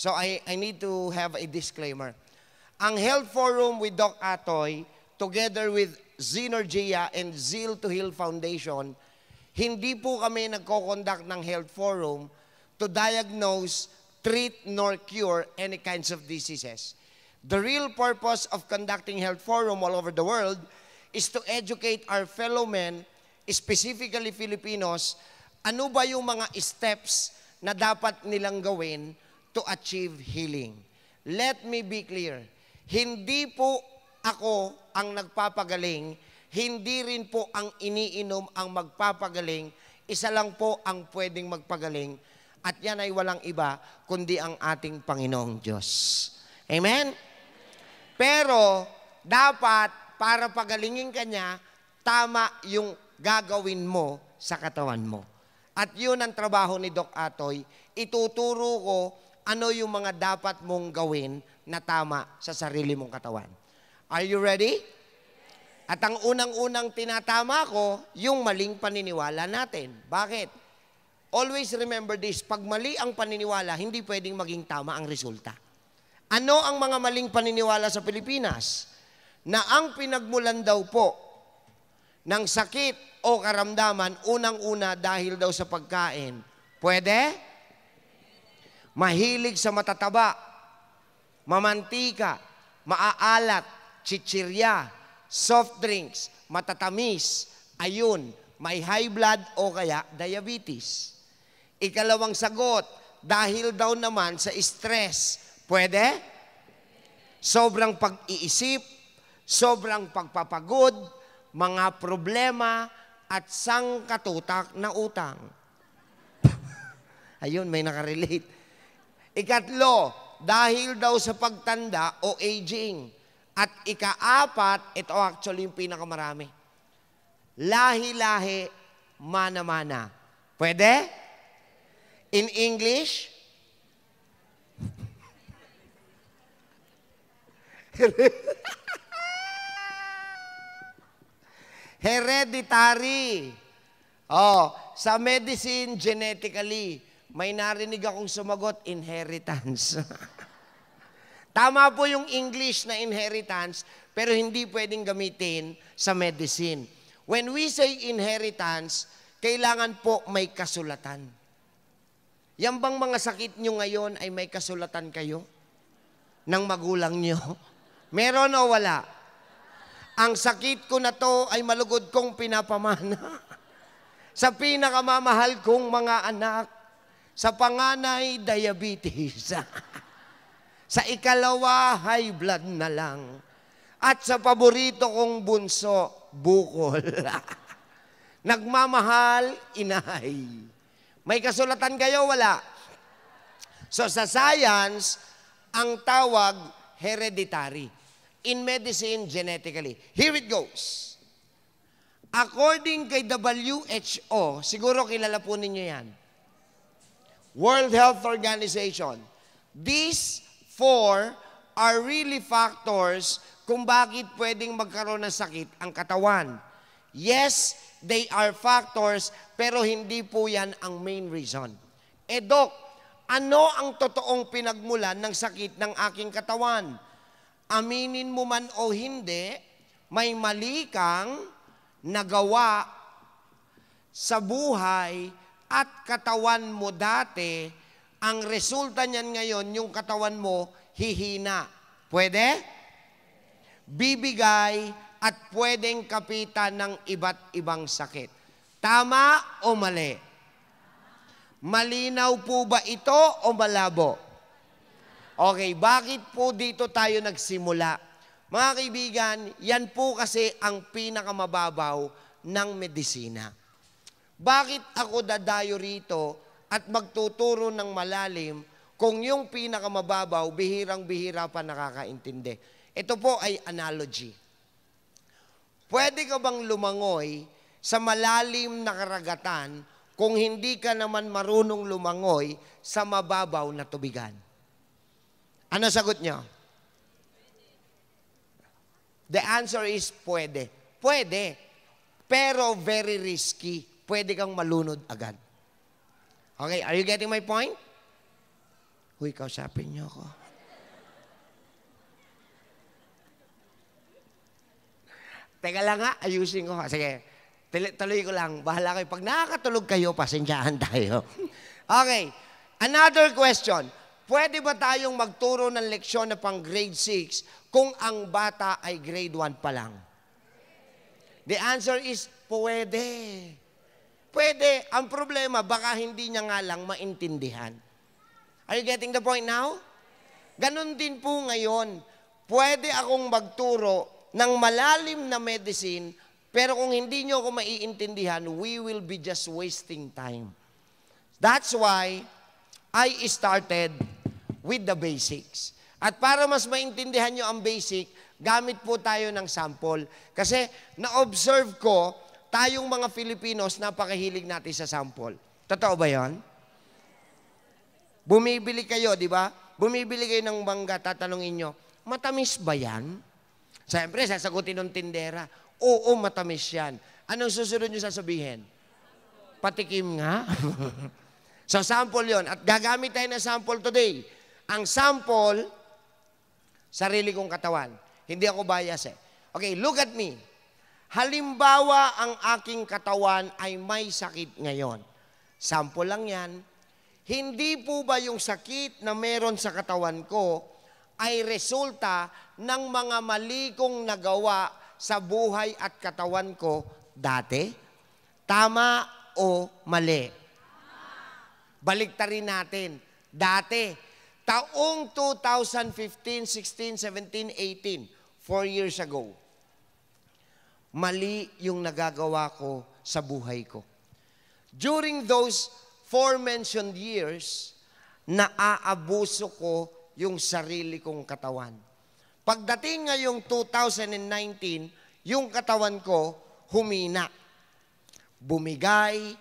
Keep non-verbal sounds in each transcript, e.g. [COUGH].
So I, I need to have a disclaimer. Ang health forum with Doc Atoy, together with Zenergia and Zeal to Heal Foundation, hindi po kami nagko-conduct ng health forum to diagnose, treat, nor cure any kinds of diseases. The real purpose of conducting health forum all over the world is to educate our fellow men, specifically Filipinos, ano ba yung mga steps na dapat nilang gawin to achieve healing. Let me be clear. Hindi po ako ang nagpapagaling, hindi rin po ang iniinom ang magpapagaling. Isa lang po ang pwedeng magpagaling at yan ay walang iba kundi ang ating Panginoong Diyos. Amen? Pero dapat para pagalingin kanya, tama yung gagawin mo sa katawan mo. At yun ang trabaho ni Doc Atoy. Ituturo ko ano yung mga dapat mong gawin na tama sa sarili mong katawan. Are you ready? At ang unang-unang tinatama ko, yung maling paniniwala natin. Bakit? Always remember this, pag mali ang paniniwala, hindi pwedeng maging tama ang resulta. Ano ang mga maling paniniwala sa Pilipinas? Na ang pinagmulan daw po ng sakit o karamdaman, unang-una dahil daw sa pagkain. Pwede? Pwede? mahilig sa matataba, mamantika, maaalat, chichirya, soft drinks, matatamis, ayun, may high blood o kaya diabetes. Ikalawang sagot, dahil daw naman sa stress, pwede? Sobrang pag-iisip, sobrang pagpapagod, mga problema, at sangkatutak na utang. [LAUGHS] Ayun, may nakarelate. Ikatlo, dahil daw sa pagtanda o aging. At ikaapat, ito actually yung pinakamarami. Lahi-lahi, mana-mana. Pwede? In English? [LAUGHS] Hereditary. Oh, sa medicine, genetically. May narinig akong sumagot, inheritance. [LAUGHS] Tama po yung English na inheritance, pero hindi pwedeng gamitin sa medicine. When we say inheritance, kailangan po may kasulatan. Yan bang mga sakit nyo ngayon ay may kasulatan kayo? Ng magulang nyo? [LAUGHS] Meron o wala? Ang sakit ko na to ay malugod kong pinapamana [LAUGHS] sa pinakamamahal kong mga anak. Sa panganay, diabetes. [LAUGHS] sa ikalawa, high blood na lang. At sa paborito kong bunso, bukol. [LAUGHS] Nagmamahal, inahay. May kasulatan kayo? Wala. So sa science, ang tawag hereditary. In medicine, genetically. Here it goes. According kay WHO, siguro kilala po ninyo yan, World Health Organization. These four are really factors kung bakit pwedeng magkaroon ng sakit ang katawan. Yes, they are factors, pero hindi po yan ang main reason. Eh, Doc, ano ang totoong pinagmulan ng sakit ng aking katawan? Aminin mo man o hindi, may mali kang nagawa sa buhay at katawan mo dati, ang resulta niyan ngayon, yung katawan mo, hihina. Pwede? Bibigay at pwedeng kapitan ng iba't ibang sakit. Tama o mali? Malinaw po ba ito o malabo? Okay, bakit po dito tayo nagsimula? Mga kaibigan, yan po kasi ang pinakamababaw ng medisina. Bakit ako dadayo rito at magtuturo ng malalim kung yung pinakamababaw, bihirang-bihira pa nakakaintindi? Ito po ay analogy. Pwede ka bang lumangoy sa malalim na karagatan kung hindi ka naman marunong lumangoy sa mababaw na tubigan? Ano sagot niyo? The answer is pwede. Pwede, pero very risky pwede kang malunod agad. Okay, are you getting my point? Uy, kausapin niyo ako. Teka lang nga, ayusin ko. Sige, tuloy ko lang. Bahala kayo. Pag nakakatulog kayo, pasensyahan [LAUGHS] tayo. okay, another question. Pwede ba tayong magturo ng leksyon na pang grade 6 kung ang bata ay grade 1 pa lang? The answer is, pwede. Pwede. Ang problema, baka hindi niya nga lang maintindihan. Are you getting the point now? Ganon din po ngayon. Pwede akong magturo ng malalim na medicine, pero kung hindi niyo ako maiintindihan, we will be just wasting time. That's why I started with the basics. At para mas maintindihan niyo ang basic, gamit po tayo ng sample. Kasi na-observe ko tayong mga Filipinos, napakahilig natin sa sample. Totoo ba yon? Bumibili kayo, di ba? Bumibili kayo ng bangga, tatanungin nyo, matamis ba yan? Siyempre, sasagutin ng tindera, oo, matamis yan. Anong susunod nyo sasabihin? Patikim nga. [LAUGHS] so, sample yon At gagamit tayo ng sample today. Ang sample, sarili kong katawan. Hindi ako bias eh. Okay, look at me. Halimbawa, ang aking katawan ay may sakit ngayon. Sample lang yan. Hindi po ba yung sakit na meron sa katawan ko ay resulta ng mga mali kong nagawa sa buhay at katawan ko dati? Tama o mali? Baliktarin natin. Dati, taong 2015, 16, 17, 18, four years ago, mali yung nagagawa ko sa buhay ko. During those four mentioned years, naaabuso ko yung sarili kong katawan. Pagdating ngayong 2019, yung katawan ko humina. Bumigay,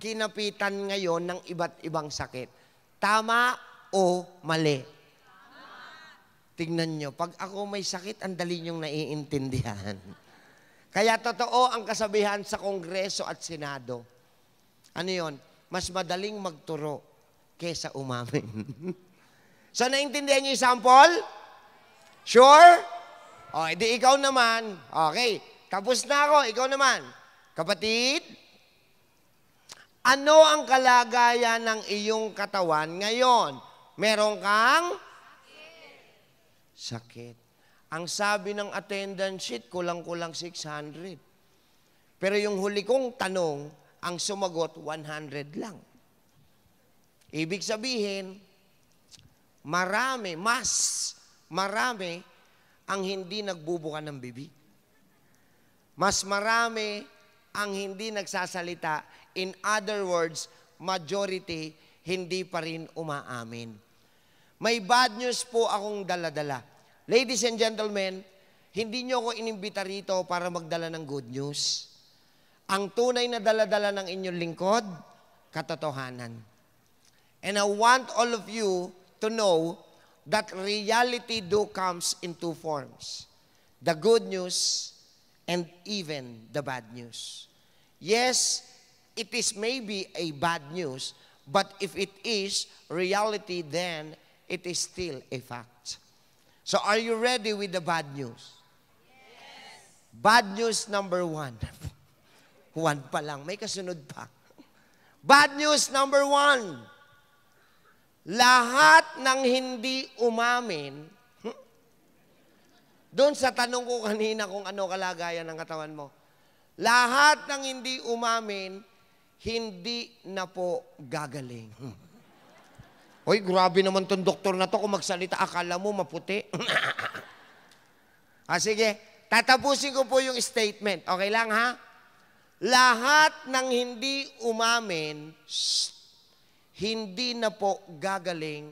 kinapitan ngayon ng iba't ibang sakit. Tama o mali? Tama. Tingnan nyo, pag ako may sakit, ang dali nyong naiintindihan. Kaya totoo ang kasabihan sa Kongreso at Senado. Ano yon? Mas madaling magturo kesa umamin. [LAUGHS] so, naintindihan niyo yung sample? Sure? O, edi ikaw naman. Okay. Tapos na ako. Ikaw naman. Kapatid, ano ang kalagayan ng iyong katawan ngayon? Meron kang sakit. sakit. Ang sabi ng attendance sheet, kulang-kulang 600. Pero yung huli kong tanong, ang sumagot, 100 lang. Ibig sabihin, marami, mas marami ang hindi nagbubuka ng bibig. Mas marami ang hindi nagsasalita. In other words, majority hindi pa rin umaamin. May bad news po akong daladala. -dala. Ladies and gentlemen, hindi nyo ako inimbita rito para magdala ng good news. Ang tunay na daladala ng inyong lingkod, katotohanan. And I want all of you to know that reality do comes in two forms. The good news and even the bad news. Yes, it is maybe a bad news, but if it is reality, then it is still a fact. So are you ready with the bad news? Yes. Bad news number one. [LAUGHS] one pa lang. May kasunod pa. Bad news number one. Lahat ng hindi umamin, [LAUGHS] doon sa tanong ko kanina kung ano kalagayan ng katawan mo, lahat ng hindi umamin, hindi na po gagaling. [LAUGHS] Hoy, grabe naman tong doktor na to. Kung magsalita, akala mo maputi. [LAUGHS] ah, sige. Tatapusin ko po yung statement. Okay lang, ha? Lahat ng hindi umamin, hindi na po gagaling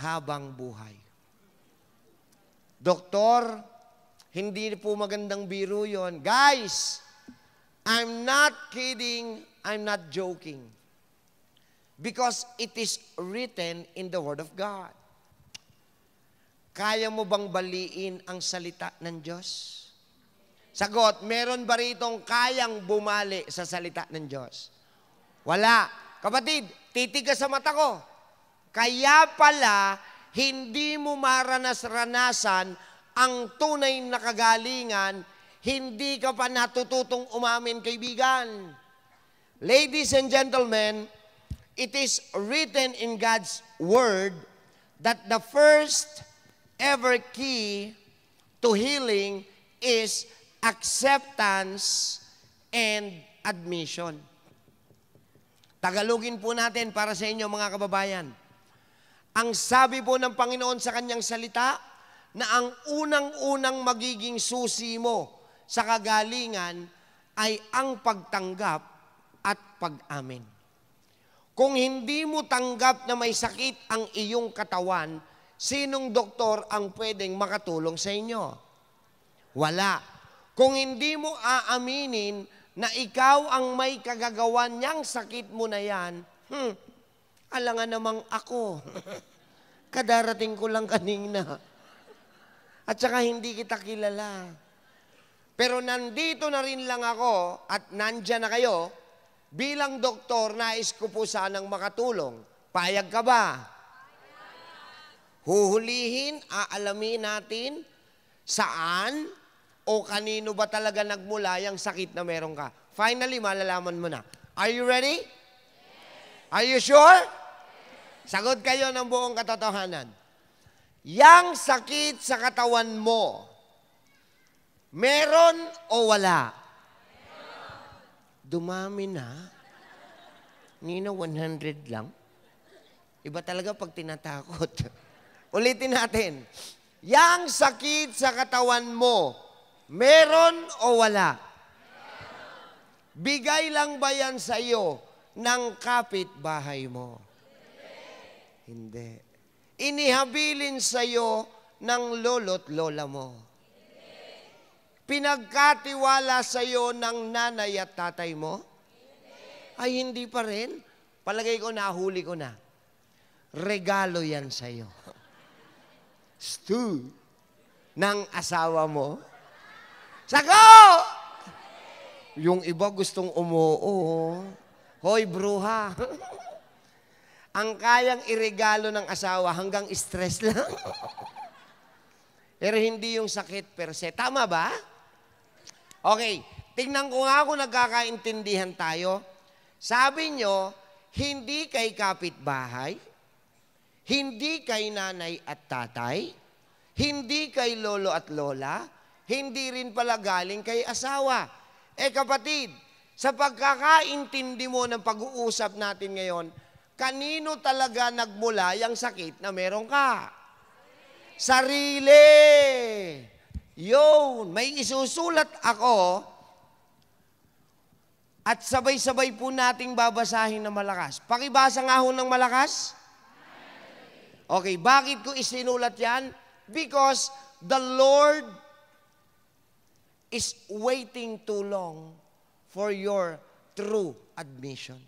habang buhay. Doktor, hindi po magandang biro yon. Guys, I'm not kidding, I'm not joking. Because it is written in the Word of God. Kaya mo bang baliin ang salita ng Diyos? Sagot, meron ba ritong kayang bumali sa salita ng Diyos? Wala. Kapatid, titigas sa mata ko. Kaya pala, hindi mo maranas-ranasan ang tunay na kagalingan, hindi ka pa natututong umamin, kaibigan. Ladies and gentlemen, It is written in God's Word that the first ever key to healing is acceptance and admission. Tagalogin po natin para sa inyo mga kababayan. Ang sabi po ng Panginoon sa kanyang salita na ang unang-unang magiging susi mo sa kagalingan ay ang pagtanggap at pag-amin. Kung hindi mo tanggap na may sakit ang iyong katawan, sinong doktor ang pwedeng makatulong sa inyo? Wala. Kung hindi mo aaminin na ikaw ang may kagagawan niyang sakit mo na yan, hmm, alangan namang ako. [LAUGHS] Kadarating ko lang kanina. At saka hindi kita kilala. Pero nandito na rin lang ako at nandyan na kayo Bilang doktor, nais ko po sanang makatulong. Payag ka ba? Huhulihin, aalamin natin saan o kanino ba talaga nagmula yung sakit na meron ka. Finally, malalaman mo na. Are you ready? Yes. Are you sure? Sagot kayo ng buong katotohanan. Yang sakit sa katawan mo, meron o wala? Dumami na. Nina, 100 lang. Iba talaga pag tinatakot. [LAUGHS] Ulitin natin. Yang sakit sa katawan mo, meron o wala? Bigay lang ba yan sa iyo ng kapitbahay mo? Hindi. Inihabilin sa iyo ng lolo't lola mo pinagkatiwala sa iyo ng nanay at tatay mo? Ay, hindi pa rin. Palagay ko na, huli ko na. Regalo yan sa iyo. Stew ng asawa mo. Sako! Yung iba gustong umuo. Hoy, bruha. [LAUGHS] Ang kayang iregalo ng asawa hanggang stress lang. [LAUGHS] Pero hindi yung sakit per se. Tama ba? Okay, tingnan ko nga kung nagkakaintindihan tayo. Sabi nyo, hindi kay kapitbahay, hindi kay nanay at tatay, hindi kay lolo at lola, hindi rin pala galing kay asawa. Eh kapatid, sa pagkakaintindi mo ng pag-uusap natin ngayon, kanino talaga nagmula yung sakit na meron ka? Sarili! Sarili! Yo, may isusulat ako at sabay-sabay po nating babasahin na malakas. Pakibasa nga ho ng malakas. Okay, bakit ko isinulat yan? Because the Lord is waiting too long for your true admission.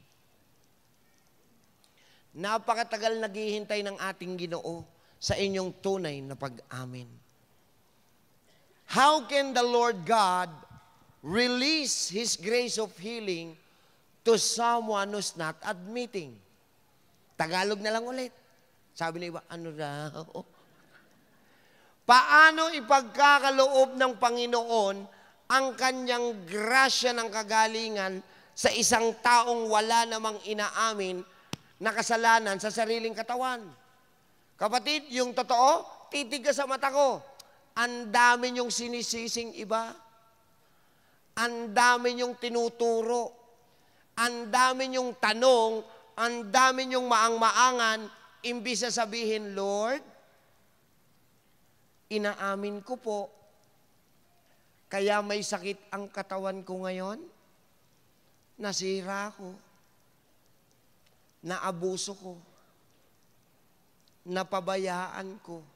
Napakatagal naghihintay ng ating ginoo sa inyong tunay na pag-amin. How can the Lord God release His grace of healing to someone who's not admitting? Tagalog na lang ulit. Sabi na iba, ano daw? Paano ipagkakaloob ng Panginoon ang kanyang grasya ng kagalingan sa isang taong wala namang inaamin na kasalanan sa sariling katawan? Kapatid, yung totoo, titig ka sa mata ko. Ang dami niyong sinisising iba. Ang dami niyong tinuturo. Ang dami niyong tanong. Ang dami niyong maang-maangan. Imbis na sabihin, Lord, inaamin ko po, kaya may sakit ang katawan ko ngayon. Nasira ko. Naabuso ko. Napabayaan ko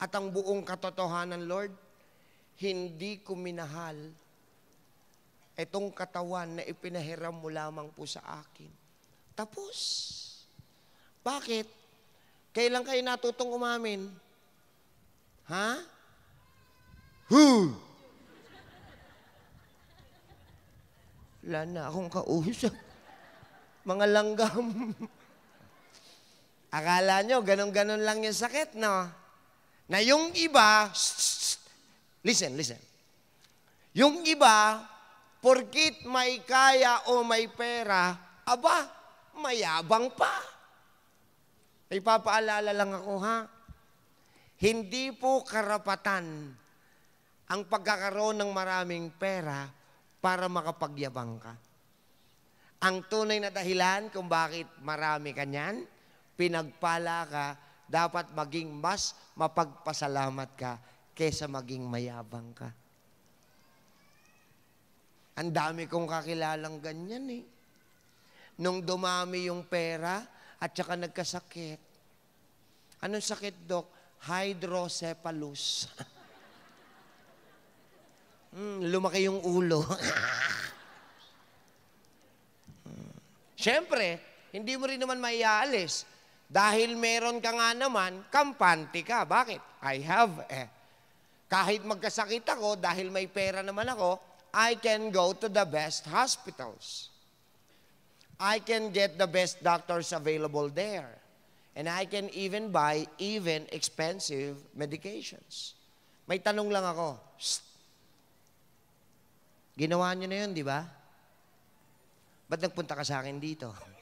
at ang buong katotohanan, Lord, hindi ko minahal itong katawan na ipinahiram mo lamang po sa akin. Tapos. Bakit? Kailan kayo natutong umamin? Ha? Who? Wala na akong kausap. Mga langgam. Akala nyo, ganun-ganun lang yung sakit, no? Na yung iba, listen, listen. Yung iba, porkit may kaya o may pera, aba, mayabang pa. May papaalala lang ako ha. Hindi po karapatan ang pagkakaroon ng maraming pera para makapagyabang ka. Ang tunay na dahilan kung bakit marami ka niyan, pinagpala ka dapat maging mas mapagpasalamat ka kesa maging mayabang ka. Ang dami kong kakilalang ganyan eh. Nung dumami yung pera at saka nagkasakit. Anong sakit, Dok? Hydrocephalus. [LAUGHS] mm, lumaki yung ulo. [LAUGHS] Hmm. Siyempre, hindi mo rin naman maiaalis dahil meron ka nga naman, kampante ka. Bakit? I have eh. Kahit magkasakit ako, dahil may pera naman ako, I can go to the best hospitals. I can get the best doctors available there. And I can even buy even expensive medications. May tanong lang ako. Shh. Ginawa niyo na yun, di ba? Ba't nagpunta ka sa akin dito? [LAUGHS]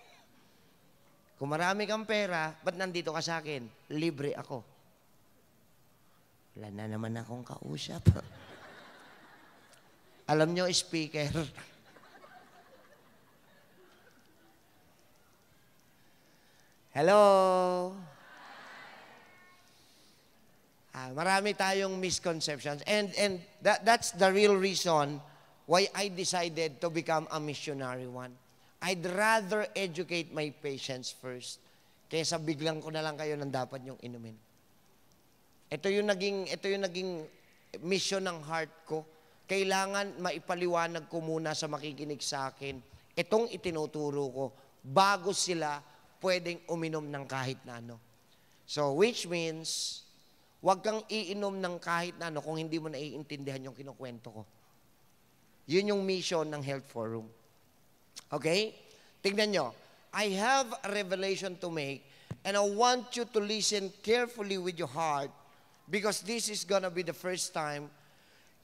Kung marami kang pera, ba't nandito ka sa akin? Libre ako. Wala na naman akong kausap. [LAUGHS] Alam nyo, speaker. Hello? Ah, marami tayong misconceptions. And, and that, that's the real reason why I decided to become a missionary one. I'd rather educate my patients first kaysa biglang ko na lang kayo ng dapat yung inumin. Ito yung naging, ito yung naging mission ng heart ko. Kailangan maipaliwanag ko muna sa makikinig sa akin itong itinuturo ko bago sila pwedeng uminom ng kahit na ano. So, which means, huwag kang iinom ng kahit na ano kung hindi mo naiintindihan yung kinukwento ko. Yun yung mission ng Health Forum. Okay? Tingnan nyo. I have a revelation to make and I want you to listen carefully with your heart because this is gonna be the first time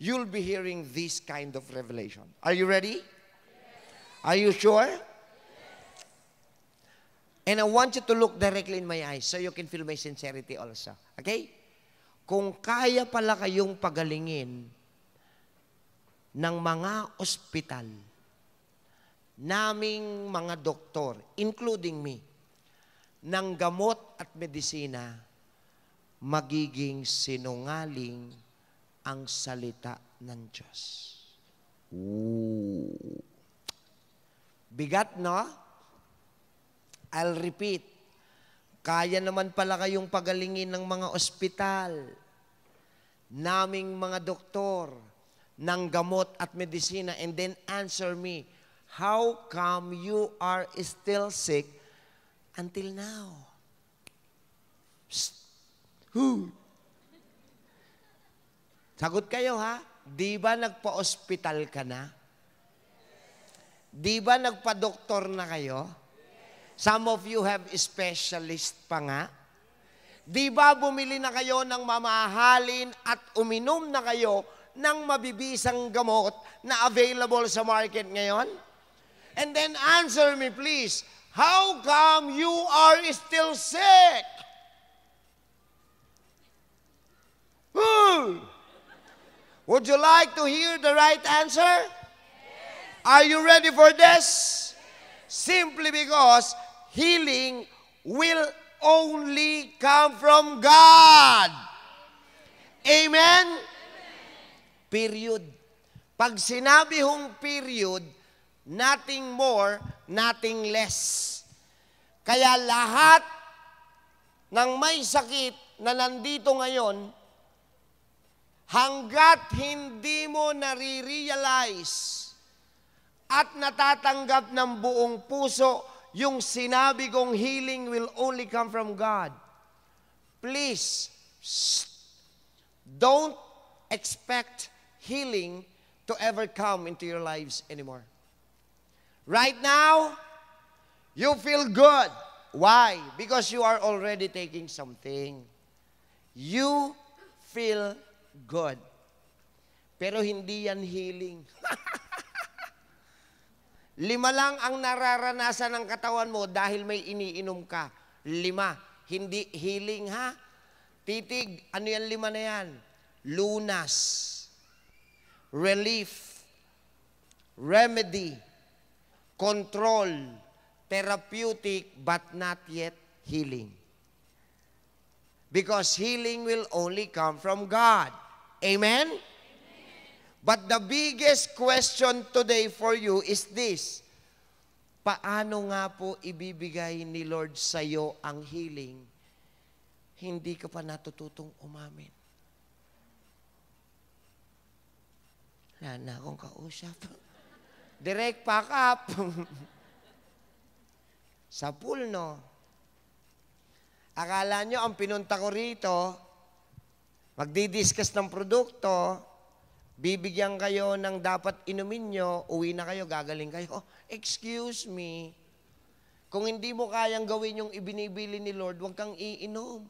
you'll be hearing this kind of revelation. Are you ready? Yes. Are you sure? Yes. And I want you to look directly in my eyes so you can feel my sincerity also. Okay? Kung kaya pala kayong pagalingin ng mga ospital, naming mga doktor, including me, ng gamot at medisina, magiging sinungaling ang salita ng Diyos. Ooh. Bigat, no? I'll repeat. Kaya naman pala kayong pagalingin ng mga ospital, naming mga doktor, ng gamot at medisina, and then answer me, How come you are still sick until now? Psst. Who? Sagot kayo ha? Di ba nagpa-ospital ka na? Di ba nagpa-doktor na kayo? Some of you have specialist pa nga. Di ba bumili na kayo ng mamahalin at uminom na kayo ng mabibisang gamot na available sa market ngayon? And then answer me, please. How come you are still sick? Ooh. Would you like to hear the right answer? Yes. Are you ready for this? Yes. Simply because healing will only come from God. Amen? Amen. Period. Pag sinabi hong period, Nothing more, nothing less. Kaya lahat ng may sakit na nandito ngayon, hanggat hindi mo nare-realize at natatanggap ng buong puso yung sinabi kong healing will only come from God. Please, don't expect healing to ever come into your lives anymore. Right now, you feel good. Why? Because you are already taking something. You feel good. Pero hindi yan healing. [LAUGHS] Lima lang ang nararanasan ng katawan mo dahil may iniinom ka. Lima. Hindi healing ha. Titig, ano yan lima na yan? Lunas. Relief. Remedy control, therapeutic, but not yet healing. Because healing will only come from God. Amen? Amen? But the biggest question today for you is this. Paano nga po ibibigay ni Lord sa iyo ang healing? Hindi ka pa natututong umamin. Wala na akong kausap. Direct pack up. [LAUGHS] sa pool, no? Akala nyo, ang pinunta ko rito, magdi-discuss ng produkto, bibigyan kayo ng dapat inumin nyo, uwi na kayo, gagaling kayo. Oh, excuse me. Kung hindi mo kayang gawin yung ibinibili ni Lord, huwag kang iinom.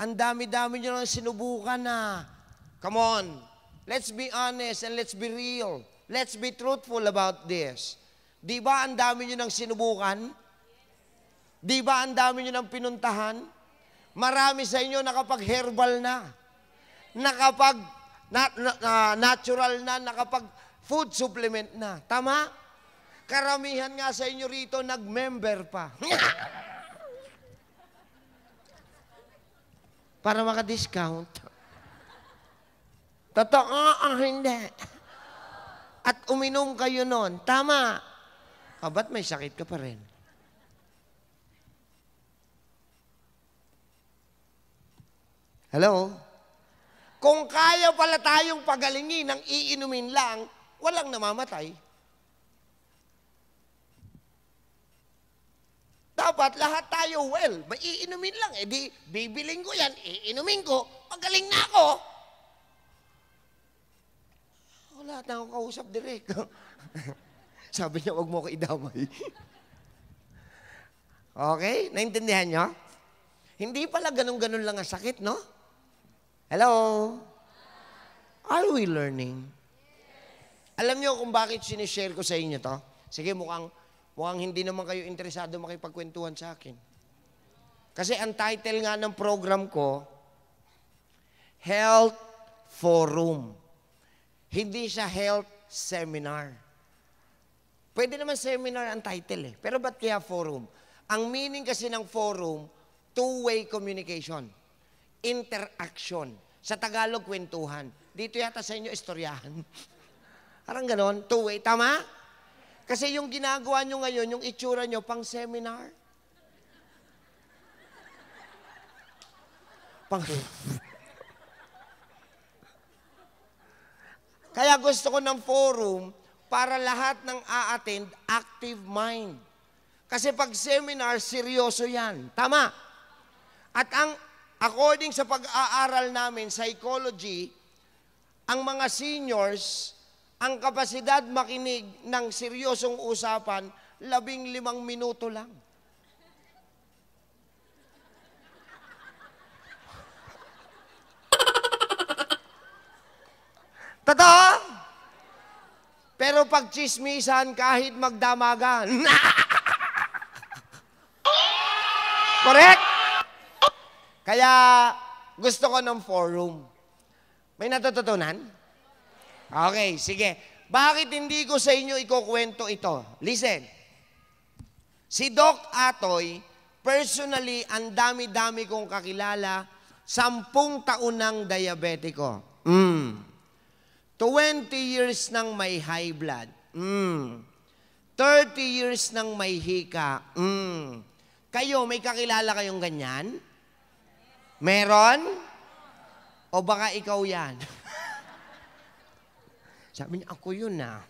Ang dami-dami nyo lang sinubukan na. Ah. Come on. Let's be honest and let's be real. Let's be truthful about this. Di ba ang dami nyo nang sinubukan? Di ba ang dami nyo nang pinuntahan? Marami sa inyo nakapag-herbal na, nakapag na, na, natural na, nakapag food supplement na. Tama? Karamihan nga sa inyo rito nag-member pa. [LAUGHS] Para maka-discount. Totoo ang hindi at uminom kayo noon. Tama. Ah, ba't may sakit ka pa rin? Hello? Kung kaya pala tayong pagalingin ng iinumin lang, walang namamatay. Dapat lahat tayo well. Maiinumin lang. Eh di, bibiling ko yan, iinumin ko, magaling na ako. Ako lahat na ako kausap direct. [LAUGHS] Sabi niya, huwag mo ako idamay. [LAUGHS] okay? Naintindihan niyo? Hindi pala ganun-ganun lang ang sakit, no? Hello? Are we learning? Alam niyo kung bakit sinishare ko sa inyo to? Sige, mukhang, mukhang hindi naman kayo interesado makipagkwentuhan sa akin. Kasi ang title nga ng program ko, Health Forum. Hindi siya health seminar. Pwede naman seminar ang title eh. Pero ba't kaya forum? Ang meaning kasi ng forum, two-way communication. Interaction. Sa Tagalog, kwentuhan. Dito yata sa inyo, istoryahan. [LAUGHS] Parang ganon, two-way. Tama? Kasi yung ginagawa nyo ngayon, yung itsura nyo, pang seminar. Pang... [LAUGHS] Kaya gusto ko ng forum para lahat ng a-attend active mind. Kasi pag seminar, seryoso yan. Tama. At ang according sa pag-aaral namin, psychology, ang mga seniors, ang kapasidad makinig ng seryosong usapan, labing limang minuto lang. Totoo? Pero pag chismisan, kahit magdamagan. [LAUGHS] Correct? Kaya gusto ko ng forum. May natututunan? Okay, sige. Bakit hindi ko sa inyo ikukwento ito? Listen. Si Doc Atoy, personally, ang dami-dami kong kakilala, sampung taon ng diabetiko. Mm. 20 years nang may high blood. Mm. 30 years nang may hika. Mm. Kayo, may kakilala kayong ganyan? Meron? O baka ikaw yan? [LAUGHS] Sabi niya, ako yun na. Ah.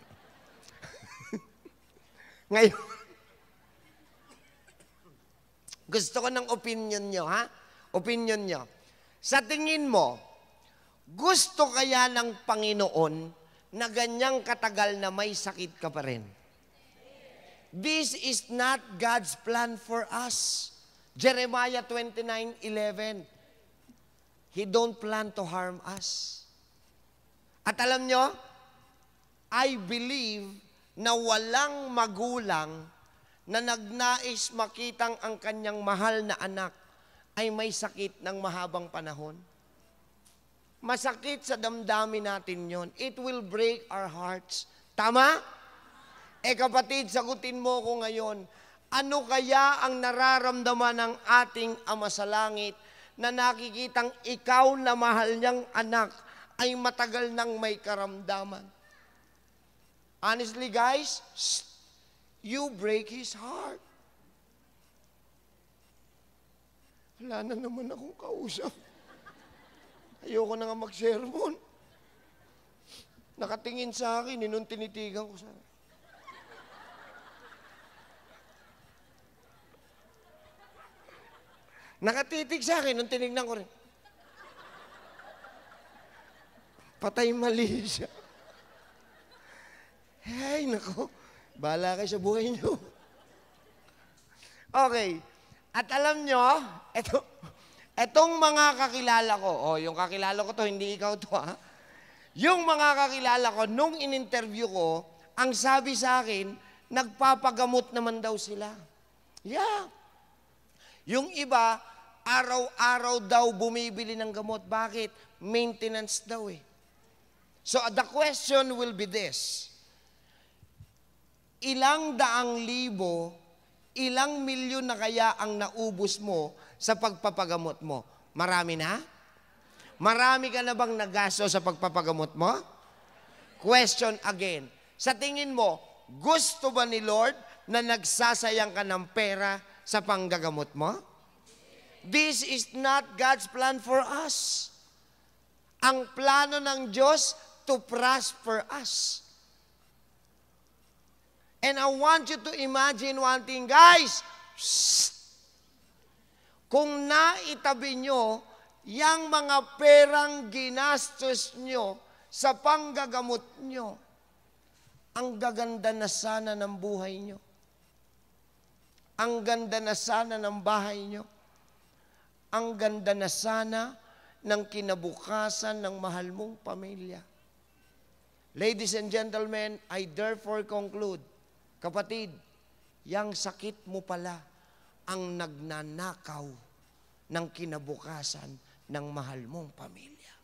[LAUGHS] Ngayon, gusto ko ng opinion nyo, ha? Opinion nyo. Sa tingin mo, gusto kaya ng Panginoon na ganyang katagal na may sakit ka pa rin? This is not God's plan for us. Jeremiah 29:11. He don't plan to harm us. At alam nyo, I believe na walang magulang na nagnais makitang ang kanyang mahal na anak ay may sakit ng mahabang panahon. Masakit sa damdamin natin yon. It will break our hearts. Tama? Eh kapatid, sagutin mo ko ngayon. Ano kaya ang nararamdaman ng ating Ama sa Langit na nakikitang ikaw na mahal niyang anak ay matagal nang may karamdaman? Honestly guys, you break his heart. Wala na naman akong kausap. Ayoko na nga mag-sermon. Nakatingin sa akin, nun tinitigan ko sa Nakatitig sa akin, nung tinignan ko rin. Patay mali siya. Ay, nako. Bala kayo sa buhay niyo. Okay. At alam nyo, eto, Etong mga kakilala ko, oh, yung kakilala ko to, hindi ikaw to ha. Ah. Yung mga kakilala ko, nung in-interview ko, ang sabi sa akin, nagpapagamot naman daw sila. Yeah. Yung iba, araw-araw daw bumibili ng gamot. Bakit? Maintenance daw eh. So uh, the question will be this. Ilang daang libo, ilang milyon na kaya ang naubos mo sa pagpapagamot mo? Marami na? Marami ka na bang nagasto sa pagpapagamot mo? Question again. Sa tingin mo, gusto ba ni Lord na nagsasayang ka ng pera sa panggagamot mo? This is not God's plan for us. Ang plano ng Diyos to prosper us. And I want you to imagine one thing, guys. Psst! Kung naitabi nyo yang mga perang ginastos nyo sa panggagamot nyo, ang gaganda na sana ng buhay nyo. Ang ganda na sana ng bahay nyo. Ang ganda na sana ng kinabukasan ng mahal mong pamilya. Ladies and gentlemen, I therefore conclude, kapatid, yang sakit mo pala, ang nagnanakaw ng kinabukasan ng mahal mong pamilya.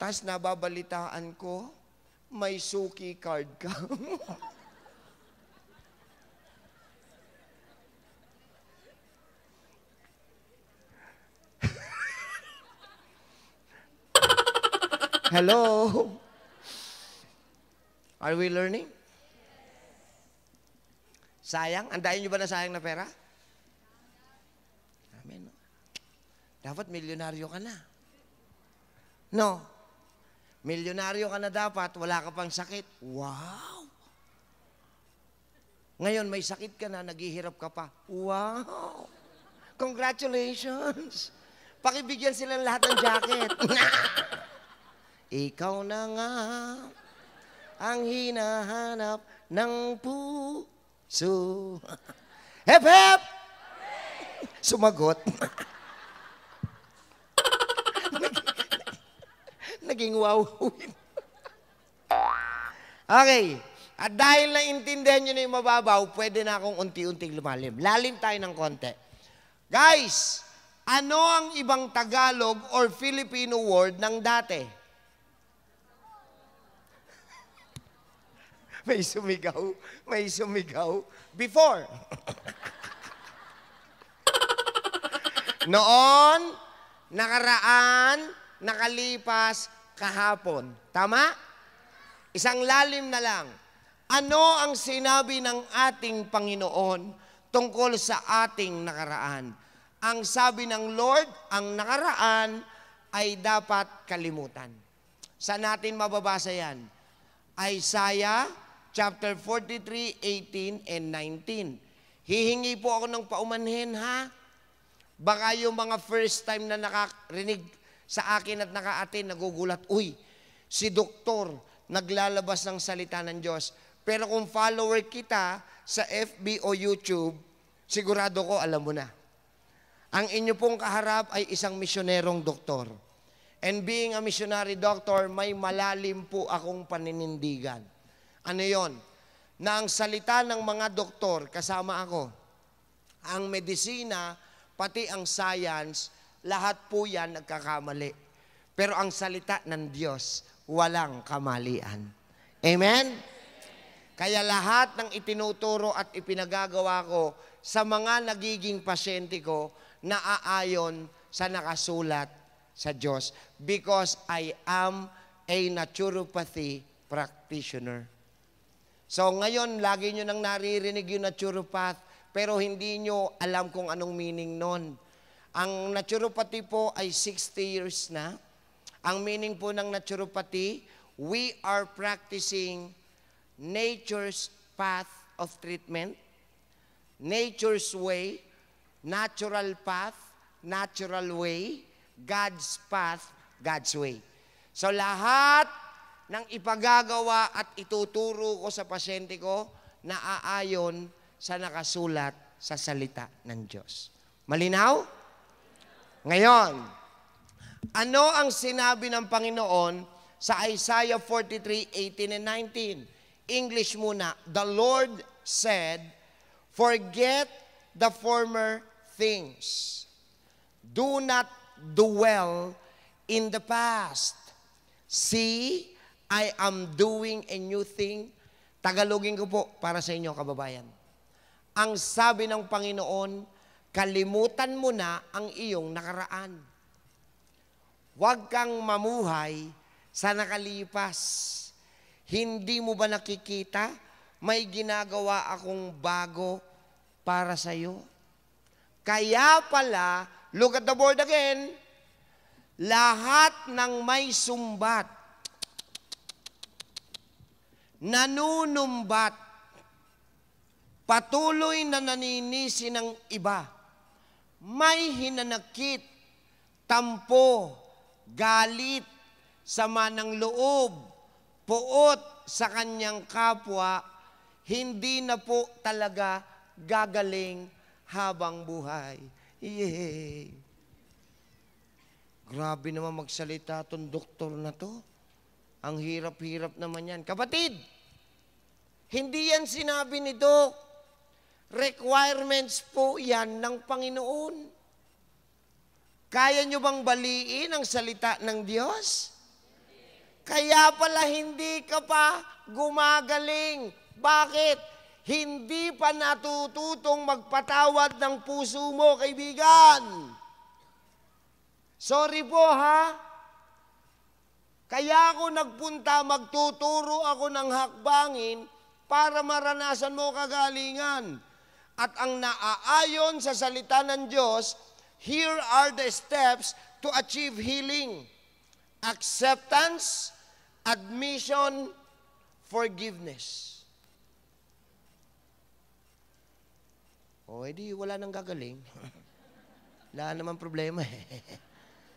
Tapos nababalitaan ko, may suki card ka. [LAUGHS] Hello? Are we learning? Sayang? Andayin nyo ba na sayang na pera? Amen. Dapat milyonaryo ka na. No. Milyonaryo ka na dapat, wala ka pang sakit. Wow! Ngayon, may sakit ka na, naghihirap ka pa. Wow! Congratulations! Pakibigyan silang lahat ng jacket. [LAUGHS] Ikaw na nga ang hinahanap ng puso. So, hep hep! Sumagot. Naging wow. okay. At dahil naintindihan nyo na yung mababaw, pwede na akong unti-unting lumalim. Lalim tayo ng konti. Guys, ano ang ibang Tagalog or Filipino word ng dati? [LAUGHS] may sumigaw, may sumigaw before. [LAUGHS] Noon, nakaraan, nakalipas, kahapon. Tama? Isang lalim na lang. Ano ang sinabi ng ating Panginoon tungkol sa ating nakaraan? Ang sabi ng Lord, ang nakaraan ay dapat kalimutan. Sa natin mababasa yan? Isaiah chapter 43, 18 and 19. Hihingi po ako ng paumanhin ha. Baka yung mga first time na nakarinig sa akin at naka-attend, nagugulat, uy, si doktor naglalabas ng salita ng Diyos. Pero kung follower kita sa FB o YouTube, sigurado ko alam mo na. Ang inyo pong kaharap ay isang misyonerong doktor. And being a missionary doctor, may malalim po akong paninindigan. Ano yon? Na ang salita ng mga doktor, kasama ako, ang medisina, pati ang science, lahat po yan nagkakamali. Pero ang salita ng Diyos, walang kamalian. Amen? Kaya lahat ng itinuturo at ipinagagawa ko sa mga nagiging pasyente ko, naaayon sa nakasulat sa Diyos because I am a naturopathy practitioner. So ngayon, lagi nyo nang naririnig yung naturopath, pero hindi nyo alam kung anong meaning nun. Ang naturopathy po ay 60 years na. Ang meaning po ng naturopathy, we are practicing nature's path of treatment, nature's way, natural path, natural way, God's path, God's way. So lahat ng ipagagawa at ituturo ko sa pasyente ko na aayon sa nakasulat sa salita ng Diyos. Malinaw? Ngayon, ano ang sinabi ng Panginoon sa Isaiah 43, 18 and 19? English muna. The Lord said, Forget the former things. Do not dwell in the past. See, I am doing a new thing. Tagalogin ko po para sa inyo, kababayan. Ang sabi ng Panginoon, kalimutan mo na ang iyong nakaraan. Huwag kang mamuhay sa nakalipas. Hindi mo ba nakikita? May ginagawa akong bago para sa iyo. Kaya pala, look at the board again, lahat ng may sumbat nanunumbat, patuloy na naninisi ng iba, may hinanakit, tampo, galit, sama ng loob, puot sa kanyang kapwa, hindi na po talaga gagaling habang buhay. Yay! Grabe naman magsalita tong doktor na to. Ang hirap-hirap naman yan. Kapatid, hindi yan sinabi ni Doc. Requirements po yan ng Panginoon. Kaya nyo bang baliin ang salita ng Diyos? Kaya pala hindi ka pa gumagaling. Bakit? Hindi pa natututong magpatawad ng puso mo, kaibigan. Sorry po ha, kaya ako nagpunta, magtuturo ako ng hakbangin para maranasan mo kagalingan. At ang naaayon sa salita ng Diyos, here are the steps to achieve healing. Acceptance, admission, forgiveness. O, edi wala nang gagaling. [LAUGHS] wala naman problema eh. [LAUGHS]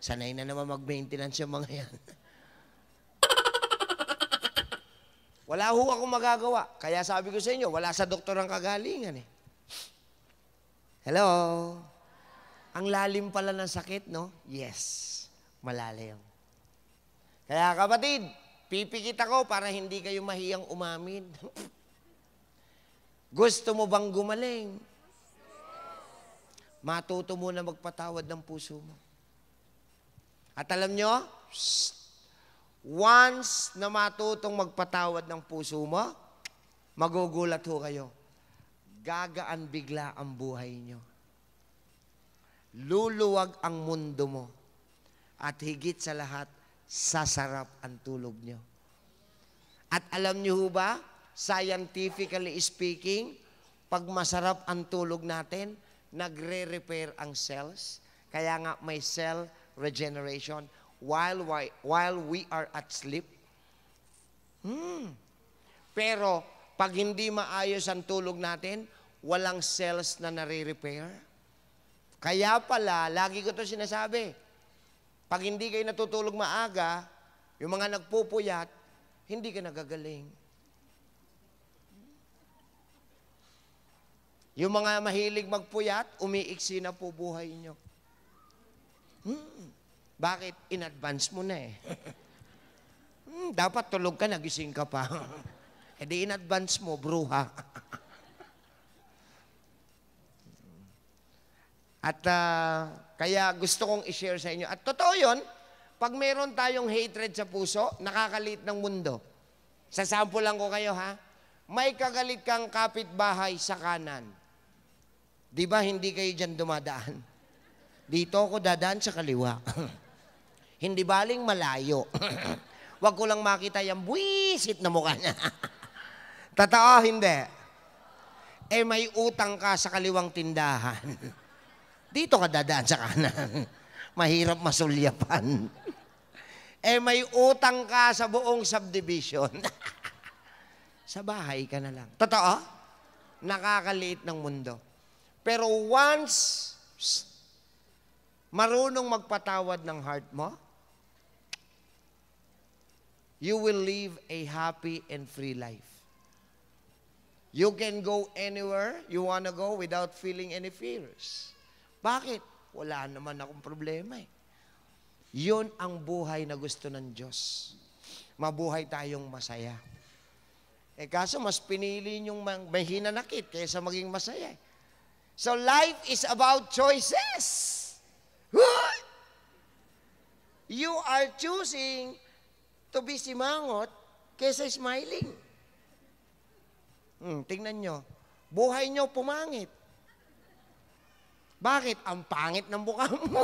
Sanay na naman mag-maintenance yung mga yan. [LAUGHS] Wala ho akong magagawa. Kaya sabi ko sa inyo, wala sa doktor ang kagalingan eh. Hello? Ang lalim pala ng sakit, no? Yes. Malalim. Kaya kapatid, pipikit ako para hindi kayo mahiyang umamin. [LAUGHS] Gusto mo bang gumaling? Matuto mo na magpatawad ng puso mo. At alam nyo, psst, Once na matutong magpatawad ng puso mo, magugulat ho kayo. Gagaan bigla ang buhay nyo. Luluwag ang mundo mo. At higit sa lahat, sasarap ang tulog nyo. At alam nyo ho ba, scientifically speaking, pag masarap ang tulog natin, nagre-repair ang cells. Kaya nga may cell regeneration while, we, while we are at sleep? Hmm. Pero pag hindi maayos ang tulog natin, walang cells na nare-repair. Kaya pala, lagi ko to sinasabi, pag hindi kayo natutulog maaga, yung mga nagpupuyat, hindi ka nagagaling. Yung mga mahilig magpuyat, umiiksi na po buhay nyo. Hmm. Bakit? In advance mo na eh. hmm, dapat tulog ka, nagising ka pa. [LAUGHS] e di in advance mo, bruha. [LAUGHS] At uh, kaya gusto kong i-share sa inyo. At totoo yun, pag meron tayong hatred sa puso, nakakalit ng mundo. Sa lang ko kayo ha. May kagalit kang kapitbahay sa kanan. Di ba hindi kayo dyan dumadaan? Dito ako dadaan sa kaliwa. [LAUGHS] Hindi baling malayo. [CLEARS THROAT] Wag ko lang makita yung buwisit na mukha niya. [LAUGHS] Totoo, hindi. Eh may utang ka sa kaliwang tindahan. [LAUGHS] Dito ka dadaan sa kanan. [LAUGHS] Mahirap masulyapan. eh may utang ka sa buong subdivision. sa bahay ka na lang. Totoo? Nakakaliit ng mundo. Pero once marunong magpatawad ng heart mo, you will live a happy and free life. You can go anywhere you want to go without feeling any fears. Bakit? Wala naman akong problema eh. Yun ang buhay na gusto ng Diyos. Mabuhay tayong masaya. Eh kaso mas pinili yung may hinanakit kaysa maging masaya. Eh. So life is about choices. You are choosing to be simangot kaysa smiling. Hmm, tingnan nyo. Buhay nyo pumangit. Bakit? Ang pangit ng mukha mo.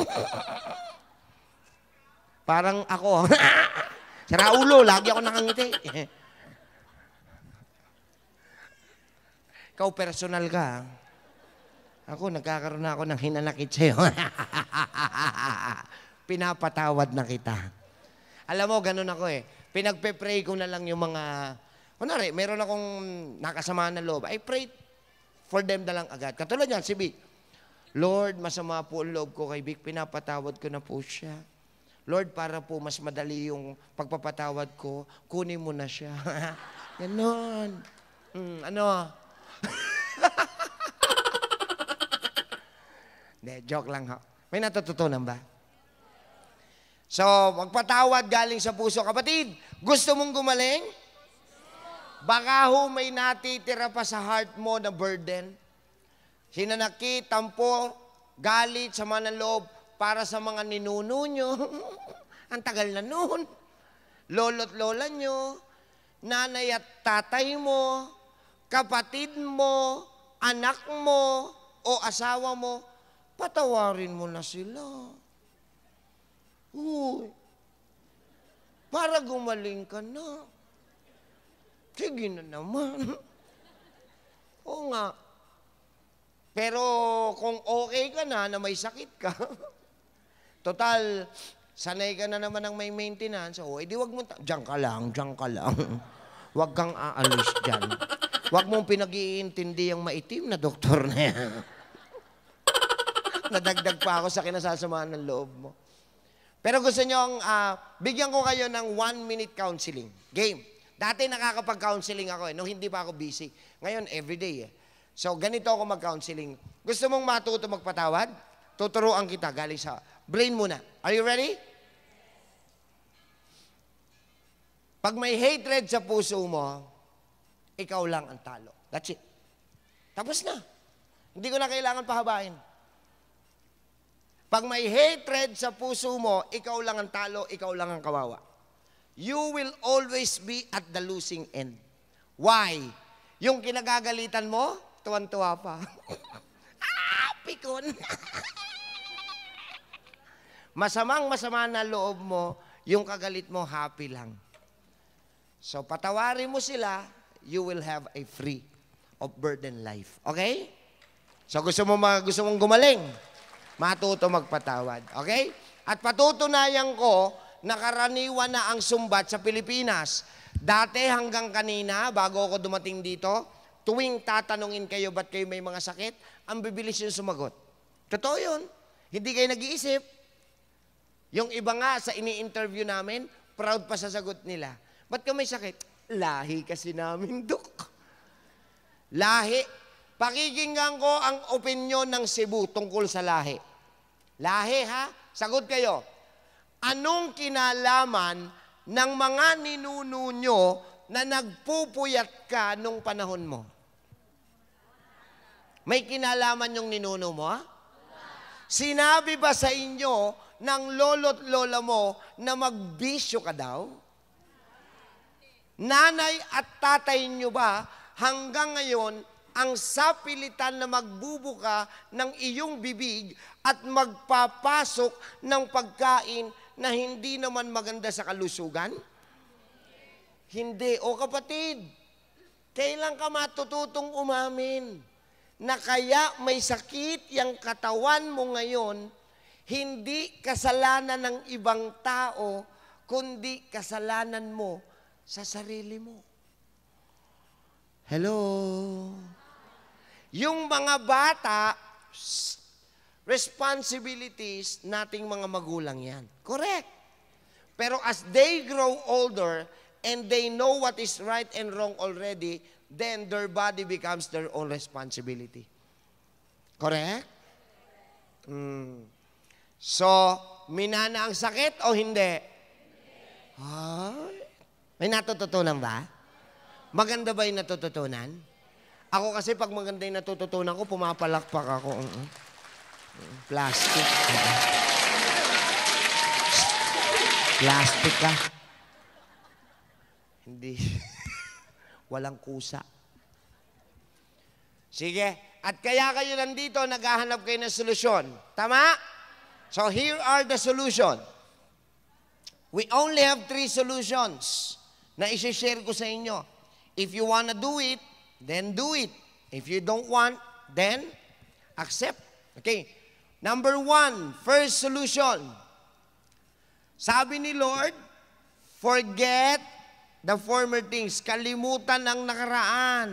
[LAUGHS] Parang ako. Sara [LAUGHS] ulo, lagi ako nakangiti. Ikaw personal ka. Ako, nagkakaroon na ako ng hinanakit sa'yo. [LAUGHS] Pinapatawad na kita. Alam mo, ganun ako eh. Pinagpe-pray ko na lang yung mga... Kunwari, meron akong nakasama na loob. I pray for them na lang agad. Katulad yan, si Vic. Lord, masama po ang loob ko kay Vic. Pinapatawad ko na po siya. Lord, para po mas madali yung pagpapatawad ko, kunin mo na siya. [LAUGHS] Ganon. Mm, ano? [LAUGHS] De, joke lang ho. May natututunan ba? So, magpatawad galing sa puso. Kapatid, gusto mong gumaling? Baka ho may natitira pa sa heart mo na burden. Hinanaki, tampo, galit, sama ng loob para sa mga ninuno nyo. [LAUGHS] Ang tagal na noon. Lolo't lola nyo, nanay at tatay mo, kapatid mo, anak mo, o asawa mo, patawarin mo na sila. Uy, Para gumaling ka na. Sige na naman. [LAUGHS] Oo nga. Pero kung okay ka na na may sakit ka, [LAUGHS] total, sanay ka na naman ng may maintenance, o, edi eh, wag mo, diyan ka lang, diyan ka lang. [LAUGHS] Wag kang aalis diyan. Wag mong pinag-iintindi ang maitim na doktor na yan. Nadagdag pa ako sa kinasasamahan ng loob mo. Pero gusto nyo ang, uh, bigyan ko kayo ng one-minute counseling. Game. Dati nakakapag-counseling ako eh, nung hindi pa ako busy. Ngayon, everyday eh. So, ganito ako mag-counseling. Gusto mong matuto magpatawad? Tuturuan kita galing sa brain muna. Are you ready? Pag may hatred sa puso mo, ikaw lang ang talo. That's it. Tapos na. Hindi ko na kailangan pahabain. Pag may hatred sa puso mo, ikaw lang ang talo, ikaw lang ang kawawa. You will always be at the losing end. Why? Yung kinagagalitan mo, tuwan-tuwa pa. [LAUGHS] ah, pikon! [LAUGHS] Masamang masama na loob mo, yung kagalit mo, happy lang. So patawarin mo sila, you will have a free of burden life. Okay? So gusto mo mga gusto mong gumaling matuto magpatawad. Okay? At patutunayan ko na karaniwan na ang sumbat sa Pilipinas. Dati hanggang kanina, bago ako dumating dito, tuwing tatanungin kayo ba't kayo may mga sakit, ang bibilis yung sumagot. Totoo yun. Hindi kayo nag-iisip. Yung iba nga sa ini-interview namin, proud pa sa sagot nila. Ba't ka may sakit? Lahi kasi namin, Dok. Lahi. Pakikinggan ko ang opinion ng Cebu tungkol sa lahi. Lahi ha? Sagot kayo. Anong kinalaman ng mga ninuno nyo na nagpupuyat ka nung panahon mo? May kinalaman yung ninuno mo ha? Sinabi ba sa inyo ng lolo't lola mo na magbisyo ka daw? Nanay at tatay nyo ba hanggang ngayon ang sapilitan na magbubuka ng iyong bibig at magpapasok ng pagkain na hindi naman maganda sa kalusugan? Hindi. O kapatid, kailan ka matututong umamin na kaya may sakit yung katawan mo ngayon, hindi kasalanan ng ibang tao, kundi kasalanan mo sa sarili mo. Hello? Yung mga bata, responsibilities nating mga magulang yan. Correct. Pero as they grow older and they know what is right and wrong already, then their body becomes their own responsibility. Correct? Mm. So, minana ang sakit o hindi? Hindi. Ay, may natututunan ba? Maganda ba yung natututunan? Ako kasi pag maganda yung natututunan ko, pumapalakpak ako. Uh Plastic. Plastic ka. Ah. Hindi. [LAUGHS] Walang kusa. Sige. At kaya kayo nandito, naghahanap kayo ng solusyon. Tama? So here are the solution. We only have three solutions na isi-share ko sa inyo. If you wanna do it, then do it. If you don't want, then accept. Okay. Number one, first solution. Sabi ni Lord, forget the former things. Kalimutan ang nakaraan.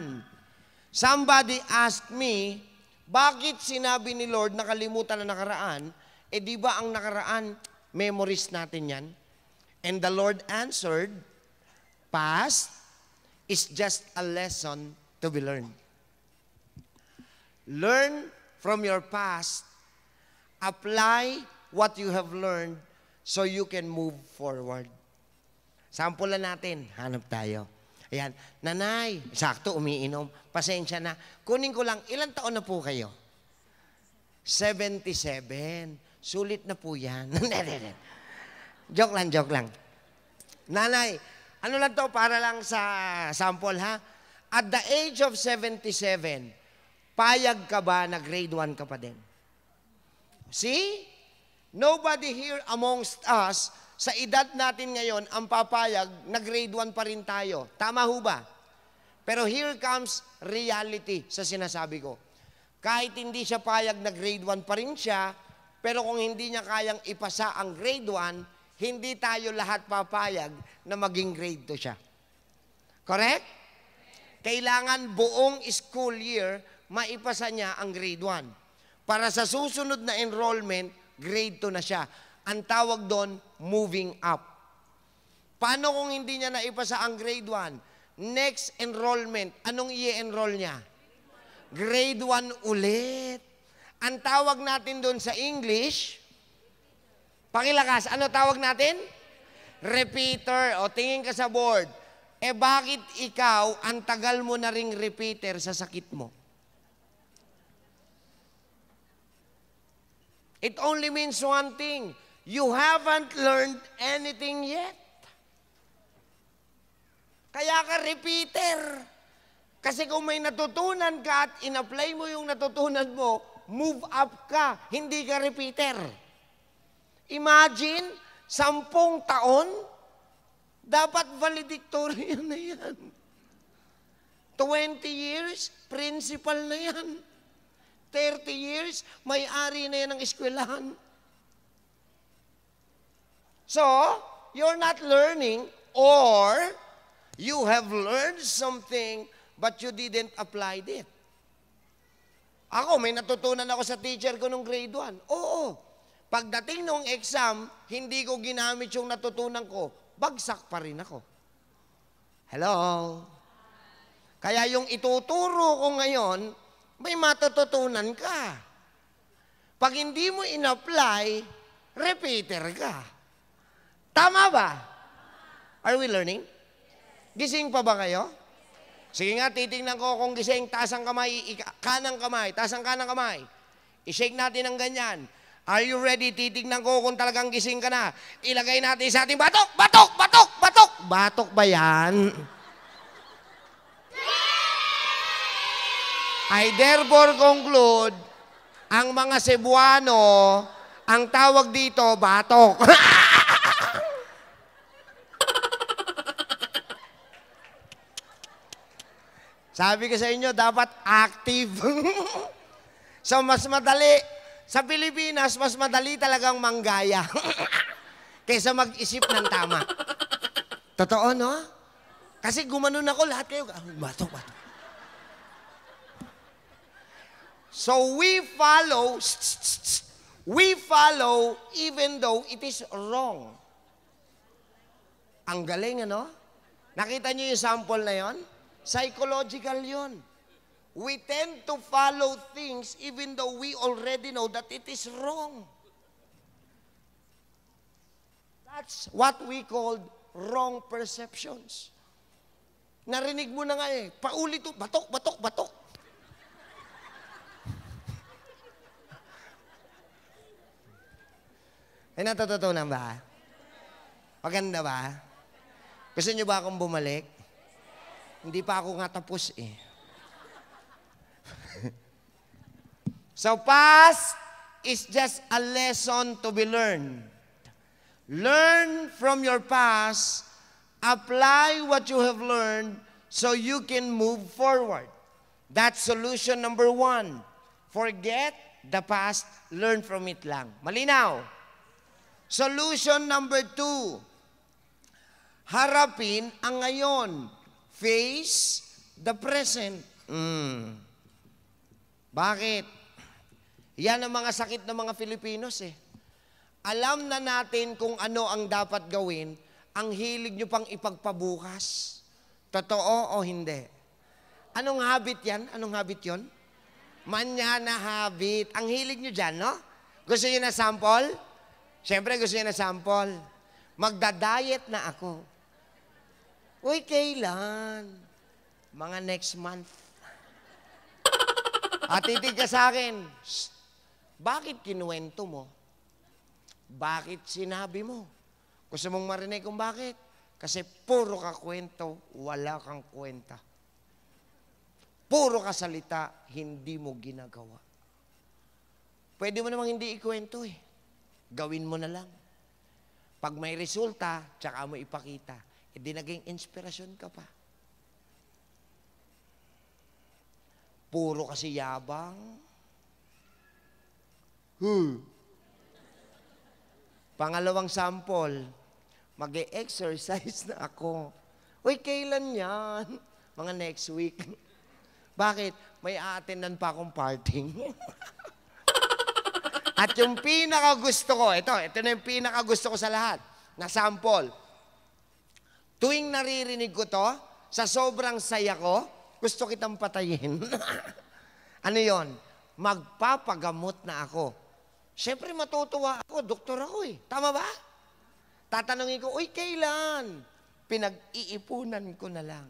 Somebody asked me, bakit sinabi ni Lord na kalimutan ang nakaraan? Eh di ba ang nakaraan, memories natin yan? And the Lord answered, past is just a lesson to be learned. Learn from your past. Apply what you have learned so you can move forward. Sample lang natin. Hanap tayo. Ayan. Nanay, sakto, umiinom. Pasensya na. Kunin ko lang, ilang taon na po kayo? 77. Sulit na po yan. [LAUGHS] joke lang, joke lang. Nanay, ano lang to para lang sa sample ha? At the age of 77, payag ka ba na grade 1 ka pa din? See? Nobody here amongst us, sa edad natin ngayon, ang papayag na grade 1 pa rin tayo. Tama ho ba? Pero here comes reality sa sinasabi ko. Kahit hindi siya payag na grade 1 pa rin siya, pero kung hindi niya kayang ipasa ang grade 1, hindi tayo lahat papayag na maging grade 2 siya. Correct? kailangan buong school year maipasa niya ang grade 1. Para sa susunod na enrollment, grade 2 na siya. Ang tawag doon, moving up. Paano kung hindi niya naipasa ang grade 1? Next enrollment, anong i-enroll niya? Grade 1 ulit. Ang tawag natin doon sa English, pakilakas, ano tawag natin? Repeater. O tingin ka sa board. Eh bakit ikaw, ang tagal mo na ring repeater sa sakit mo? It only means one thing. You haven't learned anything yet. Kaya ka repeater. Kasi kung may natutunan ka at in-apply mo yung natutunan mo, move up ka, hindi ka repeater. Imagine, sampung taon, dapat valedictorian [LAUGHS] na yan. 20 years, principal na yan. 30 years, may-ari na yan ng eskwelahan. So, you're not learning or you have learned something but you didn't apply it. Ako, may natutunan ako sa teacher ko nung grade 1. Oo. Pagdating nung exam, hindi ko ginamit yung natutunan ko bagsak pa rin ako. Hello? Kaya yung ituturo ko ngayon, may matututunan ka. Pag hindi mo in-apply, repeater ka. Tama ba? Are we learning? Gising pa ba kayo? Sige nga, titingnan ko kung gising, tasang ang kamay, kanang kamay, tasang kanang kamay. I-shake natin ng ganyan. Are you ready? Titignan ko kung talagang gising ka na. Ilagay natin sa ating batok! Batok! Batok! Batok! Batok ba yan? I therefore conclude, ang mga Cebuano, ang tawag dito, batok. [LAUGHS] Sabi ko sa inyo, dapat active. [LAUGHS] so, mas madali. Sa Pilipinas, mas madali talagang manggaya [LAUGHS] kaysa mag-isip ng tama. Totoo, no? Kasi gumanon ako lahat kayo. Ah, bato, So we follow, [LAUGHS] we follow even though it is wrong. Ang galing, ano? Nakita niyo yung sample na yon? Psychological yon we tend to follow things even though we already know that it is wrong. That's what we call wrong perceptions. Narinig mo na nga eh, paulit to, batok, batok, batok. [LAUGHS] Ay, natututunan ba? Maganda ba? Gusto nyo ba akong bumalik? Hindi pa ako nga tapos eh. So past is just a lesson to be learned. Learn from your past, apply what you have learned so you can move forward. That's solution number one. Forget the past, learn from it lang. Malinaw. Solution number two, harapin ang ngayon. Face the present. Mm. Bakit? Yan ang mga sakit ng mga Filipinos eh. Alam na natin kung ano ang dapat gawin, ang hilig nyo pang ipagpabukas. Totoo o hindi? Anong habit yan? Anong habit yon? Manyana habit. Ang hilig nyo dyan, no? Gusto nyo na sample? Siyempre, gusto nyo na sample. Magda-diet na ako. Uy, kailan? Mga next month. At ka sa akin. Shh. Bakit kinuwento mo? Bakit sinabi mo? Gusto mong marinig kung bakit? Kasi puro ka kwento, wala kang kwenta. Puro ka salita, hindi mo ginagawa. Pwede mo namang hindi ikwento eh. Gawin mo na lang. Pag may resulta, tsaka mo ipakita. Hindi e naging inspirasyon ka pa. Puro kasi yabang, Hmm. Pangalawang sample, mag exercise na ako. Uy, kailan yan? [LAUGHS] Mga next week. Bakit? May aatinan pa akong parting. [LAUGHS] At yung pinaka gusto ko, ito, ito na yung pinaka gusto ko sa lahat, na sample. Tuwing naririnig ko to, sa sobrang saya ko, gusto kitang patayin. [LAUGHS] ano yon? Magpapagamot na ako. Siyempre matutuwa ako, doktor ako eh. Tama ba? Tatanungin ko, uy, kailan? Pinag-iipunan ko na lang.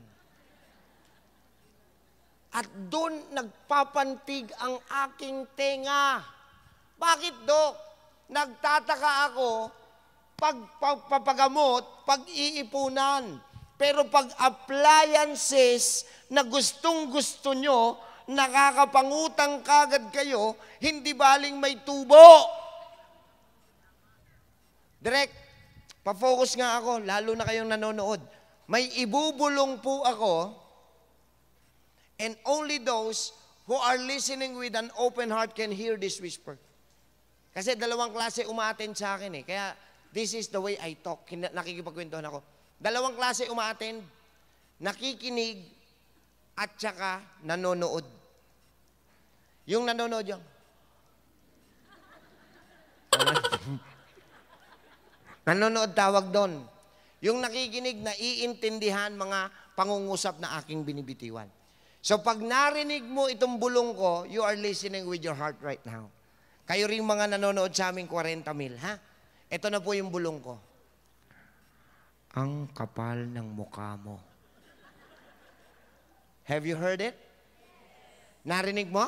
At doon nagpapantig ang aking tenga. Bakit, Dok? Nagtataka ako, pag papagamot, pag-iipunan. Pero pag appliances na gustong-gusto nyo, nakakapangutang kagad kayo, hindi baling may tubo. Direk, pa-focus nga ako, lalo na kayong nanonood. May ibubulong po ako, and only those who are listening with an open heart can hear this whisper. Kasi dalawang klase umaaten sa akin eh. Kaya this is the way I talk. Nakikipagkwentuhan ako. Dalawang klase umaaten, nakikinig, at saka nanonood. Yung nanonood yung... [LAUGHS] nanonood tawag doon. Yung nakikinig na iintindihan mga pangungusap na aking binibitiwan. So pag narinig mo itong bulong ko, you are listening with your heart right now. Kayo rin mga nanonood sa aming 40 mil, ha? Ito na po yung bulong ko. Ang kapal ng mukha mo. Have you heard it? Narinig mo?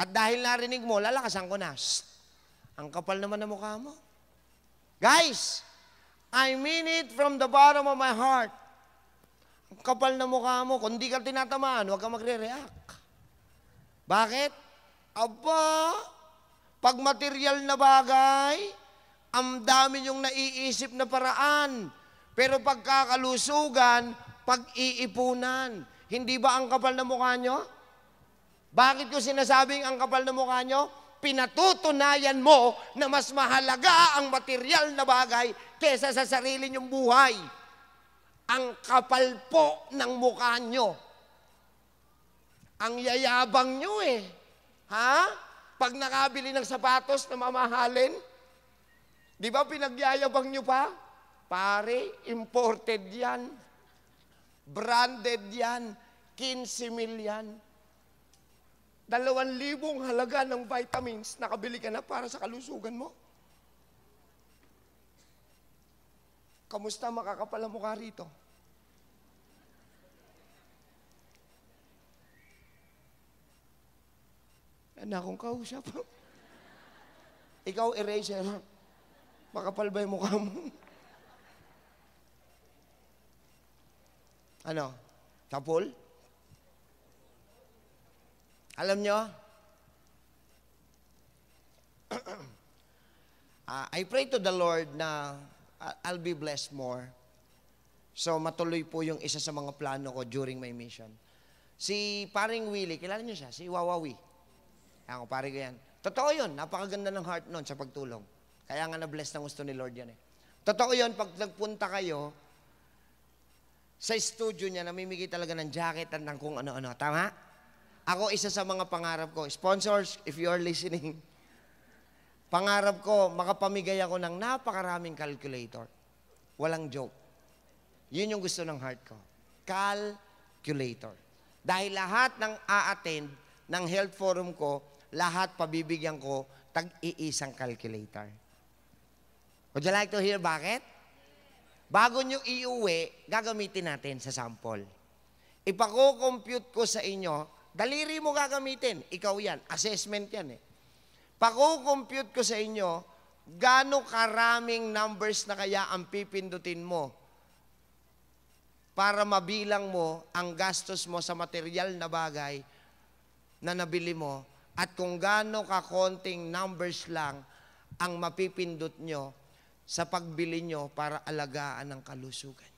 At dahil narinig mo, lalakasan ko na. Shh! Ang kapal naman ng mukha mo. Guys, I mean it from the bottom of my heart. Ang kapal na mukha mo. Kung di ka tinatamaan, huwag ka magre-react. Bakit? Aba, pag material na bagay, ang dami niyong naiisip na paraan. Pero pagkakalusugan, pag-iipunan. Hindi ba ang kapal na mukha niyo? Bakit ko sinasabing ang kapal na mukha nyo? Pinatutunayan mo na mas mahalaga ang material na bagay kesa sa sarili nyong buhay. Ang kapal po ng mukha nyo. Ang yayabang nyo eh. Ha? Pag nakabili ng sapatos na mamahalin, di ba pinagyayabang nyo pa? Pare, imported yan. Branded yan. 15 million Dalawang libong halaga ng vitamins na kabili ka na para sa kalusugan mo. Kamusta makakapala mukha rito? Ano akong kausap? [LAUGHS] Ikaw, eraser. Makapal ba yung mukha mo? ano? Tapol? Alam nyo, uh, [CLEARS THROAT] I pray to the Lord na ah, I'll be blessed more. So matuloy po yung isa sa mga plano ko during my mission. Si paring Willie, kilala niyo siya? Si Wawawi. Ako, pare ko yan. Totoo yun, napakaganda ng heart noon sa pagtulong. Kaya nga na-bless ng gusto ni Lord yan eh. Totoo yun, pag nagpunta kayo, sa studio niya, namimigay talaga ng jacket at ng kung ano-ano. Tama? Ako, isa sa mga pangarap ko, sponsors, if you are listening, pangarap ko, makapamigay ako ng napakaraming calculator. Walang joke. Yun yung gusto ng heart ko. Calculator. Dahil lahat ng a-attend ng health forum ko, lahat pabibigyan ko tag-iisang calculator. Would you like to hear bakit? Bago nyo iuwi, gagamitin natin sa sample. Ipako-compute ko sa inyo Daliri mo gagamitin. Ikaw yan. Assessment yan eh. Pakukompute ko sa inyo, gaano karaming numbers na kaya ang pipindutin mo para mabilang mo ang gastos mo sa material na bagay na nabili mo at kung gaano kakonting numbers lang ang mapipindot nyo sa pagbili nyo para alagaan ang kalusugan.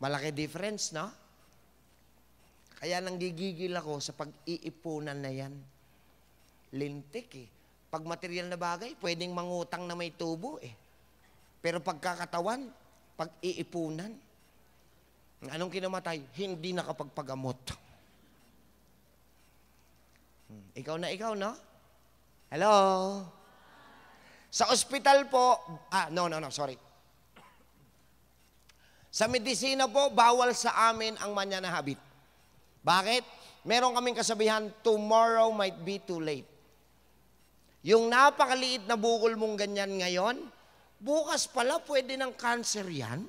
Malaki difference, no? Kaya nanggigigil ako sa pag-iipunan na yan. Lintik eh. Pag material na bagay, pwedeng mangutang na may tubo eh. Pero pagkakatawan, pag-iipunan. Anong kinamatay? Hindi nakapagpagamot. Hmm. Ikaw na ikaw, no? Hello? Sa ospital po, ah, no, no, no, sorry. Sa medisina po, bawal sa amin ang manya na habit. Bakit? Meron kaming kasabihan, tomorrow might be too late. Yung napakaliit na bukol mong ganyan ngayon, bukas pala pwede ng cancer yan.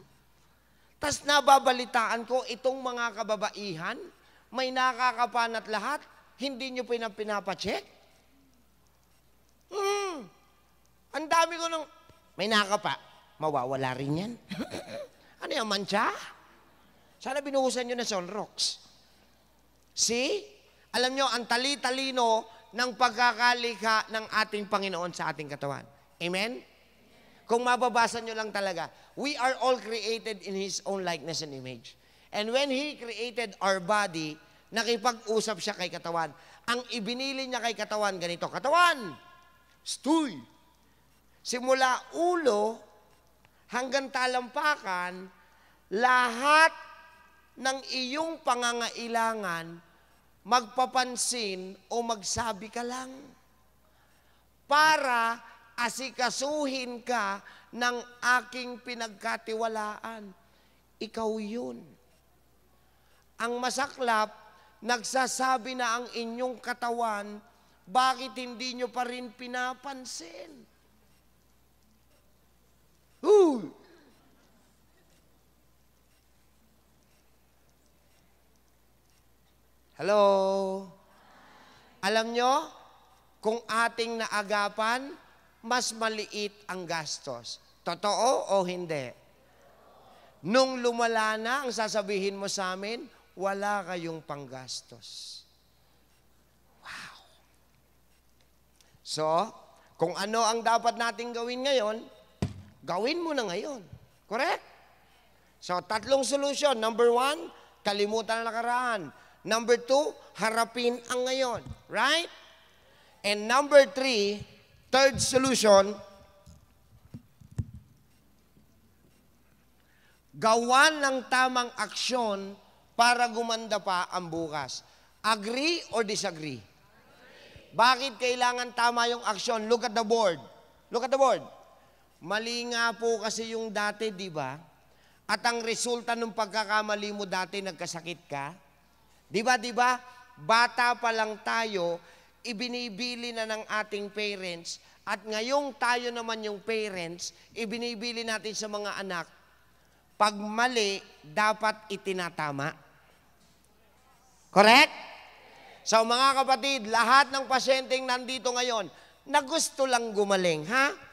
Tapos nababalitaan ko, itong mga kababaihan, may nakakapanat lahat, hindi nyo pinapinapacheck. Hmm. Ang dami ko ng, may nakapa, mawawala rin yan. [LAUGHS] Ano yung mancha? Sana binuhusan nyo na Solrox. See? Alam nyo, ang tali-talino ng pagkakalikha ng ating Panginoon sa ating katawan. Amen? Kung mababasa nyo lang talaga, we are all created in His own likeness and image. And when He created our body, nakipag-usap siya kay katawan. Ang ibinili niya kay katawan, ganito, katawan, stoy, simula ulo hanggang talampakan, lahat ng iyong pangangailangan, magpapansin o magsabi ka lang para asikasuhin ka ng aking pinagkatiwalaan. Ikaw yun. Ang masaklap, nagsasabi na ang inyong katawan, bakit hindi nyo pa rin pinapansin? Ooh. Hello? Alam nyo, kung ating naagapan, mas maliit ang gastos. Totoo o hindi? Nung lumala na, ang sasabihin mo sa amin, wala kayong panggastos. Wow! So, kung ano ang dapat nating gawin ngayon, Gawin mo na ngayon. Correct? So, tatlong solution. Number one, kalimutan ang nakaraan. Number two, harapin ang ngayon. Right? And number three, third solution, gawan ng tamang aksyon para gumanda pa ang bukas. Agree or disagree? Agree. Bakit kailangan tama yung aksyon? Look at the board. Look at the board. Mali nga po kasi yung dati, di ba? At ang resulta ng pagkakamali mo dati, nagkasakit ka. Di ba, di ba? Bata pa lang tayo, ibinibili na ng ating parents. At ngayong tayo naman yung parents, ibinibili natin sa mga anak, pag mali, dapat itinatama. Correct? So mga kapatid, lahat ng pasyenteng nandito ngayon, na gusto lang gumaling, ha?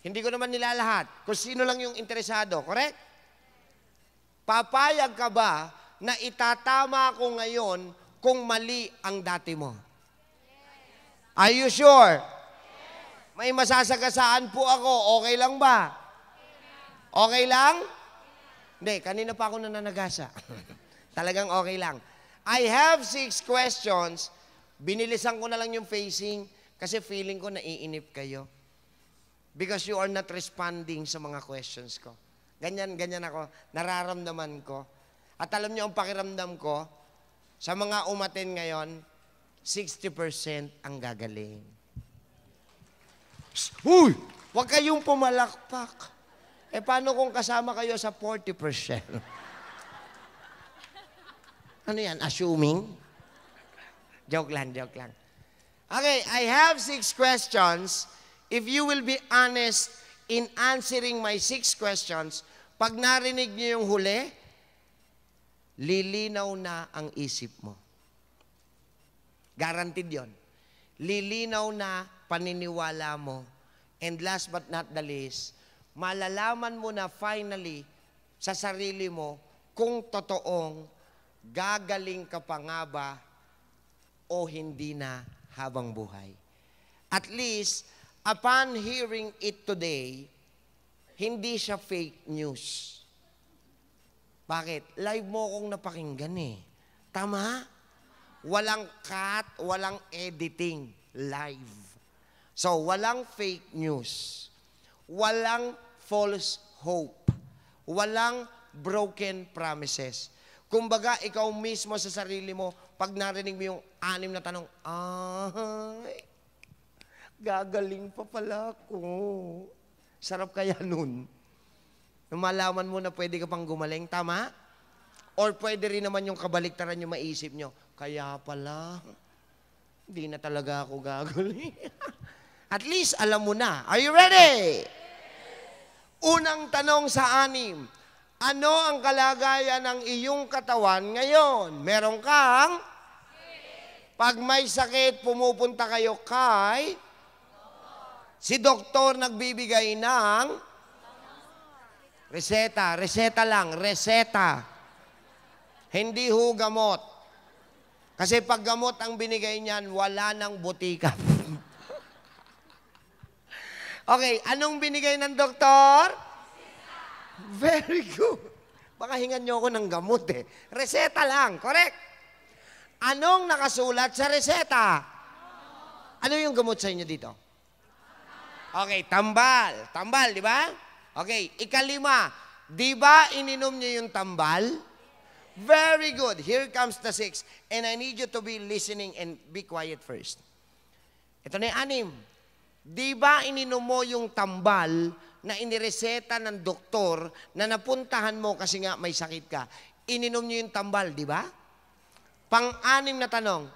Hindi ko naman nilalahat. Kung sino lang yung interesado, correct? Papayag ka ba na itatama ko ngayon kung mali ang dati mo? Are you sure? May masasagasaan po ako. Okay lang ba? Okay lang? Hindi, kanina pa ako nananagasa. [LAUGHS] Talagang okay lang. I have six questions. Binilisan ko na lang yung facing kasi feeling ko naiinip kayo. Because you are not responding sa mga questions ko. Ganyan, ganyan ako. Nararamdaman ko. At alam niyo ang pakiramdam ko, sa mga umatin ngayon, 60% ang gagaling. Uy! Huwag kayong pumalakpak. Eh, paano kung kasama kayo sa 40%? [LAUGHS] ano yan? Assuming? Joke lang, joke lang. Okay, I have six questions. If you will be honest in answering my six questions, pag narinig niyo yung huli, lilinaw na ang isip mo. Guaranteed yon. Lilinaw na paniniwala mo. And last but not the least, malalaman mo na finally sa sarili mo kung totoong gagaling ka pa nga ba o hindi na habang buhay. At least, upon hearing it today, hindi siya fake news. Bakit? Live mo kong napakinggan eh. Tama? Walang cut, walang editing. Live. So, walang fake news. Walang false hope. Walang broken promises. Kumbaga, ikaw mismo sa sarili mo, pag narinig mo yung anim na tanong, ay, Gagaling pa pala ako. Sarap kaya nun. Nung malaman mo na pwede ka pang gumaling, tama? Or pwede rin naman yung kabaliktaran yung maisip nyo, kaya pala, hindi na talaga ako gagaling. [LAUGHS] At least alam mo na. Are you ready? Unang tanong sa anim, ano ang kalagayan ng iyong katawan ngayon? Meron kang? Pag may sakit, pumupunta kayo kay? Si doktor nagbibigay ng reseta. Reseta lang. Reseta. Hindi ho gamot. Kasi pag gamot ang binigay niyan, wala nang butika. [LAUGHS] okay, anong binigay ng doktor? Very good. Baka hingan niyo ako ng gamot eh. Reseta lang, correct? Anong nakasulat sa reseta? Ano Ano yung gamot sa inyo dito? Okay, tambal. Tambal, di ba? Okay, ikalima. Di ba ininom niyo yung tambal? Very good. Here comes the six. And I need you to be listening and be quiet first. Ito na yung anim. Di ba ininom mo yung tambal na inireseta ng doktor na napuntahan mo kasi nga may sakit ka? Ininom niyo yung tambal, di ba? Pang-anim na tanong,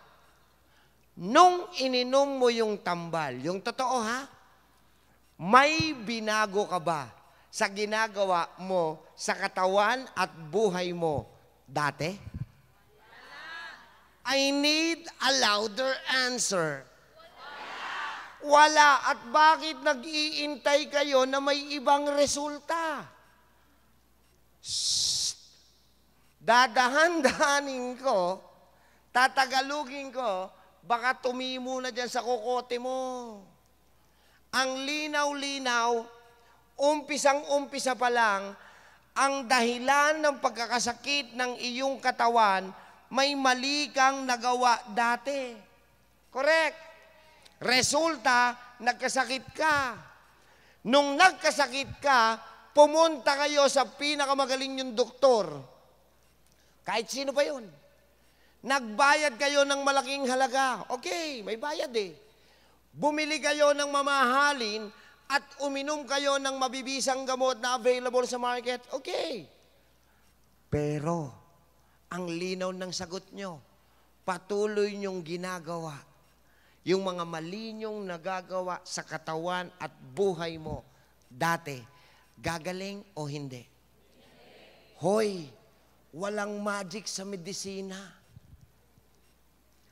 nung ininom mo yung tambal, yung totoo ha, may binago ka ba sa ginagawa mo sa katawan at buhay mo dati? I need a louder answer. Wala. At bakit nag-iintay kayo na may ibang resulta? Dadahan-dahanin ko, tatagalugin ko, baka tumimo na dyan sa kokote mo ang linaw-linaw, umpisang-umpisa pa lang, ang dahilan ng pagkakasakit ng iyong katawan, may mali kang nagawa dati. Correct? Resulta, nagkasakit ka. Nung nagkasakit ka, pumunta kayo sa pinakamagaling yung doktor. Kahit sino pa yun. Nagbayad kayo ng malaking halaga. Okay, may bayad eh. Bumili kayo ng mamahalin at uminom kayo ng mabibisang gamot na available sa market. Okay. Pero, ang linaw ng sagot nyo, patuloy nyong ginagawa yung mga mali nyong nagagawa sa katawan at buhay mo dati, gagaling o hindi. Hoy, walang magic sa medisina.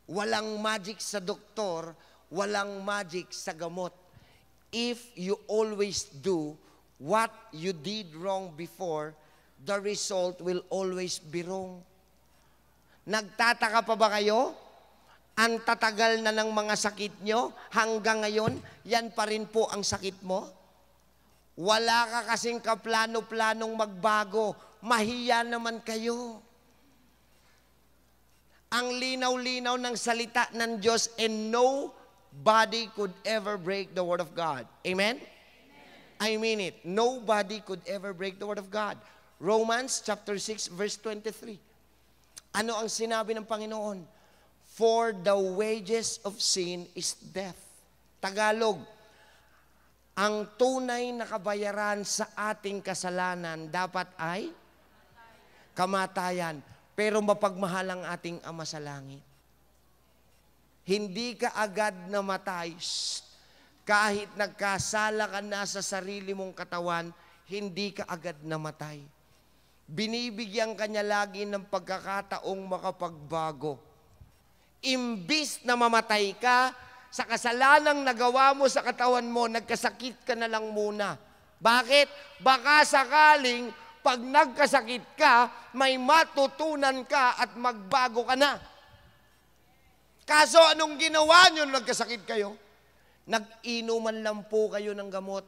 Walang magic sa doktor walang magic sa gamot. If you always do what you did wrong before, the result will always be wrong. Nagtataka pa ba kayo? Ang tatagal na ng mga sakit nyo, hanggang ngayon, yan pa rin po ang sakit mo? Wala ka kasing kaplano-planong magbago. Mahiya naman kayo. Ang linaw-linaw ng salita ng Diyos and no nobody could ever break the Word of God. Amen? Amen? I mean it. Nobody could ever break the Word of God. Romans chapter 6 verse 23. Ano ang sinabi ng Panginoon? For the wages of sin is death. Tagalog, ang tunay na kabayaran sa ating kasalanan dapat ay kamatayan. Pero mapagmahal ang ating Ama sa Langit. Hindi ka agad namatay. Kahit nagkasala ka na sa sarili mong katawan, hindi ka agad namatay. Binibigyan ka niya lagi ng pagkakataong makapagbago. Imbis na mamatay ka, sa kasalanang nagawa mo sa katawan mo, nagkasakit ka na lang muna. Bakit? Baka sakaling pag nagkasakit ka, may matutunan ka at magbago ka na. Kaso anong ginawa nyo nung nagkasakit kayo? Nag-inuman lang po kayo ng gamot,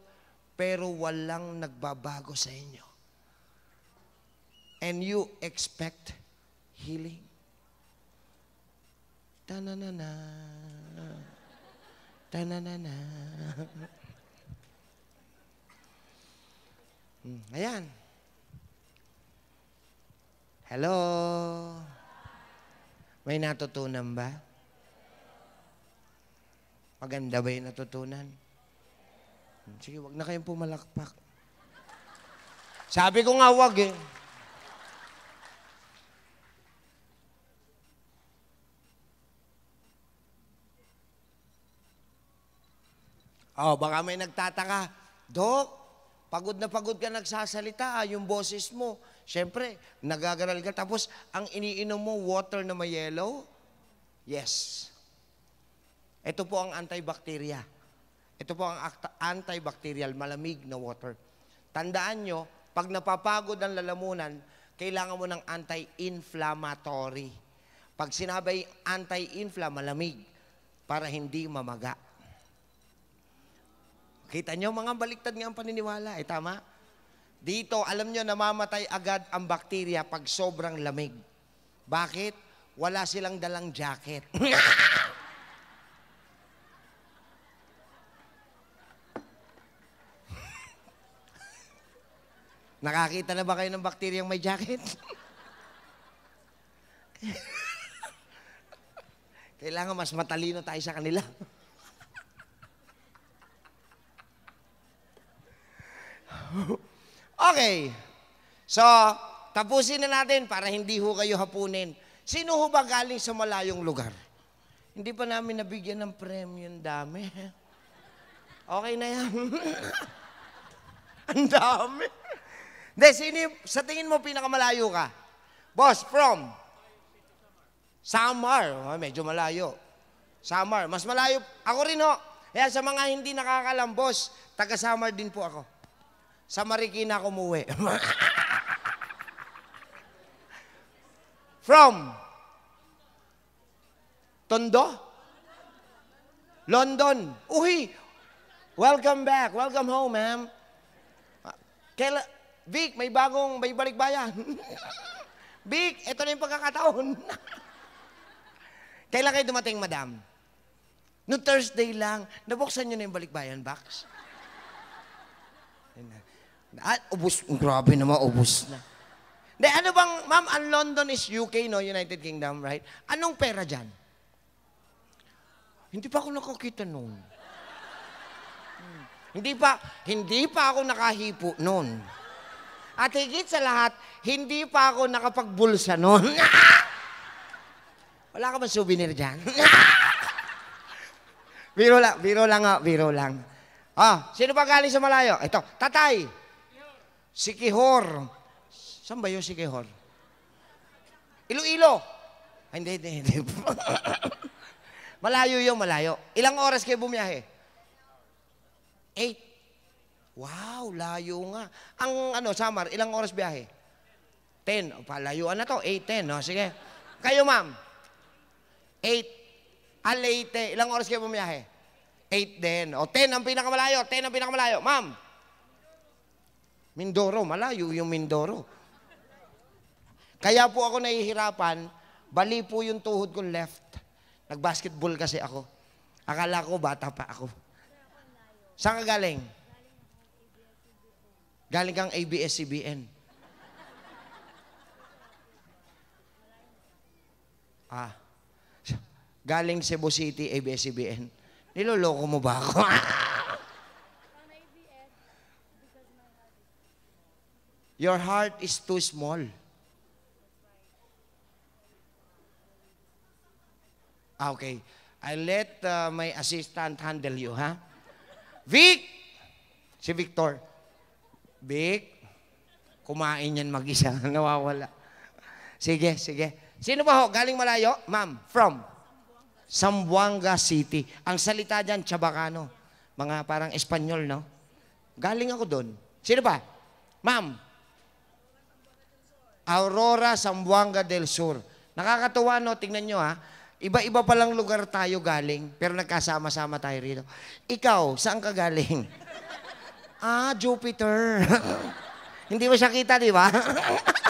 pero walang nagbabago sa inyo. And you expect healing. Tananana. Tananana. Hmm, ayan. Hello? May natutunan ba? Maganda ba yung natutunan? Sige, wag na kayong pumalakpak. Sabi ko nga wag eh. Oh, baka may nagtataka. Dok, pagod na pagod ka nagsasalita, ah, yung boses mo. Siyempre, nagagaral ka. Tapos, ang iniinom mo, water na may yellow? Yes. Ito po ang antibacteria. Ito po ang antibacterial, malamig na water. Tandaan nyo, pag napapagod ang lalamunan, kailangan mo ng anti-inflammatory. Pag sinabay anti-infla, malamig para hindi mamaga. Kita nyo, mga baliktad nga ang paniniwala. Eh, tama? Dito, alam nyo, namamatay agad ang bakterya pag sobrang lamig. Bakit? Wala silang dalang jacket. [LAUGHS] Nakakita na ba kayo ng bakteriyang may jacket? [LAUGHS] Kailangan mas matalino tayo sa kanila. [LAUGHS] okay. So, tapusin na natin para hindi ho kayo hapunin. Sino ho ba galing sa malayong lugar? Hindi pa namin nabigyan ng premyo ang dami. [LAUGHS] Okay na yan. ang dami. Hindi, sino yung, sa tingin mo pinakamalayo ka? Boss, from? Samar. Oh, medyo malayo. Samar. Mas malayo. Ako rin ho. Oh. Kaya sa mga hindi nakakalam, boss, taga Samar din po ako. Sa Marikina ako muwi. [LAUGHS] from? Tondo? London. Uy! Welcome back. Welcome home, ma'am. Ah, kaila, Vic, may bagong, may bayan. [LAUGHS] Vic, ito na yung pagkakataon. [LAUGHS] Kailan kayo dumating, madam? No Thursday lang, nabuksan nyo na yung balikbayan box. [LAUGHS] Ah, ubus, grabe naman, ubus na. De, ano bang, ma'am, ang London is UK, no? United Kingdom, right? Anong pera dyan? Hindi pa ako nakakita noon. Hmm. Hindi pa, hindi pa ako nakahipo noon. At higit sa lahat, hindi pa ako nakapagbulsa noon. [LAUGHS] Wala ka ba souvenir dyan? [LAUGHS] biro lang, biro lang, biro lang. Ah, sino pa galing sa malayo? Ito, tatay. Si Kihor. Saan ba yun si Kihor? Iloilo. Ay, hindi, hindi, hindi. [LAUGHS] malayo yung malayo. Ilang oras kayo bumiyahe? Eight. Wow, layo nga. Ang ano, Samar, ilang oras biyahe? 10. O, palayuan na to. 8, 10. No? Sige. Kayo, ma'am. 8. Alate. Ah, ilang oras kayo bumiyahe? 8 din. O, 10 ang pinakamalayo. 10 ang pinakamalayo. Ma'am. Mindoro. Malayo yung Mindoro. Kaya po ako nahihirapan. Bali po yung tuhod ko left. Nag-basketball kasi ako. Akala ko bata pa ako. Saan ka galing? Galing kang ABS-CBN. Ah. Galing Cebu City, ABS-CBN. Niloloko mo ba ako? [LAUGHS] Your heart is too small. Ah, okay. I let uh, my assistant handle you, ha? Vic! Si Victor. Bik, kumain yan mag-isa. [LAUGHS] Nawawala. Sige, sige. Sino ba ho? Galing malayo? Ma'am, from? Sambuanga City. Ang salita dyan, Chabacano. Mga parang Espanyol, no? Galing ako doon. Sino pa? Ma'am? Aurora Sambuanga del Sur. Nakakatuwa, no? Tingnan nyo, ha? Iba-iba palang lugar tayo galing, pero nagkasama-sama tayo rito. Ikaw, saan ka galing? [LAUGHS] Ah, Jupiter. [LAUGHS] Hindi mo siya kita, di ba?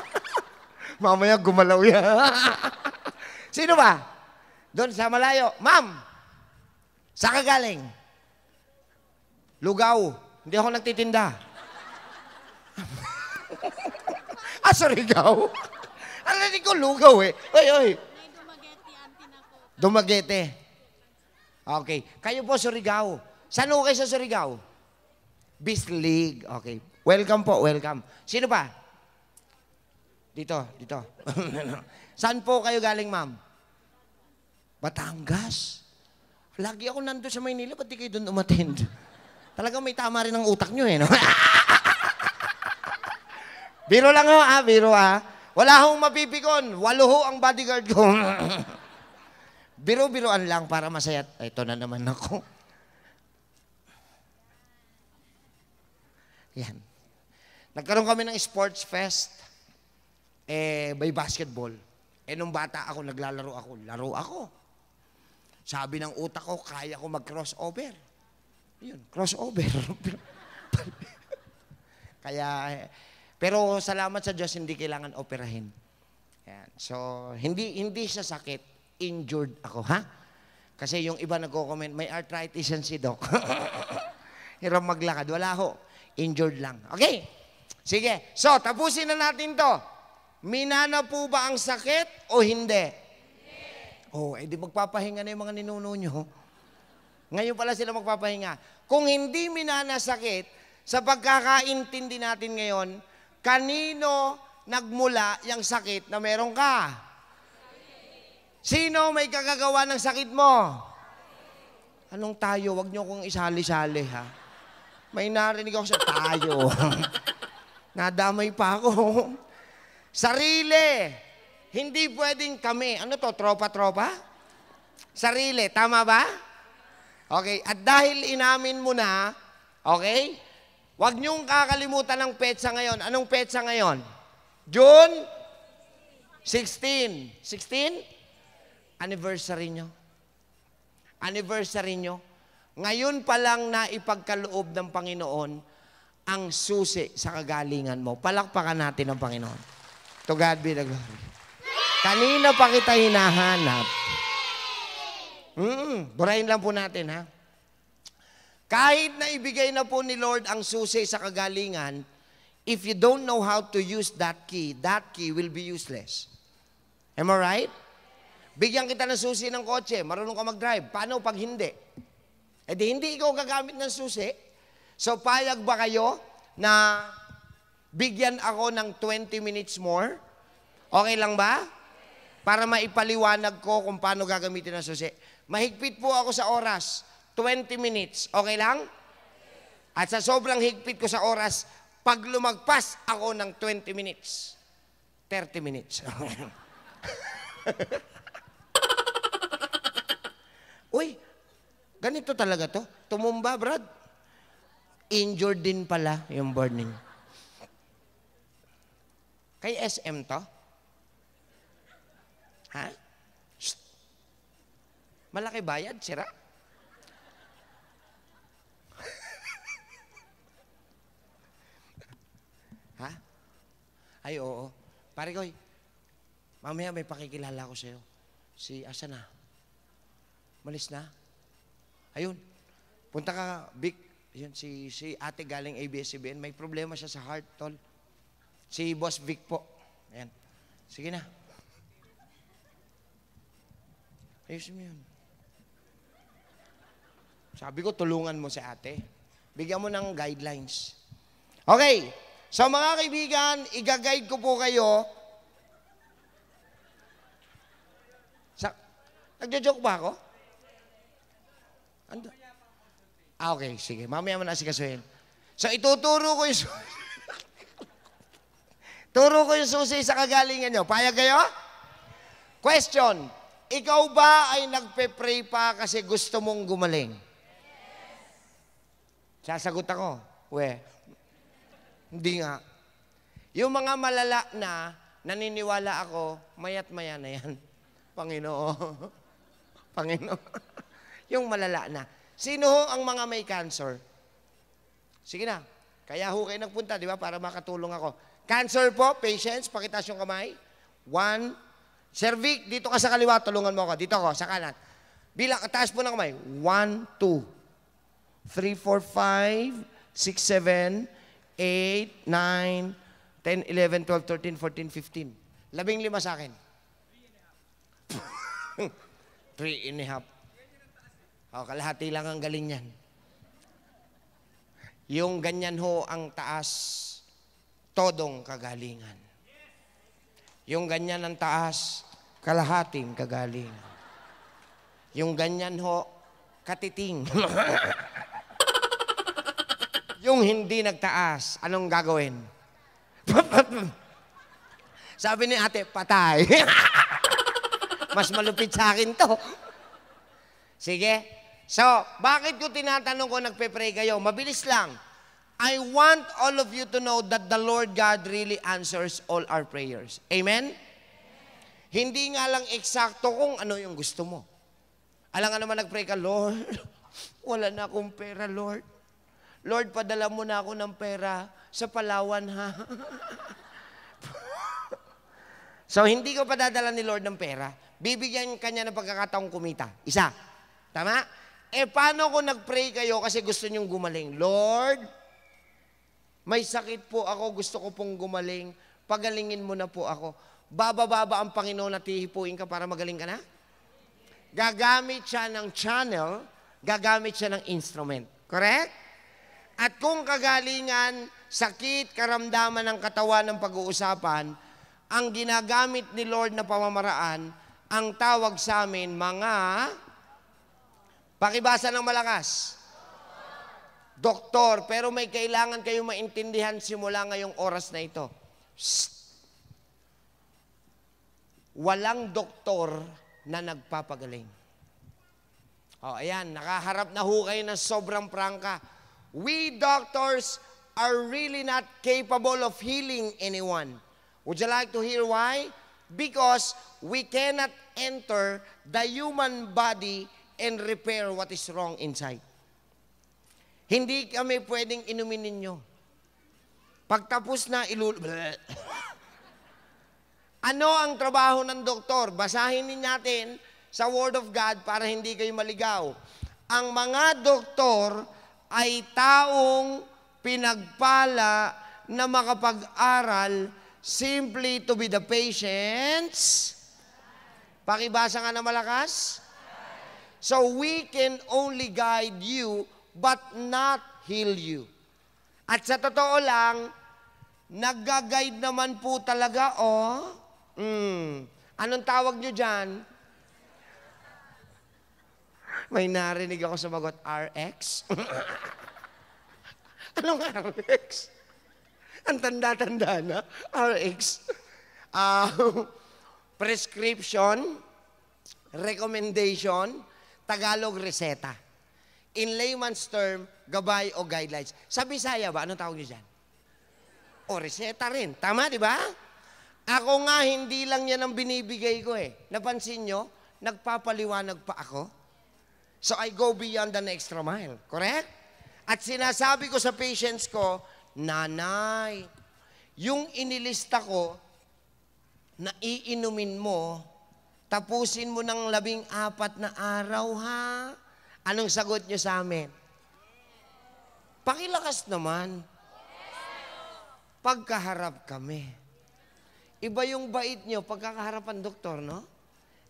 [LAUGHS] Mamaya gumalaw yan. [LAUGHS] Sino ba? Doon sa malayo. Ma'am, sa kagaling? Lugaw. Hindi ako nagtitinda. ah, sorry, gaw. ko lugaw eh. Oy, oy. dumagete, auntie na Dumagete. Okay. Kayo po, Surigao. Saan ho kayo sa Surigao? Beast League. Okay. Welcome po, welcome. Sino pa? Dito, dito. [LAUGHS] Saan po kayo galing, ma'am? Batangas. Lagi ako nando sa Maynila, pati kayo doon umattend? [LAUGHS] Talaga may tama rin ang utak nyo eh. No? [LAUGHS] biro lang ho, ah, biro ah. Wala akong mapipikon. Walo ho ang bodyguard ko. Biro-biroan lang para masaya. Ito na naman ako. Yan. Nagkaroon kami ng sports fest. Eh, by basketball. Eh, nung bata ako, naglalaro ako. Laro ako. Sabi ng utak ko, kaya ko mag-crossover. Yun, crossover. [LAUGHS] kaya, eh, pero salamat sa Diyos, hindi kailangan operahin. Yan. So, hindi, hindi siya sakit. Injured ako, ha? Kasi yung iba nagko-comment, may arthritis yan si Doc. [LAUGHS] Hirap maglakad. Wala ho. Injured lang. Okay? Sige. So, tapusin na natin to. Minana po ba ang sakit o hindi? Hindi. Oh, edi eh, magpapahinga na yung mga ninuno nyo. Ngayon pala sila magpapahinga. Kung hindi minana sakit, sa pagkakaintindi natin ngayon, kanino nagmula yung sakit na meron ka? Sino may kagagawa ng sakit mo? Anong tayo? Huwag niyo kong isali-sali ha. May narinig ako sa tayo. [LAUGHS] Nadamay pa ako. Sarili. Hindi pwedeng kami. Ano to, tropa-tropa? Sarili, tama ba? Okay, at dahil inamin mo na, okay, Huwag niyong kakalimutan ang petsa ngayon. Anong petsa ngayon? June 16. 16? Anniversary niyo. Anniversary niyo. Ngayon pa lang na ipagkaloob ng Panginoon ang susi sa kagalingan mo. Palakpakan natin ang Panginoon. To God be the glory. Kanina pa kita hinahanap. Mm, burahin lang po natin ha. Kahit na ibigay na po ni Lord ang susi sa kagalingan, if you don't know how to use that key, that key will be useless. Am I right? Bigyan kita ng susi ng kotse, marunong ka mag-drive. Paano pag hindi? E di hindi ikaw gagamit ng susi. So payag ba kayo na bigyan ako ng 20 minutes more? Okay lang ba? Para maipaliwanag ko kung paano gagamitin ang susi. Mahigpit po ako sa oras. 20 minutes. Okay lang? At sa sobrang higpit ko sa oras, pag lumagpas ako ng 20 minutes, 30 minutes. [LAUGHS] Ganito talaga to. Tumumba, Brad. Injured din pala yung burning. Kay SM to? Ha? Shh. Malaki bayad, sira? [LAUGHS] ha? Ay, oo. Pare ko, mamaya may pakikilala ko sa'yo. Si, asa na? Malis na? Ayun. Punta ka, Vic. Ayun, si, si ate galing ABS-CBN. May problema siya sa heart, tol. Si Boss Vic po. Ayan. Sige na. Ayusin mo yun. Sabi ko, tulungan mo si ate. Bigyan mo ng guidelines. Okay. So mga kaibigan, igaguide ko po kayo. Sa, nagjo-joke ba ako? Ando. Ah, okay. Sige. Mamaya mo na si Kasuel. So, ituturo ko yung susi. [LAUGHS] Turo ko yung susi sa kagalingan nyo. Payag kayo? Question. Ikaw ba ay nagpe-pray pa kasi gusto mong gumaling? Yes. Sasagot ako. We, hindi nga. Yung mga malala na, naniniwala ako, mayat maya na yan. [LAUGHS] Panginoon. [LAUGHS] Panginoon yung malala na. Sino ho ang mga may cancer? Sige na. Kaya ho kayo nagpunta, di ba? Para makatulong ako. Cancer po, patients, pakitas yung kamay. One. Cervic, dito ka sa kaliwa, tulungan mo ako. Dito ako, sa kanan. Bilang, taas po ng kamay. One, two. Three, four, five, six, seven, eight, nine, ten, eleven, twelve, thirteen, fourteen, fifteen. Labing lima sa akin. [LAUGHS] Three and a half. Three and a half. O, oh, kalahati lang ang galing niyan. Yung ganyan ho ang taas, todong kagalingan. Yung ganyan ang taas, kalahating kagalingan. Yung ganyan ho, katiting. [COUGHS] yung hindi nagtaas, anong gagawin? [COUGHS] Sabi ni ate, patay. [LAUGHS] Mas malupit sa akin to. Sige, So, bakit ko tinatanong ko nagpe-pray kayo? Mabilis lang. I want all of you to know that the Lord God really answers all our prayers. Amen? Hindi nga lang eksakto kung ano yung gusto mo. Alam nga naman nagpray ka, Lord, [LAUGHS] wala na akong pera, Lord. Lord, padala mo na ako ng pera sa Palawan, ha? [LAUGHS] so, hindi ko padadala ni Lord ng pera. Bibigyan kanya ng pagkakataong kumita. Isa. Tama? Eh, paano kung nag-pray kayo kasi gusto nyong gumaling? Lord, may sakit po ako, gusto ko pong gumaling. Pagalingin mo na po ako. Babababa ang Panginoon at hihipuin ka para magaling ka na? Gagamit siya ng channel, gagamit siya ng instrument. Correct? At kung kagalingan, sakit, karamdaman ng katawan ng pag-uusapan, ang ginagamit ni Lord na pamamaraan, ang tawag sa amin, mga Pakibasa ng malakas. Doktor, pero may kailangan kayong maintindihan simula ngayong oras na ito. Shh. Walang doktor na nagpapagaling. O, oh, ayan, nakaharap na ho kayo ng sobrang prangka. We doctors are really not capable of healing anyone. Would you like to hear why? Because we cannot enter the human body and repair what is wrong inside. Hindi kami pwedeng inumin ninyo. Pagtapos na, ilul... [LAUGHS] ano ang trabaho ng doktor? Basahin din natin sa Word of God para hindi kayo maligaw. Ang mga doktor ay taong pinagpala na makapag-aral simply to be the patients. Pakibasa nga na malakas. So we can only guide you but not heal you. At sa totoo lang, nag-guide naman po talaga, oh. Mm. Anong tawag nyo dyan? May narinig ako sumagot, RX? [LAUGHS] Anong RX? Ang tanda-tanda na, RX. Uh, ah, [LAUGHS] prescription, recommendation, Tagalog reseta. In layman's term, gabay o guidelines. Sa Bisaya ba, ano tawag niyo dyan? O reseta rin. Tama, di ba? Ako nga, hindi lang yan ang binibigay ko eh. Napansin nyo, nagpapaliwanag pa ako. So I go beyond an extra mile. Correct? At sinasabi ko sa patients ko, Nanay, yung inilista ko na iinumin mo Tapusin mo ng labing apat na araw, ha? Anong sagot niyo sa amin? Pakilakas naman. Pagkaharap kami. Iba yung bait niyo, pagkakaharapan, doktor, no?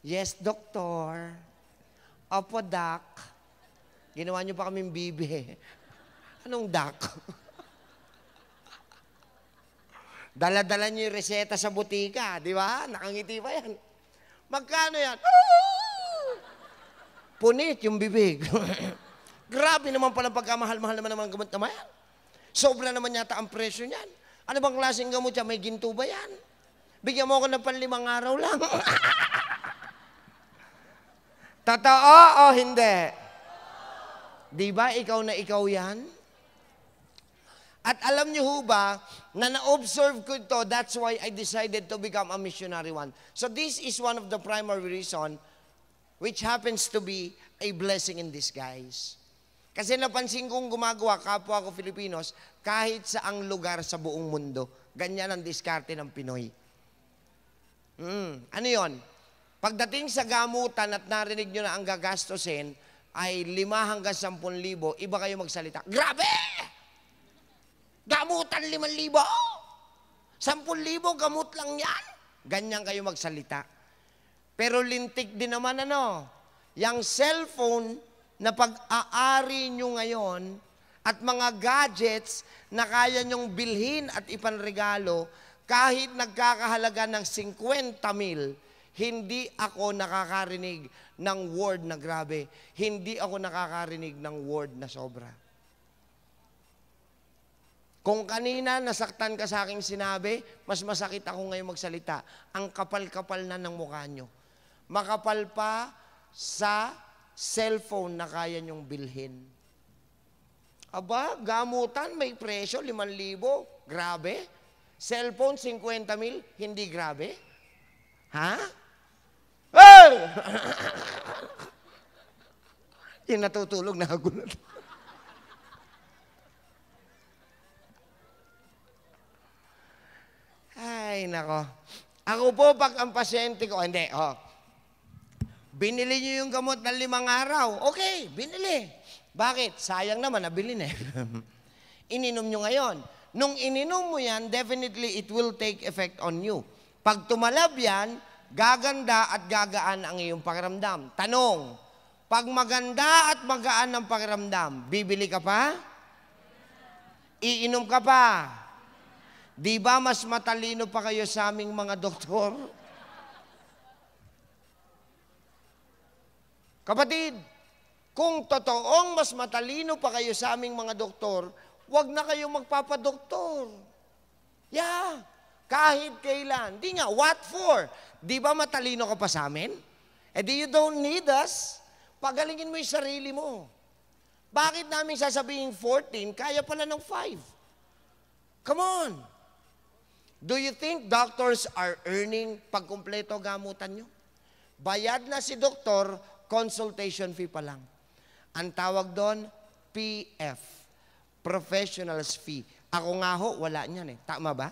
Yes, doktor. Opo, doc. Ginawa niyo pa kaming bibi. Eh. Anong doc? [LAUGHS] Dala-dala niyo yung reseta sa butika, di ba? Nakangiti pa yan. Magkano yan? [LAUGHS] Punit yung bibig. [LAUGHS] Grabe naman pala pagkamahal-mahal naman ng ang gamot na yan. Sobra naman yata ang presyo niyan. Ano bang klaseng gamot yan? May ginto ba yan? Bigyan mo ako ng panlimang araw lang. [LAUGHS] Totoo o hindi? Di ba ikaw na ikaw yan? At alam niyo ho ba, na na-observe ko ito, that's why I decided to become a missionary one. So this is one of the primary reason which happens to be a blessing in disguise. Kasi napansin kong gumagawa kapwa ko Filipinos kahit sa ang lugar sa buong mundo. Ganyan ang diskarte ng Pinoy. Mm, ano yon? Pagdating sa gamutan at narinig nyo na ang gagastusin ay lima hanggang sampun libo, iba kayo magsalita. Grabe! Gamutan liman libo. Sampun libo, gamot lang yan. Ganyan kayo magsalita. Pero lintik din naman ano, yung cellphone na pag-aari nyo ngayon at mga gadgets na kaya nyong bilhin at ipanregalo, kahit nagkakahalaga ng 50 mil, hindi ako nakakarinig ng word na grabe. Hindi ako nakakarinig ng word na sobra. Kung kanina nasaktan ka sa aking sinabi, mas masakit ako ngayon magsalita. Ang kapal-kapal na ng mukha nyo. Makapal pa sa cellphone na kaya nyong bilhin. Aba, gamutan may presyo, 5,000, grabe. Cellphone, 50 mil, hindi grabe. Ha? Hey! [LAUGHS] Yung natutulog na ako na. Ay, nako. Ako po, pag ang pasyente ko, hindi, oh, binili niyo yung gamot na limang araw. Okay, binili. Bakit? Sayang naman, nabili na. Eh. [LAUGHS] ininom nyo ngayon. Nung ininom mo yan, definitely it will take effect on you. Pag tumalab yan, gaganda at gagaan ang iyong pakiramdam. Tanong, pag maganda at magaan ang pakiramdam, bibili ka pa? Iinom ka pa? Di ba mas matalino pa kayo sa aming mga doktor? Kapatid, kung totoong mas matalino pa kayo sa aming mga doktor, wag na kayong magpapadoktor. Yeah, kahit kailan. Di nga, what for? Di ba matalino ka pa sa amin? Eh di you don't need us. Pagalingin mo yung sarili mo. Bakit namin sasabihin 14, kaya pala ng 5? Come on! Do you think doctors are earning pagkumpleto gamutan nyo? Bayad na si doktor, consultation fee pa lang. Ang tawag doon, PF, professional's fee. Ako nga ho, wala niyan eh. Tama ba?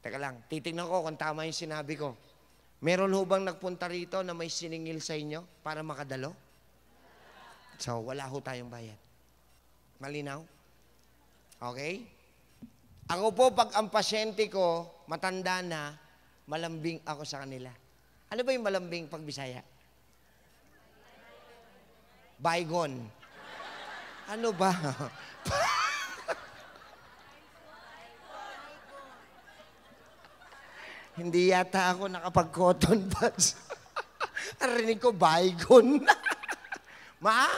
Teka lang, titignan ko kung tama yung sinabi ko. Meron ho bang nagpunta rito na may siningil sa inyo para makadalo? So, wala ho tayong bayad. Malinaw? Okay? Ako po, pag ang pasyente ko, matanda na, malambing ako sa kanila. Ano ba yung malambing pag Bisaya? Bygone. Ano ba? [LAUGHS] Hindi yata ako nakapag-cotton buds. [LAUGHS] Narinig ko, bygone. [LAUGHS] Ma?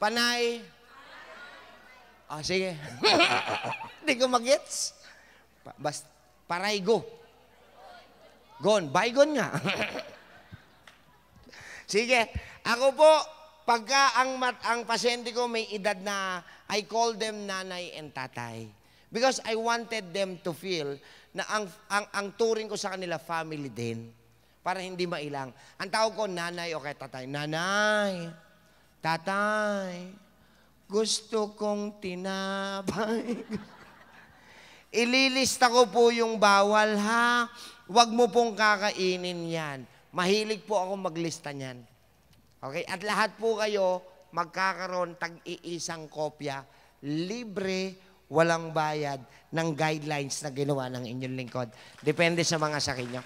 Panay. Ah, sige. [LAUGHS] Hindi ko magets. Pa- bas, paray go. Gon, bygone nga. [LAUGHS] sige, ako po, pagka ang, mat, ang pasyente ko may edad na, I call them nanay and tatay. Because I wanted them to feel na ang, ang, ang turing ko sa kanila, family din. Para hindi mailang. Ang tawag ko, nanay o kay tatay. Nanay, tatay, gusto kong tinapay. [LAUGHS] Ililista ko po yung bawal, ha? Huwag mo pong kakainin yan. Mahilig po ako maglista niyan. Okay? At lahat po kayo magkakaroon tag-iisang kopya, libre, walang bayad ng guidelines na ginawa ng inyong lingkod. Depende sa mga sakit nyo.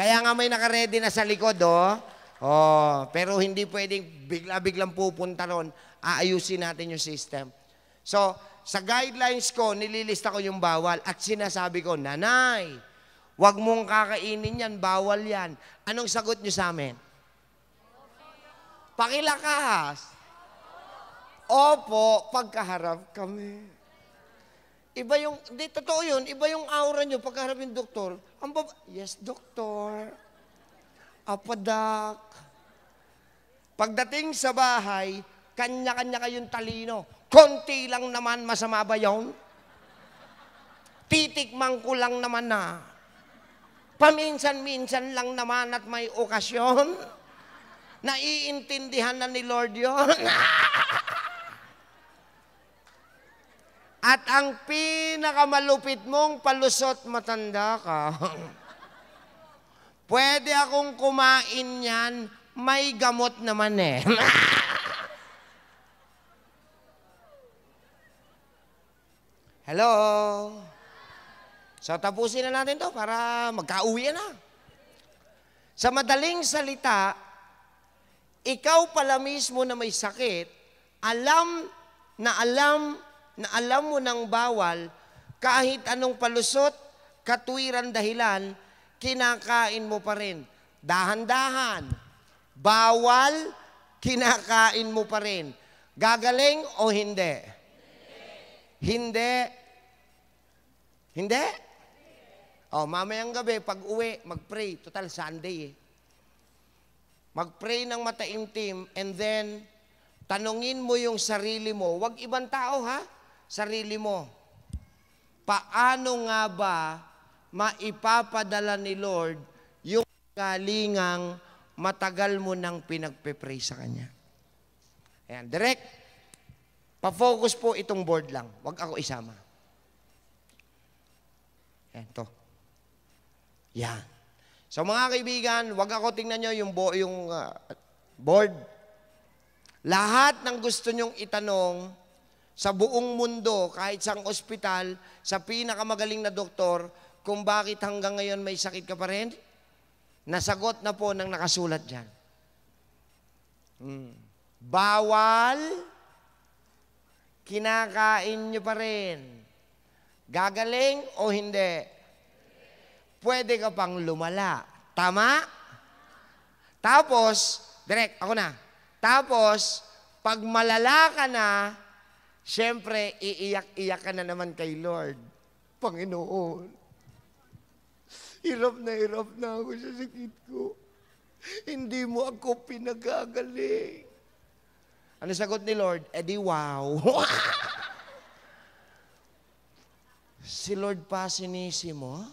Kaya nga may nakaredy na sa likod, oh. Oh, pero hindi pwedeng bigla-biglang pupunta ron aayusin natin yung system. So, sa guidelines ko, nililista ko yung bawal at sinasabi ko, Nanay, wag mong kakainin yan, bawal yan. Anong sagot niyo sa amin? Pakilakas. Opo, pagkaharap kami. Iba yung, di, totoo yun, iba yung aura nyo pagkaharap yung doktor. Ang baba, yes, doktor. Apadak. Pagdating sa bahay, kanya-kanya kayong talino. Konti lang naman, masama ba yun? Titikman ko lang naman na. Paminsan-minsan lang naman at may okasyon. Naiintindihan na ni Lord yon. [LAUGHS] at ang pinakamalupit mong palusot matanda ka. Pwede akong kumain yan, may gamot naman eh. [LAUGHS] Hello? So tapusin na natin to para magkauwi na. Sa madaling salita, ikaw pala mismo na may sakit, alam na alam na alam mo ng bawal kahit anong palusot, katuwiran dahilan, kinakain mo pa rin. Dahan-dahan. Bawal, kinakain mo pa rin. Gagaling o hindi? Hindi. hindi hindi? Oh, mamayang gabi, pag uwi, mag-pray. Total, Sunday eh. Mag-pray ng mataimtim and then tanungin mo yung sarili mo. Huwag ibang tao ha, sarili mo. Paano nga ba maipapadala ni Lord yung galingang matagal mo nang pinagpe-pray sa Kanya? Ayan, direct. Pa-focus po itong board lang. Huwag ako isama. Yan, to. Yan. So mga kaibigan, wag ako tingnan nyo yung, bo- yung uh, board. Lahat ng gusto nyong itanong sa buong mundo, kahit sa ospital, sa pinakamagaling na doktor, kung bakit hanggang ngayon may sakit ka pa rin, nasagot na po ng nakasulat dyan. Hmm. Bawal, kinakain nyo pa rin. Gagaling o hindi? Pwede ka pang lumala. Tama? Tapos, direct, ako na. Tapos, pag malala ka na, syempre, iiyak-iyak ka na naman kay Lord. Panginoon, hirap na hirap na ako sa sakit ko. Hindi mo ako pinagagaling. Ano sagot ni Lord? Eh di wow. [LAUGHS] Si Lord pa sinisi mo?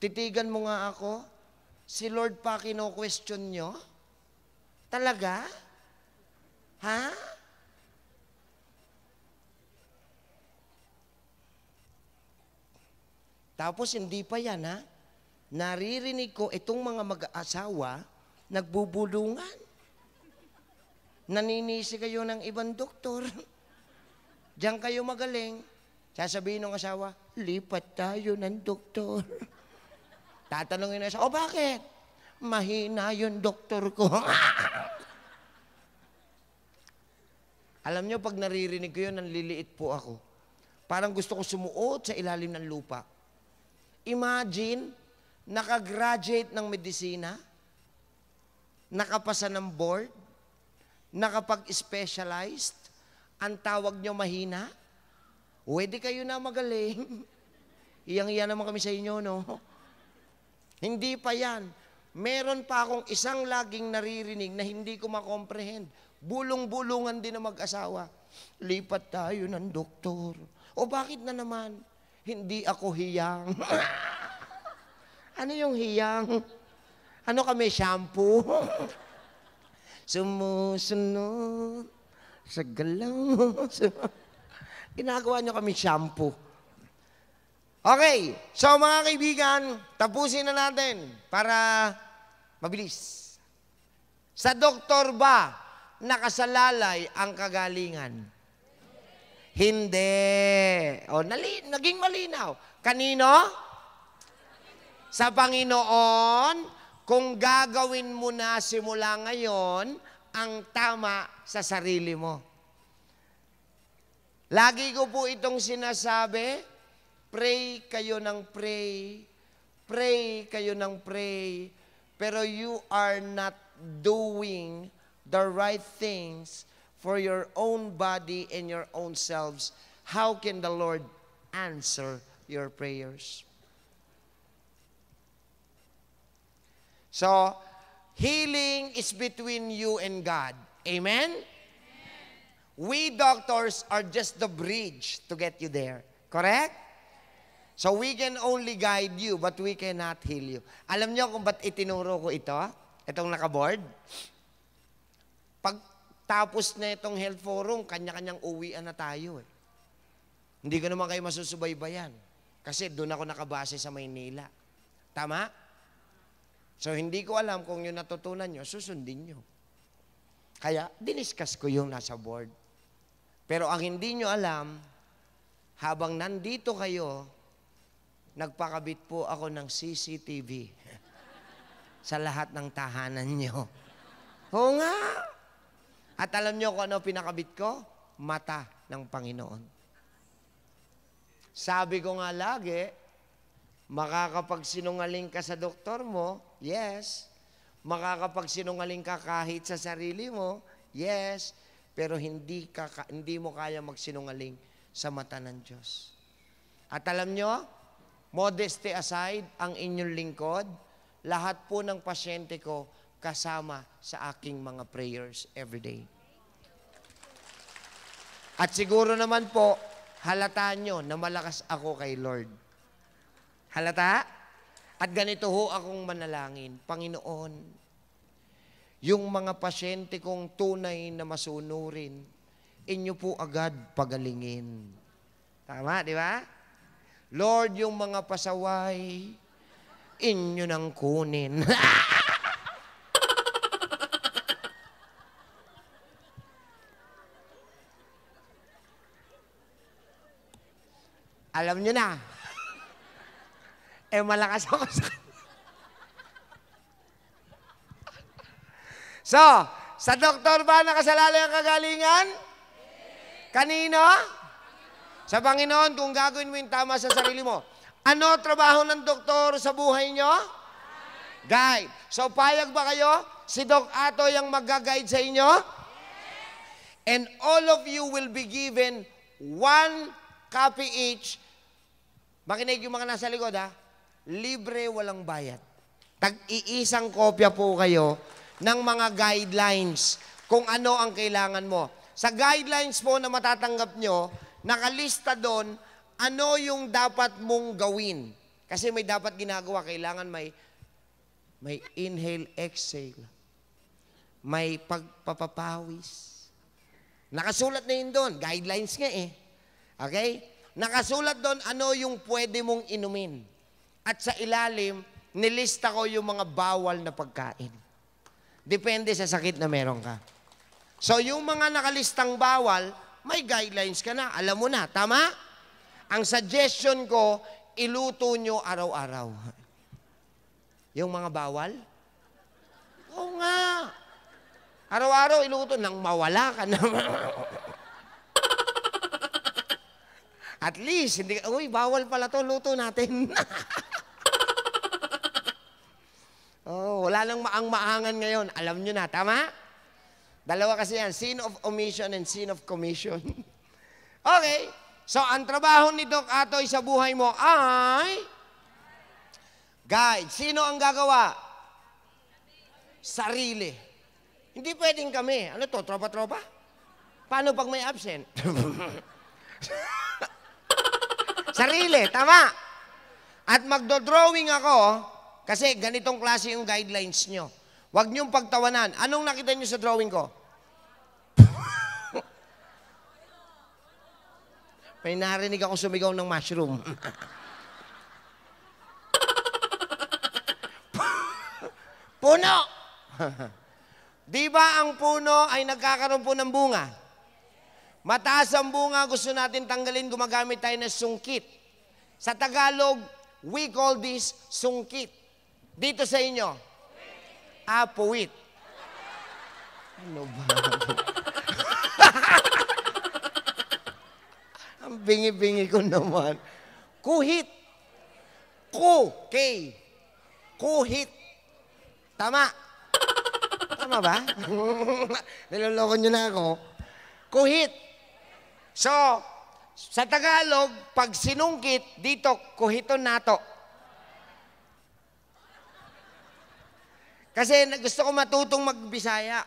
Titigan mo nga ako? Si Lord pa kino-question nyo? Talaga? Ha? Tapos hindi pa yan ha. Naririnig ko itong mga mag-asawa nagbubulungan. Naninisi kayo ng ibang doktor. [LAUGHS] Diyan kayo magaling. Sasabihin ng asawa, lipat tayo ng doktor. [LAUGHS] Tatanungin na siya, o bakit? Mahina yung doktor ko. [LAUGHS] Alam nyo, pag naririnig ko yun, nanliliit po ako. Parang gusto ko sumuot sa ilalim ng lupa. Imagine, nakagraduate ng medisina, nakapasa ng board, nakapag-specialized, ang tawag nyo mahina, Pwede kayo na magaling. [LAUGHS] Iyang-iya naman kami sa inyo, no? [LAUGHS] Hindi pa yan. Meron pa akong isang laging naririnig na hindi ko makomprehend. Bulong-bulungan din na mag-asawa. Lipat tayo ng doktor. O bakit na naman? Hindi ako hiyang. [LAUGHS] ano yung hiyang? Ano kami, shampoo? Sumusunod sa galaw. Ginagawa niyo kami shampoo. Okay, so mga kaibigan, tapusin na natin para mabilis. Sa doktor ba nakasalalay ang kagalingan? Hindi. O, nali, naging malinaw. Kanino? Sa Panginoon, kung gagawin mo na simula ngayon, ang tama sa sarili mo. Lagi ko po itong sinasabi, pray kayo ng pray, pray kayo ng pray, pero you are not doing the right things for your own body and your own selves. How can the Lord answer your prayers? So, healing is between you and God. Amen? We doctors are just the bridge to get you there. Correct? So we can only guide you, but we cannot heal you. Alam niyo kung ba't itinuro ko ito? Itong nakaboard? Pag tapos na itong health forum, kanya-kanyang uwian na tayo eh. Hindi ko naman kayo masusubaybayan. Kasi doon ako nakabase sa Maynila. Tama? So hindi ko alam kung yung natutunan nyo, susundin nyo. Kaya diniscuss ko yung nasa board. Pero ang hindi nyo alam, habang nandito kayo, nagpakabit po ako ng CCTV [LAUGHS] sa lahat ng tahanan nyo. Oo nga! At alam nyo kung ano pinakabit ko? Mata ng Panginoon. Sabi ko nga lagi, makakapagsinungaling ka sa doktor mo, yes. Makakapagsinungaling ka kahit sa sarili mo, yes. Yes pero hindi, ka, hindi mo kaya magsinungaling sa mata ng Diyos. At alam nyo, modesty aside, ang inyong lingkod, lahat po ng pasyente ko kasama sa aking mga prayers every day. At siguro naman po, halata nyo na malakas ako kay Lord. Halata? Halata? At ganito ho akong manalangin, Panginoon, yung mga pasyente kong tunay na masunurin, inyo po agad pagalingin. Tama, di ba? Lord, yung mga pasaway, inyo nang kunin. [LAUGHS] Alam nyo na. Eh, malakas ako sa... So, sa doktor ba nakasalalay ang kagalingan? Kanino? Sa Panginoon, kung gagawin mo yung tama sa sarili mo. Ano trabaho ng doktor sa buhay nyo? Guide. So, payag ba kayo? Si Doc Ato ang mag-guide sa inyo? And all of you will be given one copy each. Makinig yung mga nasa likod, ha? Libre, walang bayad. Tag-iisang kopya po kayo ng mga guidelines kung ano ang kailangan mo. Sa guidelines po na matatanggap nyo, nakalista doon ano yung dapat mong gawin. Kasi may dapat ginagawa, kailangan may may inhale, exhale. May pagpapapawis. Nakasulat na yun doon. Guidelines nga eh. Okay? Nakasulat doon ano yung pwede mong inumin. At sa ilalim, nilista ko yung mga bawal na pagkain. Depende sa sakit na meron ka. So yung mga nakalistang bawal, may guidelines ka na. Alam mo na, tama? Ang suggestion ko, iluto nyo araw-araw. Yung mga bawal? Oo nga. Araw-araw iluto nang mawala ka na. [LAUGHS] At least, hindi, uy, bawal pala to, luto natin. [LAUGHS] Oh, wala nang maang-maangan ngayon. Alam nyo na, tama? Dalawa kasi yan, sin of omission and sin of commission. [LAUGHS] okay, so ang trabaho ni Doc Atoy sa buhay mo ay guide. Sino ang gagawa? Sarili. Hindi pwedeng kami. Ano to, tropa-tropa? Paano pag may absent? [LAUGHS] Sarili, tama. At magdo-drawing ako, kasi ganitong klase yung guidelines nyo. Huwag niyong pagtawanan. Anong nakita niyo sa drawing ko? [LAUGHS] May narinig ako sumigaw ng mushroom. [LAUGHS] puno! [LAUGHS] Di ba ang puno ay nagkakaroon po ng bunga? Mataas ang bunga, gusto natin tanggalin, gumagamit tayo ng sungkit. Sa Tagalog, we call this sungkit. Dito sa inyo. Ah, puwit. Ano ba? [LAUGHS] Ang bingi-bingi ko naman. Kuhit. Ku. K. Kuhit. Tama. Tama ba? [LAUGHS] Niloloko nyo na ako. Kuhit. So, sa Tagalog, pag sinungkit, dito, kuhito nato. Kasi gusto ko matutong magbisaya.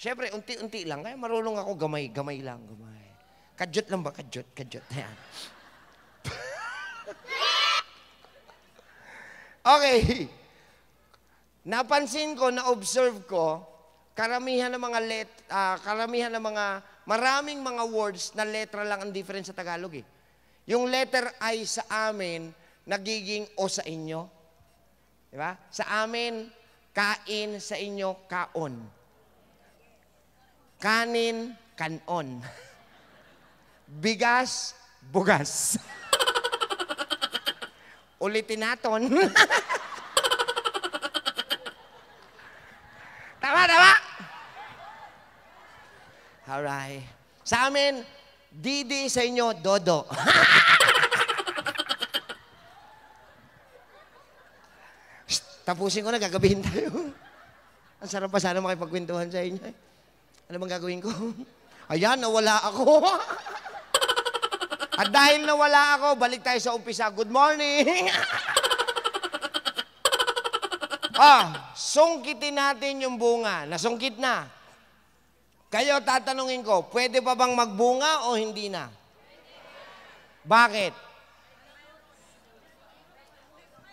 Siyempre, unti-unti lang. Kaya marunong ako gamay, gamay lang, gamay. Kadyot lang ba? Kadyot, kadyot. Ayan. [LAUGHS] okay. Napansin ko, na-observe ko, karamihan ng mga let, uh, karamihan ng mga, maraming mga words na letra lang ang difference sa Tagalog eh. Yung letter I sa amin, nagiging O sa inyo. Di ba? Sa amin, Kain sa inyo, kaon. Kanin, kanon. [LAUGHS] Bigas, bugas. [LAUGHS] Ulitin naton. [LAUGHS] tama, tama? Alright. Sa amin, Didi sa inyo, Dodo. Tapusin ko na, gagabihin tayo. [LAUGHS] Ang sarap pa sana makipagkwentuhan sa inyo. Eh. Ano bang gagawin ko? [LAUGHS] Ayan, nawala ako. [LAUGHS] At dahil nawala ako, balik tayo sa umpisa. Good morning! ah, sungkitin natin yung bunga. Nasungkit na. Kayo, tatanungin ko, pwede pa bang magbunga o hindi na? Bakit?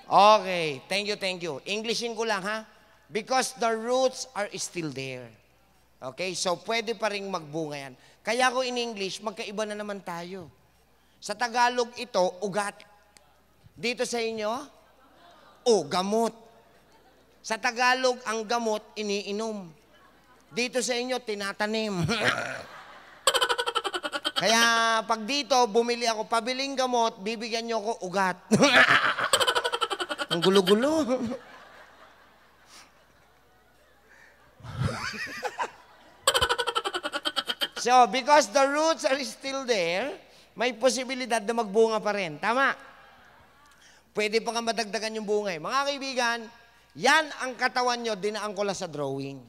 Okay. Thank you, thank you. Englishin ko lang, ha? Because the roots are still there. Okay? So, pwede pa rin magbunga yan. Kaya ko in English, magkaiba na naman tayo. Sa Tagalog ito, ugat. Dito sa inyo, o gamot. Sa Tagalog, ang gamot, iniinom. Dito sa inyo, tinatanim. [LAUGHS] Kaya pag dito, bumili ako, pabiling gamot, bibigyan nyo ko ugat. [LAUGHS] Ang gulo-gulo. so, because the roots are still there, may posibilidad na magbunga pa rin. Tama? Pwede pa kang madagdagan yung bunga. Eh. Mga kaibigan, yan ang katawan nyo, dinaan ko lang sa drawing.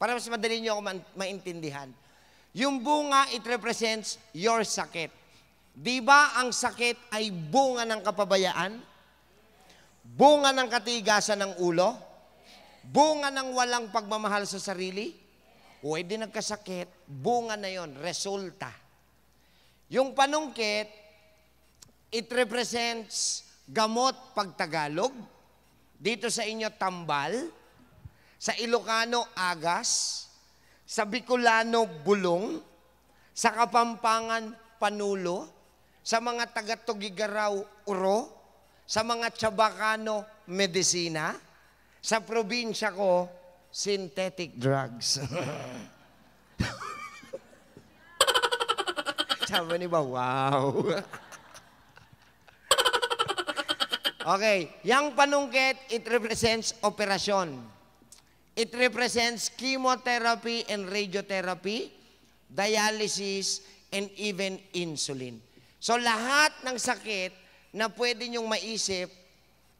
Para mas madali nyo ako ma- maintindihan. Yung bunga, it represents your sakit. Di ba ang sakit ay bunga ng kapabayaan? Bunga ng katigasan ng ulo? Bunga ng walang pagmamahal sa sarili? O edi nagkasakit, bunga na yon, resulta. Yung panungkit, it represents gamot pagtagalog. Dito sa inyo, tambal. Sa Ilocano, agas. Sa Bicolano, bulong. Sa Kapampangan, panulo. Sa mga taga-Tugigaraw, uro sa mga tsabakano medicina. Sa probinsya ko, synthetic drugs. [LAUGHS] Sabi ni ba, wow. [LAUGHS] okay, yang panungkit, it represents operasyon. It represents chemotherapy and radiotherapy, dialysis, and even insulin. So lahat ng sakit na pwede niyong maisip,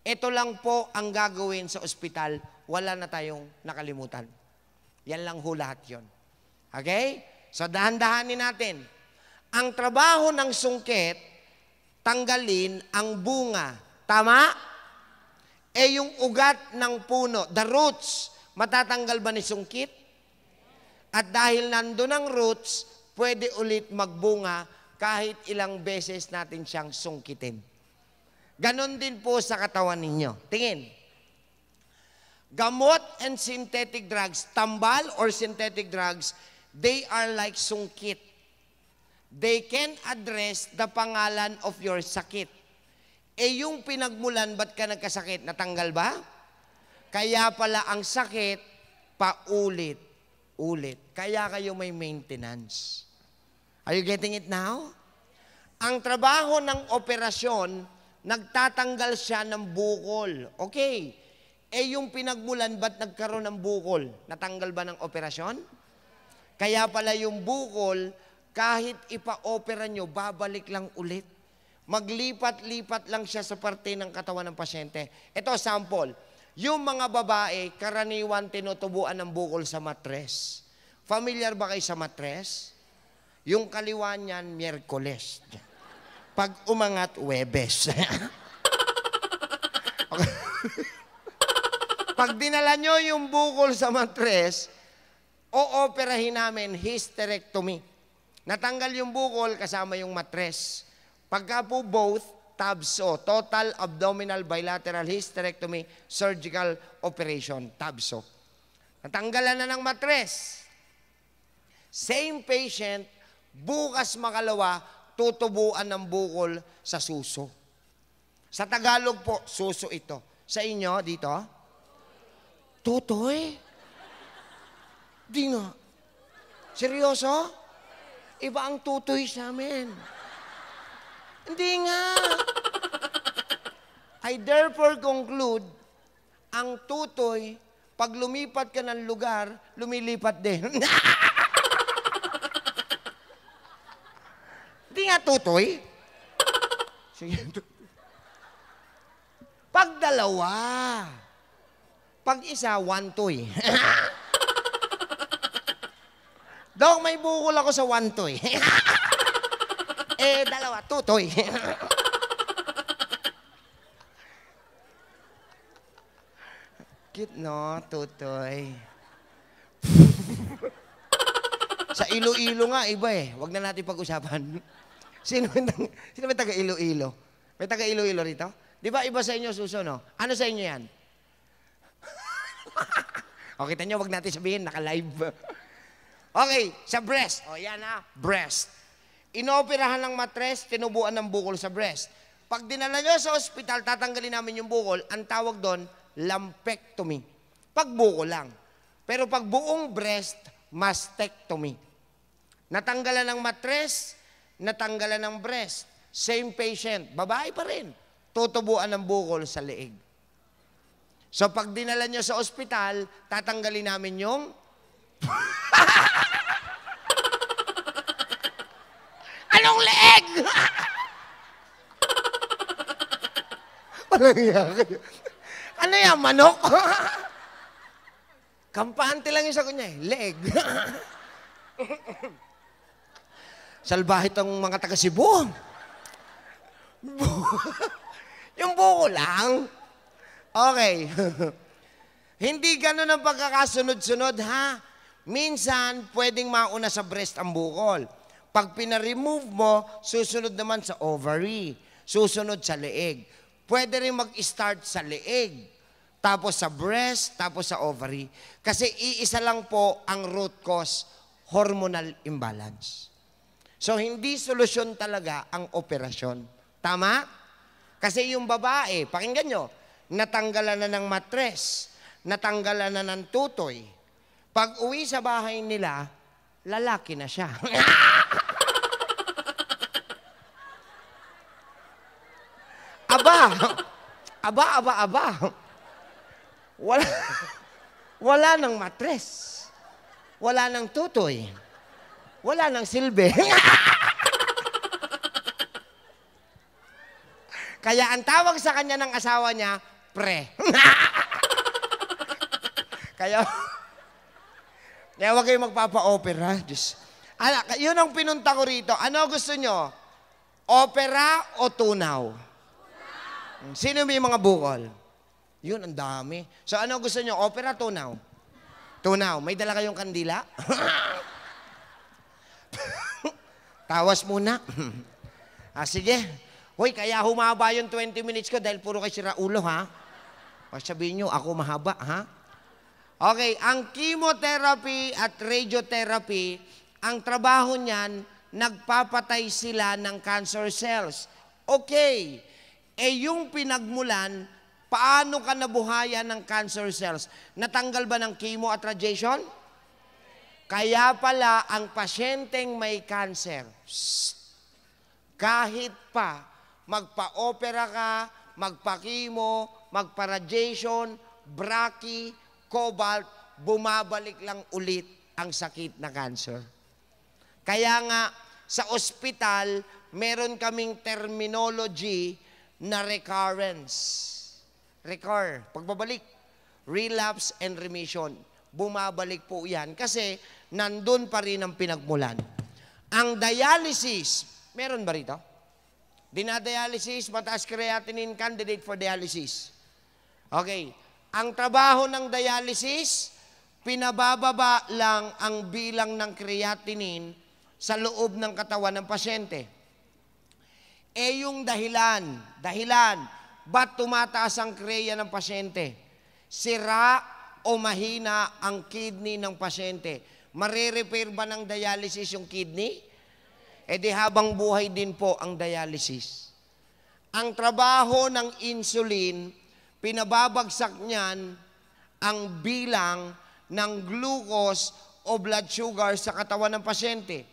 ito lang po ang gagawin sa ospital, wala na tayong nakalimutan. Yan lang ho lahat yun. Okay? So dahan-dahanin natin. Ang trabaho ng sungkit, tanggalin ang bunga. Tama? E yung ugat ng puno, the roots, matatanggal ba ni sungkit? At dahil nandun ang roots, pwede ulit magbunga kahit ilang beses natin siyang sungkitin. Ganon din po sa katawan ninyo. Tingin. Gamot and synthetic drugs, tambal or synthetic drugs, they are like sungkit. They can address the pangalan of your sakit. Eh yung pinagmulan, ba't ka nagkasakit? Natanggal ba? Kaya pala ang sakit, paulit-ulit. Kaya kayo may maintenance. Are you getting it now? Ang trabaho ng operasyon, nagtatanggal siya ng bukol. Okay. Eh yung pinagmulan, ba't nagkaroon ng bukol? Natanggal ba ng operasyon? Kaya pala yung bukol, kahit ipa-opera nyo, babalik lang ulit. Maglipat-lipat lang siya sa parte ng katawan ng pasyente. Ito, sample. Yung mga babae, karaniwan tinutubuan ng bukol sa matres. Familiar ba kayo sa matres? Yung kaliwa niyan, Miyerkules. Diyan. Pag umangat, Webes. [LAUGHS] Pag dinala nyo yung bukol sa matres, ooperahin namin hysterectomy. Natanggal yung bukol kasama yung matres. Pagka po both, TABSO, Total Abdominal Bilateral Hysterectomy Surgical Operation, TABSO. Natanggalan na ng matres. Same patient, bukas makalawa, tutubuan ng bukol sa suso. Sa Tagalog po, suso ito. Sa inyo, dito? Tutoy? Di na. Seryoso? Iba ang tutoy sa amin. Hindi nga. I therefore conclude, ang tutoy, pag lumipat ka ng lugar, lumilipat din. [LAUGHS] Di nga tutoy. [LAUGHS] Sige. Pag dalawa. Pag isa, one toy. Eh. [LAUGHS] Dog, may bukol ako sa one toy. Eh. [LAUGHS] eh, dalawa, two toy. Cute, no? Tutoy. Sa Iloilo nga, iba eh. Huwag na natin pag-usapan. [LAUGHS] Sino may, sino may taga Iloilo? May taga Iloilo rito? Di ba iba sa inyo, Suso, no? Ano sa inyo yan? [LAUGHS] o, kita nyo, huwag natin sabihin, naka-live. [LAUGHS] okay, sa breast. O, yan ha, breast. Inooperahan ng matres, tinubuan ng bukol sa breast. Pag dinala nyo sa ospital, tatanggalin namin yung bukol, ang tawag doon, lumpectomy. Pag bukol lang. Pero pag buong breast, mastectomy. Natanggalan ng matres, natanggalan ng breast. Same patient, babae pa rin. Tutubuan ng bukol sa leeg. So pag dinala nyo sa ospital, tatanggalin namin yung... [LAUGHS] Anong leeg? [LAUGHS] ano yan? Manok? [LAUGHS] Kampante lang yung sagot niya eh. Leg. [LAUGHS] Salbahit ang mga taga Cebu. [LAUGHS] yung buko lang. Okay. [LAUGHS] Hindi ganun ang pagkakasunod-sunod, ha? Minsan, pwedeng mauna sa breast ang bukol. Pag pina-remove mo, susunod naman sa ovary. Susunod sa leeg. Pwede rin mag-start sa leeg tapos sa breast, tapos sa ovary. Kasi iisa lang po ang root cause, hormonal imbalance. So hindi solusyon talaga ang operasyon. Tama? Kasi yung babae, pakinggan nyo, natanggalan na ng matres, natanggalan na ng tutoy. Pag uwi sa bahay nila, lalaki na siya. [LAUGHS] aba, aba, aba, aba. Wala, [LAUGHS] wala ng matres. Wala ng tutoy. Wala ng silbi. [LAUGHS] Kaya ang tawag sa kanya ng asawa niya, pre. [LAUGHS] kaya, kaya huwag kayong magpapa-opera. Diyos. Ala, yun ang pinunta ko rito. Ano gusto nyo? Opera o tunaw? Sino yung may mga bukol? Yun, ang dami. So ano gusto nyo? Opera, tunaw? Tunaw. May dala kayong kandila? [LAUGHS] Tawas muna. [LAUGHS] ah, sige. Hoy, kaya humaba yung 20 minutes ko dahil puro kay sira ulo, ha? Pasabihin nyo, ako mahaba, ha? Okay, ang chemotherapy at radiotherapy, ang trabaho niyan, nagpapatay sila ng cancer cells. Okay, eh yung pinagmulan Paano ka nabuhayan ng cancer cells? Natanggal ba ng chemo at radiation? Kaya pala ang pasyenteng may cancer, kahit pa magpa-opera ka, magpa-chemo, magpa-radiation, brachy, cobalt, bumabalik lang ulit ang sakit na cancer. Kaya nga, sa ospital, meron kaming terminology na recurrence recur, pagbabalik, relapse and remission. Bumabalik po yan kasi nandun pa rin ang pinagmulan. Ang dialysis, meron ba rito? Dinadialysis, mataas creatinine candidate for dialysis. Okay. Ang trabaho ng dialysis, pinabababa lang ang bilang ng creatinine sa loob ng katawan ng pasyente. E yung dahilan, dahilan, Ba't tumataas ang kreya ng pasyente? Sira o mahina ang kidney ng pasyente? Marerepair ba ng dialysis yung kidney? E di habang buhay din po ang dialysis. Ang trabaho ng insulin, pinababagsak niyan ang bilang ng glucose o blood sugar sa katawan ng pasyente.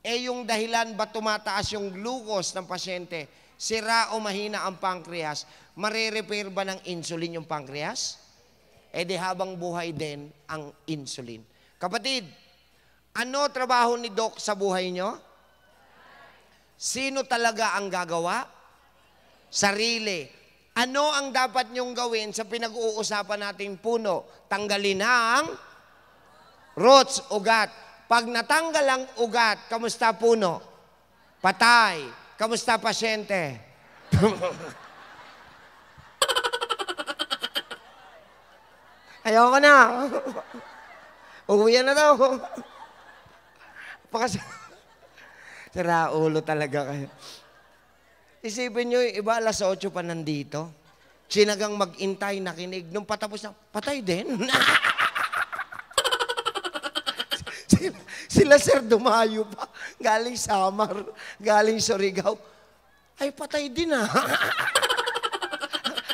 E yung dahilan ba tumataas yung glucose ng pasyente? sira o mahina ang pancreas, marerepair ba ng insulin yung pancreas? E di habang buhay din ang insulin. Kapatid, ano trabaho ni Doc sa buhay nyo? Sino talaga ang gagawa? Sarili. Ano ang dapat nyong gawin sa pinag-uusapan nating puno? Tanggalin ang roots, ugat. Pag natanggal ang ugat, kamusta puno? Patay. Kamusta pasyente? [LAUGHS] Ayoko na. Uwi na daw. Pakas... [LAUGHS] Sira ulo talaga kayo. Isipin nyo, iba alas 8 pa nandito. Sinagang mag-intay, nakinig. Nung patapos na, patay din. [LAUGHS] sila, sir, dumayo pa. Galing Samar, galing Surigao. Ay, patay din ah. [LAUGHS]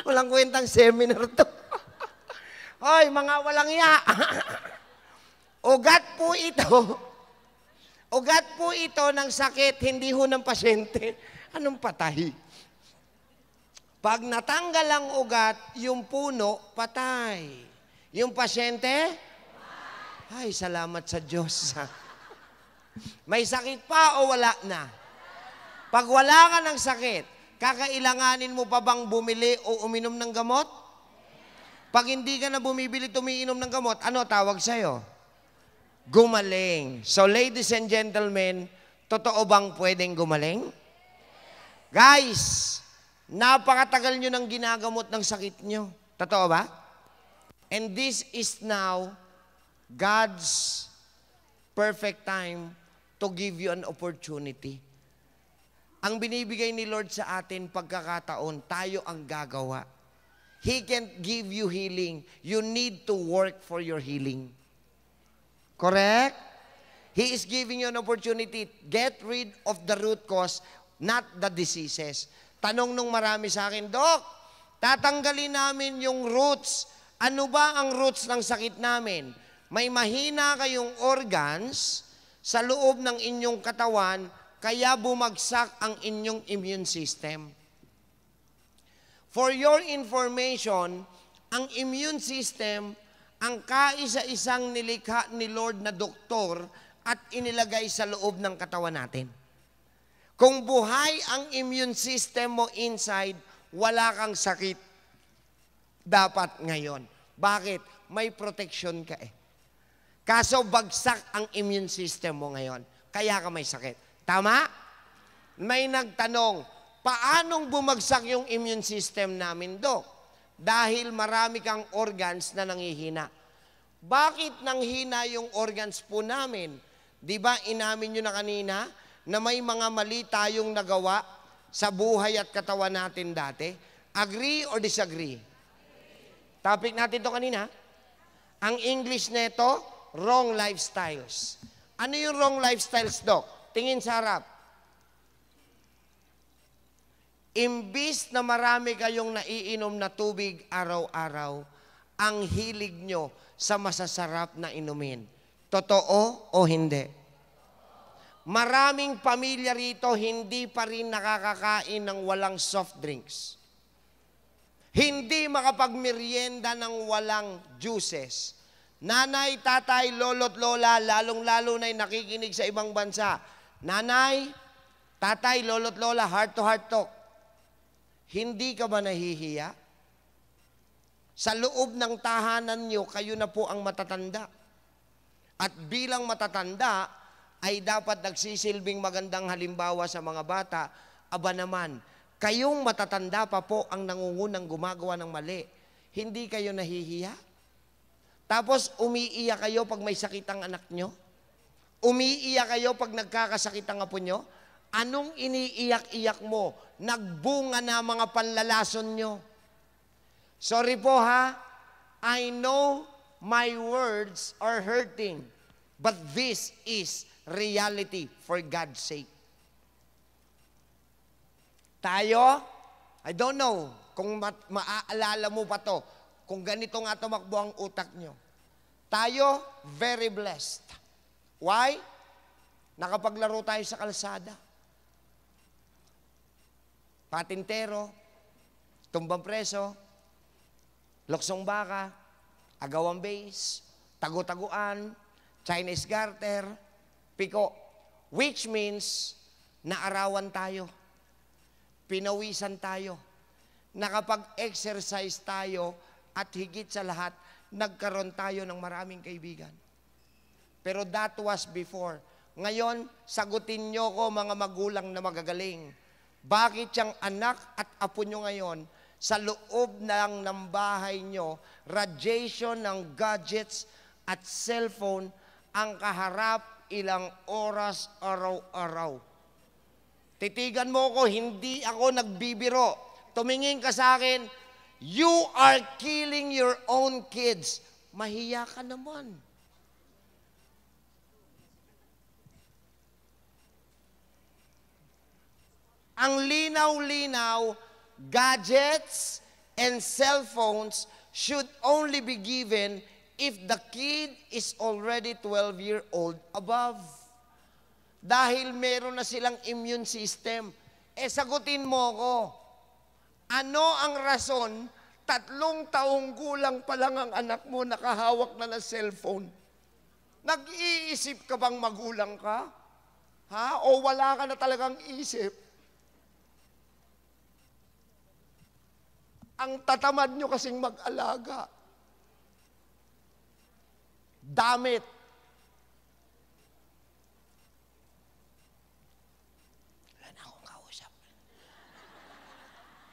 walang kwentang seminar to. Hoy, mga walang ya. Ugat po ito. Ugat po ito ng sakit, hindi ho ng pasyente. Anong patay? Pag natanggal ang ugat, yung puno, patay. Yung pasyente, ay, salamat sa Diyos. Ha? Ah. May sakit pa o wala na? Pag wala ka ng sakit, kakailanganin mo pa bang bumili o uminom ng gamot? Pag hindi ka na bumibili, tumiinom ng gamot, ano tawag sa'yo? Gumaling. So ladies and gentlemen, totoo bang pwedeng gumaling? Guys, napakatagal nyo nang ginagamot ng sakit nyo. Totoo ba? And this is now God's perfect time to give you an opportunity. Ang binibigay ni Lord sa atin pagkakataon, tayo ang gagawa. He can't give you healing. You need to work for your healing. Correct? He is giving you an opportunity. Get rid of the root cause, not the diseases. Tanong nung marami sa akin, Doc, tatanggalin namin yung roots. Ano ba ang roots ng sakit namin? May mahina kayong organs, sa loob ng inyong katawan, kaya bumagsak ang inyong immune system. For your information, ang immune system ang kaisa-isang nilikha ni Lord na doktor at inilagay sa loob ng katawan natin. Kung buhay ang immune system mo inside, wala kang sakit dapat ngayon. Bakit? May protection ka eh. Kaso bagsak ang immune system mo ngayon. Kaya ka may sakit. Tama? May nagtanong, paanong bumagsak yung immune system namin, Dok? Dahil marami kang organs na nanghihina. Bakit nanghina yung organs po namin? Di ba inamin nyo na kanina na may mga mali tayong nagawa sa buhay at katawan natin dati? Agree or disagree? Topic natin to kanina. Ang English nito, wrong lifestyles. Ano yung wrong lifestyles, Doc? Tingin sa harap. Imbis na marami kayong naiinom na tubig araw-araw, ang hilig nyo sa masasarap na inumin. Totoo o hindi? Maraming pamilya rito hindi pa rin nakakakain ng walang soft drinks. Hindi makapagmeryenda ng walang juices Nanay, tatay, lolo't lola, lalong-lalo na'y nakikinig sa ibang bansa. Nanay, tatay, lolo't lola, heart-to-heart talk. Hindi ka ba nahihiya? Sa loob ng tahanan nyo, kayo na po ang matatanda. At bilang matatanda, ay dapat nagsisilbing magandang halimbawa sa mga bata. Aba naman, kayong matatanda pa po ang nangungunang gumagawa ng mali. Hindi kayo nahihiya? Tapos umiiyak kayo pag may sakit ang anak nyo? Umiiyak kayo pag nagkakasakit ang apo nyo? Anong iniiyak-iyak mo? Nagbunga na mga panlalason nyo. Sorry po ha, I know my words are hurting, but this is reality for God's sake. Tayo, I don't know kung ma maaalala mo pa to, kung ganito nga tumakbo ang utak nyo. Tayo, very blessed. Why? Nakapaglaro tayo sa kalsada. Patintero, tumbang preso, loksong baka, agawan base, tago-taguan, Chinese garter, piko. Which means, naarawan tayo. Pinawisan tayo. Nakapag-exercise tayo at higit sa lahat, nagkaroon tayo ng maraming kaibigan. Pero that was before. Ngayon, sagutin niyo ko mga magulang na magagaling. Bakit siyang anak at apo niyo ngayon, sa loob ng, ng bahay niyo, radiation ng gadgets at cellphone ang kaharap ilang oras araw-araw. Titigan mo ko, hindi ako nagbibiro. Tumingin ka sa akin, You are killing your own kids. Mahiya ka naman. Ang linaw-linaw, gadgets and cell phones should only be given if the kid is already 12 year old above. Dahil meron na silang immune system. Eh, sagutin mo ko ano ang rason? Tatlong taong gulang pa lang ang anak mo nakahawak na ng cellphone. Nag-iisip ka bang magulang ka? Ha? O wala ka na talagang isip? Ang tatamad nyo kasing mag-alaga. Damit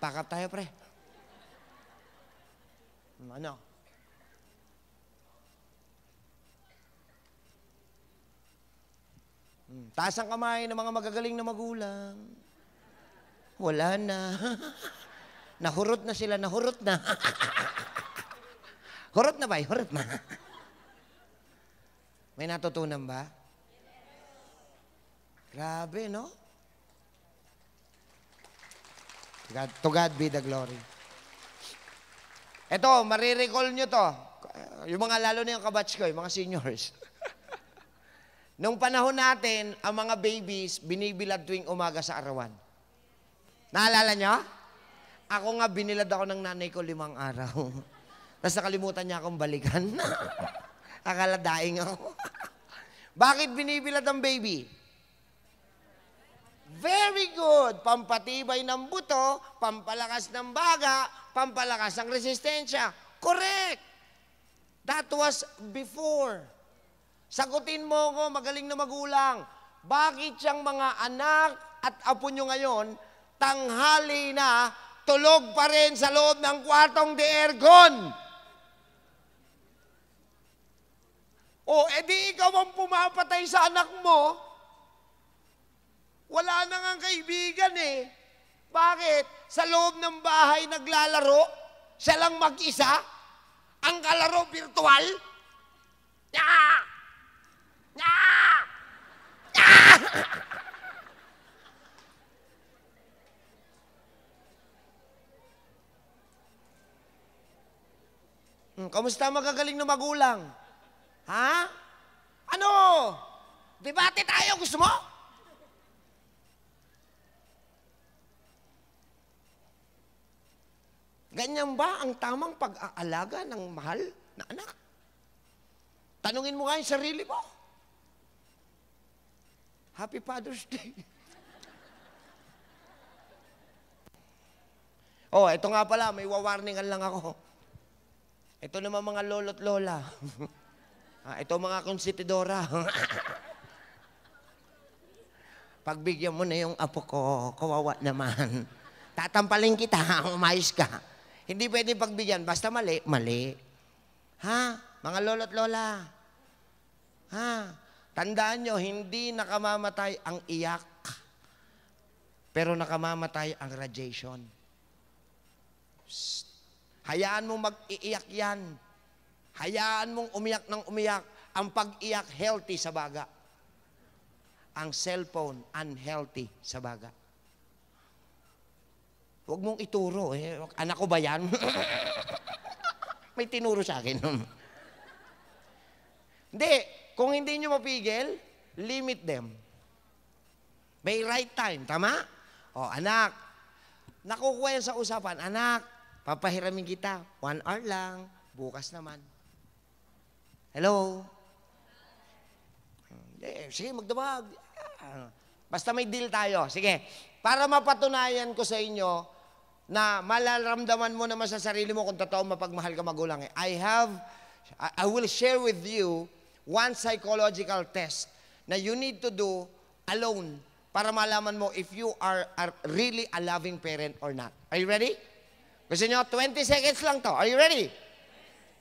Takat tayo, pre. Hmm, ano? Hmm. Taas ang kamay ng mga magagaling na magulang. Wala na. [LAUGHS] nahurot na sila, nahurot na. [LAUGHS] hurot na ba? Hurot na. May natutunan ba? Grabe, no? God, to God be the glory. Ito, marirecall nyo to. Yung mga lalo na yung kabatch ko, yung mga seniors. [LAUGHS] Nung panahon natin, ang mga babies, binibilad tuwing umaga sa arawan. Naalala nyo? Ako nga, binilad ako ng nanay ko limang araw. [LAUGHS] Tapos nakalimutan niya akong balikan. [LAUGHS] Akala daing ako. Bakit binibilad ang baby? Very good. Pampatibay ng buto, pampalakas ng baga, pampalakas ng resistensya. Correct. That was before. Sagutin mo ko, magaling na magulang. Bakit siyang mga anak at apo nyo ngayon, tanghali na, tulog pa rin sa loob ng kwartong de ergon? O, edi ikaw ang pumapatay sa anak mo, wala na nga kaibigan eh. Bakit? Sa loob ng bahay naglalaro, siya lang mag-isa, ang kalaro virtual, Nya! Nya! Nya! [LAUGHS] hmm, kamusta magagaling na magulang? Ha? Ano? Debate tayo, gusto mo? Ganyan ba ang tamang pag-aalaga ng mahal na anak? Tanungin mo nga yung sarili mo. Happy Father's Day. [LAUGHS] oh, ito nga pala, may wawarningan lang ako. Ito naman mga lolo't lola. [LAUGHS] ah, ito mga konsitidora. [LAUGHS] Pagbigyan mo na yung apo ko, kawawa naman. Tatampalin kita, umayos ka. Hindi pwedeng pagbigyan. Basta mali, mali. Ha? Mga lolo't lola. Ha? Tandaan nyo, hindi nakamamatay ang iyak. Pero nakamamatay ang radiation. Psst. Hayaan mong mag-iiyak yan. Hayaan mong umiyak ng umiyak. Ang pag-iyak, healthy sa baga. Ang cellphone, unhealthy sa baga. Huwag mong ituro. Eh. Anak ko ba yan? [LAUGHS] May tinuro sa akin nun. [LAUGHS] Hindi. Kung hindi nyo mapigil, limit them. May right time. Tama? O, anak. Nakukuha yan sa usapan. Anak, papahiramin kita. One hour lang. Bukas naman. Hello? Eh, sige, magdabag. Ah, basta may deal tayo. Sige. Para mapatunayan ko sa inyo na malalaramdaman mo naman sa sarili mo kung totoo mapagmahal ka magulang. Eh. I have, I will share with you one psychological test na you need to do alone para malaman mo if you are, are really a loving parent or not. Are you ready? Gusto nyo? 20 seconds lang to. Are you ready?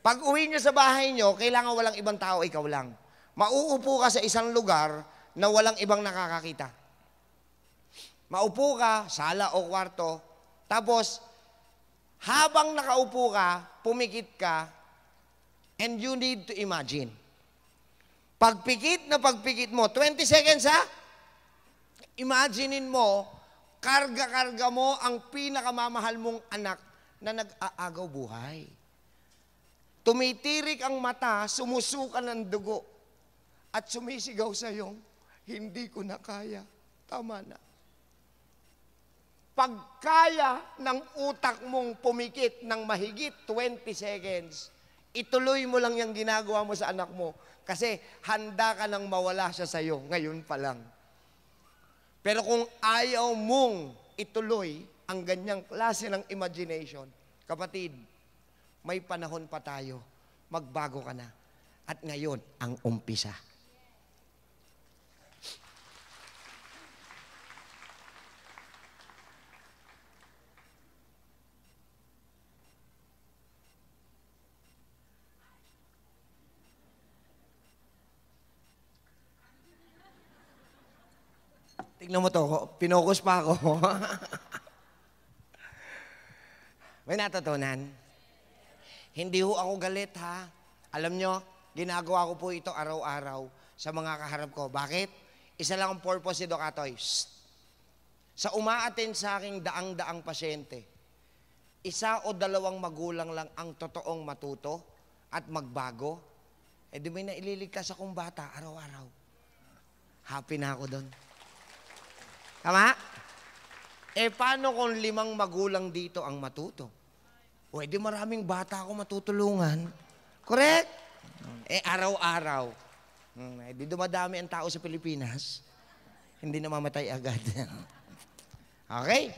Pag uwi nyo sa bahay nyo, kailangan walang ibang tao, ikaw lang. Mauupo ka sa isang lugar na walang ibang nakakakita. Maupo ka, sala o kwarto, tapos, habang nakaupo ka, pumikit ka, and you need to imagine. Pagpikit na pagpikit mo, 20 seconds ha? Imaginein mo, karga-karga mo ang pinakamamahal mong anak na nag-aagaw buhay. Tumitirik ang mata, sumusuka ng dugo, at sumisigaw sa iyong, hindi ko na kaya, tama na pagkaya ng utak mong pumikit ng mahigit 20 seconds, ituloy mo lang yung ginagawa mo sa anak mo kasi handa ka nang mawala siya sa'yo ngayon pa lang. Pero kung ayaw mong ituloy ang ganyang klase ng imagination, kapatid, may panahon pa tayo, magbago ka na. At ngayon, ang umpisa. Tignan mo to, pinokus pa ako. [LAUGHS] May natutunan? Hindi ho ako galit ha. Alam nyo, ginagawa ko po ito araw-araw sa mga kaharap ko. Bakit? Isa lang ang purpose ni Doc Atoy. Sa umaatin sa aking daang-daang pasyente, isa o dalawang magulang lang ang totoong matuto at magbago, eh di may naililigtas akong bata araw-araw. Happy na ako doon. Tama? Eh, paano kung limang magulang dito ang matuto? Pwede maraming bata ako matutulungan. Correct? Eh, araw-araw. Hmm, eh, dumadami ang tao sa Pilipinas. Hindi na mamatay agad. [LAUGHS] okay?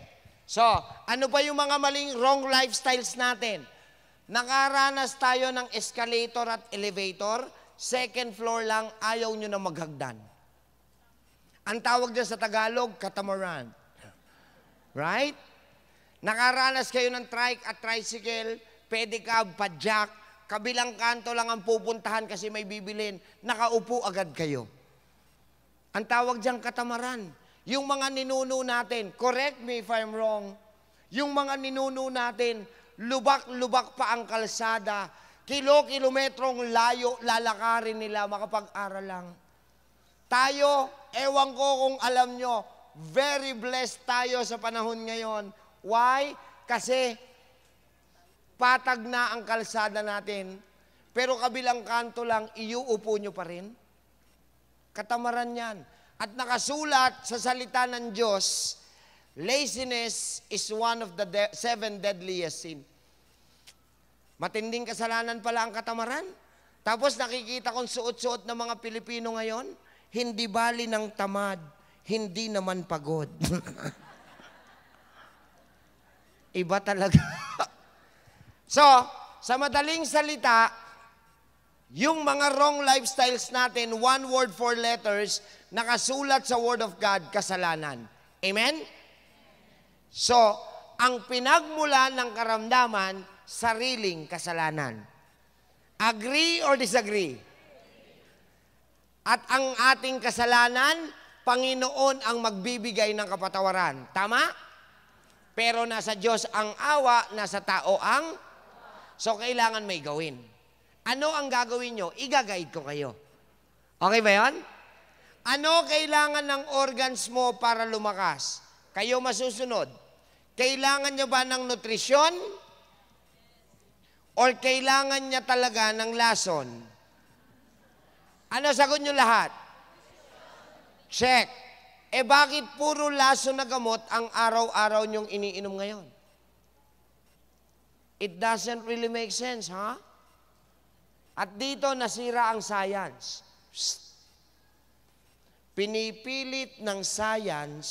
So, ano pa yung mga maling wrong lifestyles natin? Nakaranas tayo ng escalator at elevator, second floor lang, ayaw nyo na maghagdan. Ang tawag dyan sa Tagalog, catamaran. Right? Nakaranas kayo ng trike at tricycle, pedicab, padjak, kabilang kanto lang ang pupuntahan kasi may bibilin, nakaupo agad kayo. Ang tawag dyan katamaran. Yung mga ninuno natin, correct me if I'm wrong, yung mga ninuno natin, lubak-lubak pa ang kalsada, kilo-kilometrong layo lalakarin nila, makapag-aral lang. Tayo, Ewan ko kung alam nyo, very blessed tayo sa panahon ngayon. Why? Kasi patag na ang kalsada natin, pero kabilang kanto lang, iuupo nyo pa rin. Katamaran yan. At nakasulat sa salita ng Diyos, laziness is one of the de- seven deadliest sin. Matinding kasalanan pala ang katamaran. Tapos nakikita kong suot-suot ng mga Pilipino ngayon, hindi bali ng tamad, hindi naman pagod. [LAUGHS] Iba talaga. [LAUGHS] so, sa madaling salita, yung mga wrong lifestyles natin, one word, four letters, nakasulat sa Word of God, kasalanan. Amen? So, ang pinagmula ng karamdaman, sariling kasalanan. Agree or disagree? At ang ating kasalanan, Panginoon ang magbibigay ng kapatawaran. Tama? Pero nasa Diyos ang awa, nasa tao ang... So, kailangan may gawin. Ano ang gagawin nyo? Igagayid ko kayo. Okay ba yan? Ano kailangan ng organs mo para lumakas? Kayo masusunod. Kailangan nyo ba ng nutrisyon? O kailangan niya talaga ng lason? Ano sagot nyo lahat? Check. Eh bakit puro laso na gamot ang araw-araw nyong iniinom ngayon? It doesn't really make sense, ha? Huh? At dito nasira ang science. Psst. Pinipilit ng science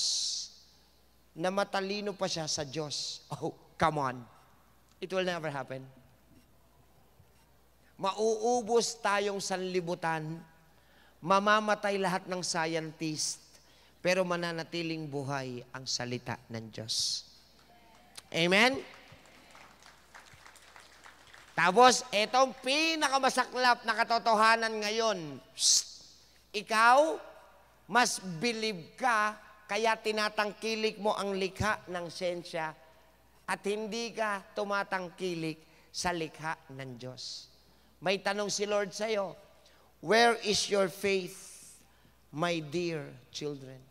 na matalino pa siya sa Diyos. Oh, come on. It will never happen. Mauubos tayong sanlibutan, mamamatay lahat ng scientist, pero mananatiling buhay ang salita ng Diyos. Amen? Tapos, itong pinakamasaklap na katotohanan ngayon, Psst, ikaw, mas believe ka, kaya tinatangkilik mo ang likha ng sensya at hindi ka tumatangkilik sa likha ng Diyos. May tanong si Lord sa'yo, Where is your faith, my dear children?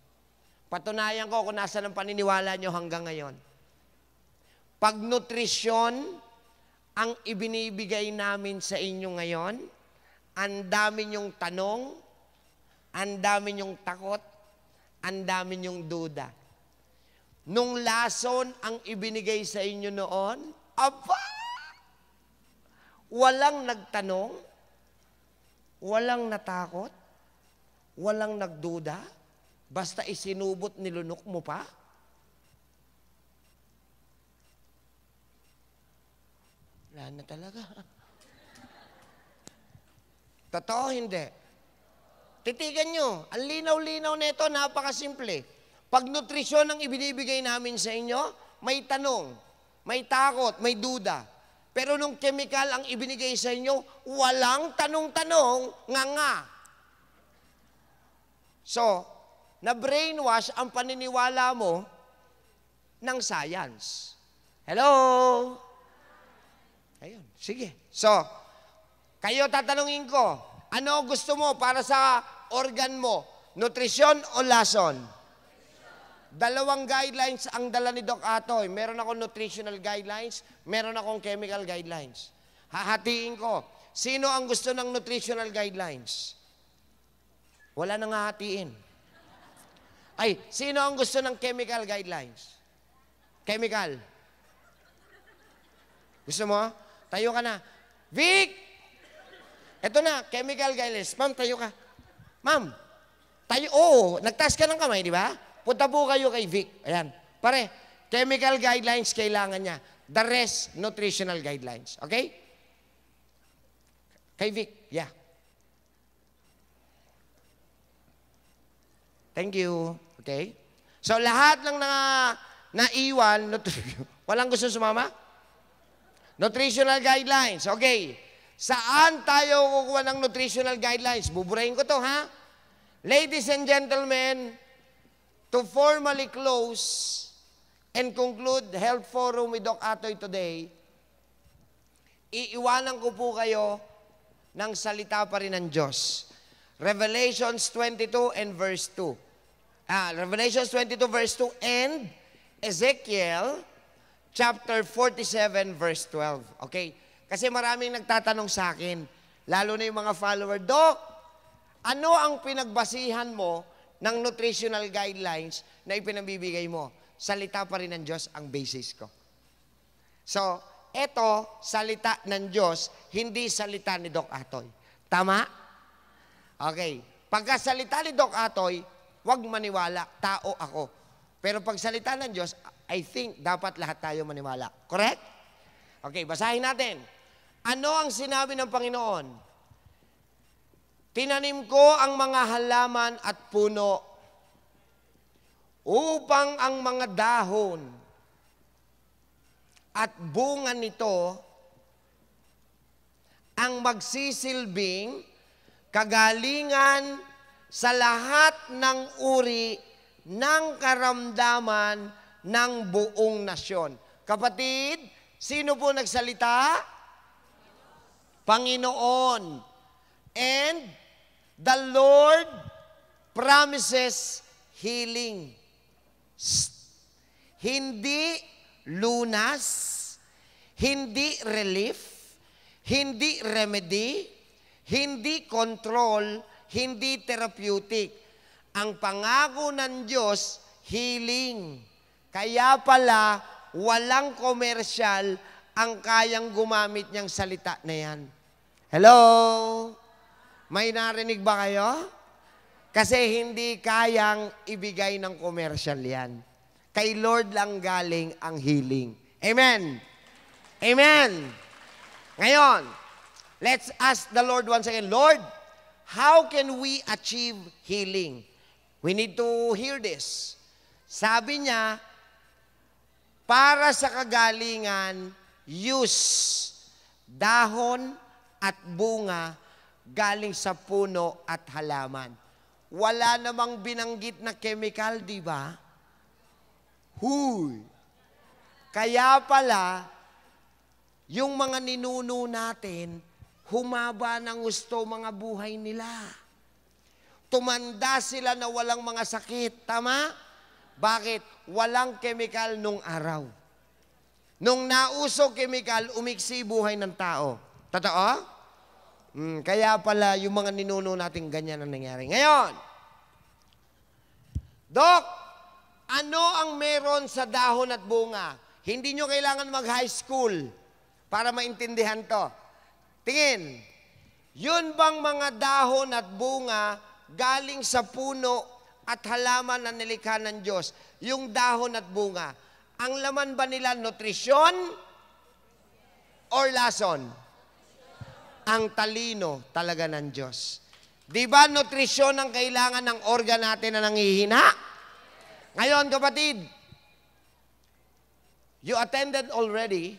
Patunayan ko kung nasa ng paniniwala nyo hanggang ngayon. Pag nutrisyon ang ibinibigay namin sa inyo ngayon, ang dami niyong tanong, ang dami niyong takot, ang dami niyong duda. Nung lason ang ibinigay sa inyo noon, apa! Walang nagtanong, walang natakot, walang nagduda, basta isinubot nilunok mo pa. Wala na talaga. Totoo hindi. Titigan nyo, ang linaw-linaw na ito, napakasimple. Pag nutrisyon ang ibinibigay namin sa inyo, may tanong, may takot, may duda. Pero nung chemical ang ibinigay sa inyo, walang tanong-tanong nga nga. So, na-brainwash ang paniniwala mo ng science. Hello? Ayun, sige. So, kayo tatanungin ko, ano gusto mo para sa organ mo? Nutrisyon o lason? Dalawang guidelines ang dala ni Doc Atoy. Meron akong nutritional guidelines, meron akong chemical guidelines. Hahatiin ko. Sino ang gusto ng nutritional guidelines? Wala nang hahatiin. Ay, sino ang gusto ng chemical guidelines? Chemical. Gusto mo? Tayo ka na. Vic! Ito na, chemical guidelines. Ma'am, tayo ka. Ma'am, tayo, oo, oh, nagtas ka ng kamay, di ba? punta po kayo kay Vic. Ayan. Pare, chemical guidelines kailangan niya. The rest, nutritional guidelines. Okay? Kay Vic, yeah. Thank you. Okay? So lahat lang na naiwan, [LAUGHS] walang gusto sumama? Nutritional guidelines. Okay. Saan tayo kukuha ng nutritional guidelines? Buburahin ko to, ha? Ladies and gentlemen, to formally close and conclude Health Forum with Doc Atoy today, iiwanan ko po kayo ng salita pa rin ng Diyos. Revelations 22 and verse 2. Ah, Revelations 22 verse 2 and Ezekiel chapter 47 verse 12. Okay? Kasi maraming nagtatanong sa akin, lalo na yung mga follower, Doc, ano ang pinagbasihan mo ng nutritional guidelines na ipinabibigay mo. Salita pa rin ng Diyos ang basis ko. So, ito, salita ng Diyos, hindi salita ni Doc Atoy. Tama? Okay. Pagka salita ni Doc Atoy, huwag maniwala, tao ako. Pero pag salita ng Diyos, I think dapat lahat tayo maniwala. Correct? Okay, basahin natin. Ano ang sinabi ng Panginoon? Tinanim ko ang mga halaman at puno upang ang mga dahon at bunga nito ang magsisilbing kagalingan sa lahat ng uri ng karamdaman ng buong nasyon. Kapatid, sino po nagsalita? Panginoon. And The Lord promises healing. Hindi lunas, hindi relief, hindi remedy, hindi control, hindi therapeutic. Ang pangako ng Diyos, healing. Kaya pala, walang komersyal ang kayang gumamit niyang salita na yan. Hello? May narinig ba kayo? Kasi hindi kayang ibigay ng commercial yan. Kay Lord lang galing ang healing. Amen. Amen. Ngayon, let's ask the Lord once again, Lord, how can we achieve healing? We need to hear this. Sabi niya, para sa kagalingan, use dahon at bunga galing sa puno at halaman. Wala namang binanggit na chemical, di ba? Huy! Kaya pala, yung mga ninuno natin, humaba ng gusto mga buhay nila. Tumanda sila na walang mga sakit. Tama? Bakit? Walang chemical nung araw. Nung nauso chemical, umiksi buhay ng tao. Totoo? Mm, kaya pala yung mga ninuno natin ganyan ang nangyari. Ngayon, Dok, ano ang meron sa dahon at bunga? Hindi nyo kailangan mag-high school para maintindihan to. Tingin, yun bang mga dahon at bunga galing sa puno at halaman na nilikha ng Diyos? Yung dahon at bunga, ang laman ba nila nutrisyon or lason? ang talino talaga ng Diyos. Di ba nutrisyon ang kailangan ng organ natin na nangihina? Ngayon, kapatid, you attended already,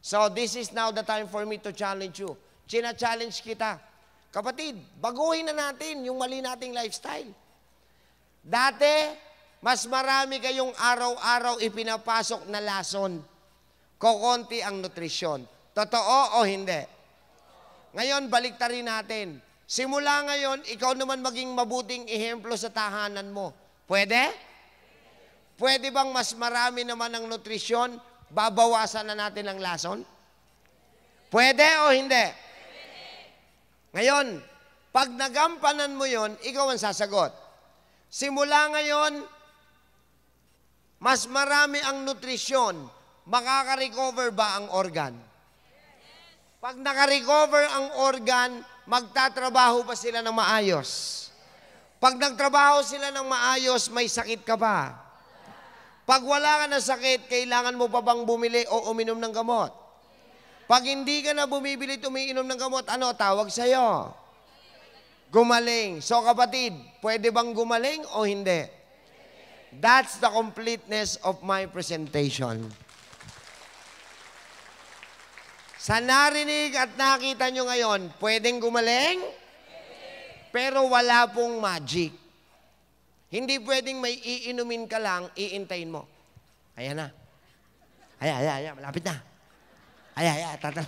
so this is now the time for me to challenge you. Chinachallenge kita. Kapatid, baguhin na natin yung mali nating lifestyle. Dati, mas marami kayong araw-araw ipinapasok na lason. Kokonti ang nutrisyon. Totoo o hindi? Ngayon, baliktarin natin. Simula ngayon, ikaw naman maging mabuting ehemplo sa tahanan mo. Pwede? Pwede bang mas marami naman ang nutrisyon, babawasan na natin ang lason? Pwede o hindi? Ngayon, pag nagampanan mo yon, ikaw ang sasagot. Simula ngayon, mas marami ang nutrisyon, makaka-recover ba ang organ? Pag naka-recover ang organ, magtatrabaho pa sila ng maayos. Pag nagtrabaho sila ng maayos, may sakit ka ba? Pag wala ka na sakit, kailangan mo pa bang bumili o uminom ng gamot? Pag hindi ka na bumibili, tumiinom ng gamot, ano tawag sa'yo? Gumaling. So kapatid, pwede bang gumaling o hindi? That's the completeness of my presentation. Sa narinig at nakita nyo ngayon, pwedeng gumaling? Pero wala pong magic. Hindi pwedeng may iinumin ka lang, iintayin mo. Ayan na. Ayan, ayan, ayan. Malapit na. Ayan, ayan. Tata.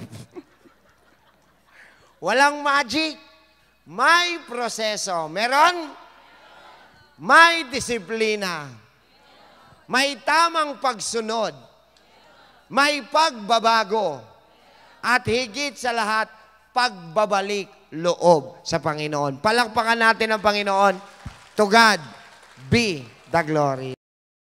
Walang magic. May proseso. Meron? May disiplina. May tamang pagsunod. May pagbabago at higit sa lahat, pagbabalik loob sa Panginoon. Palakpakan natin ang Panginoon. To God be the glory.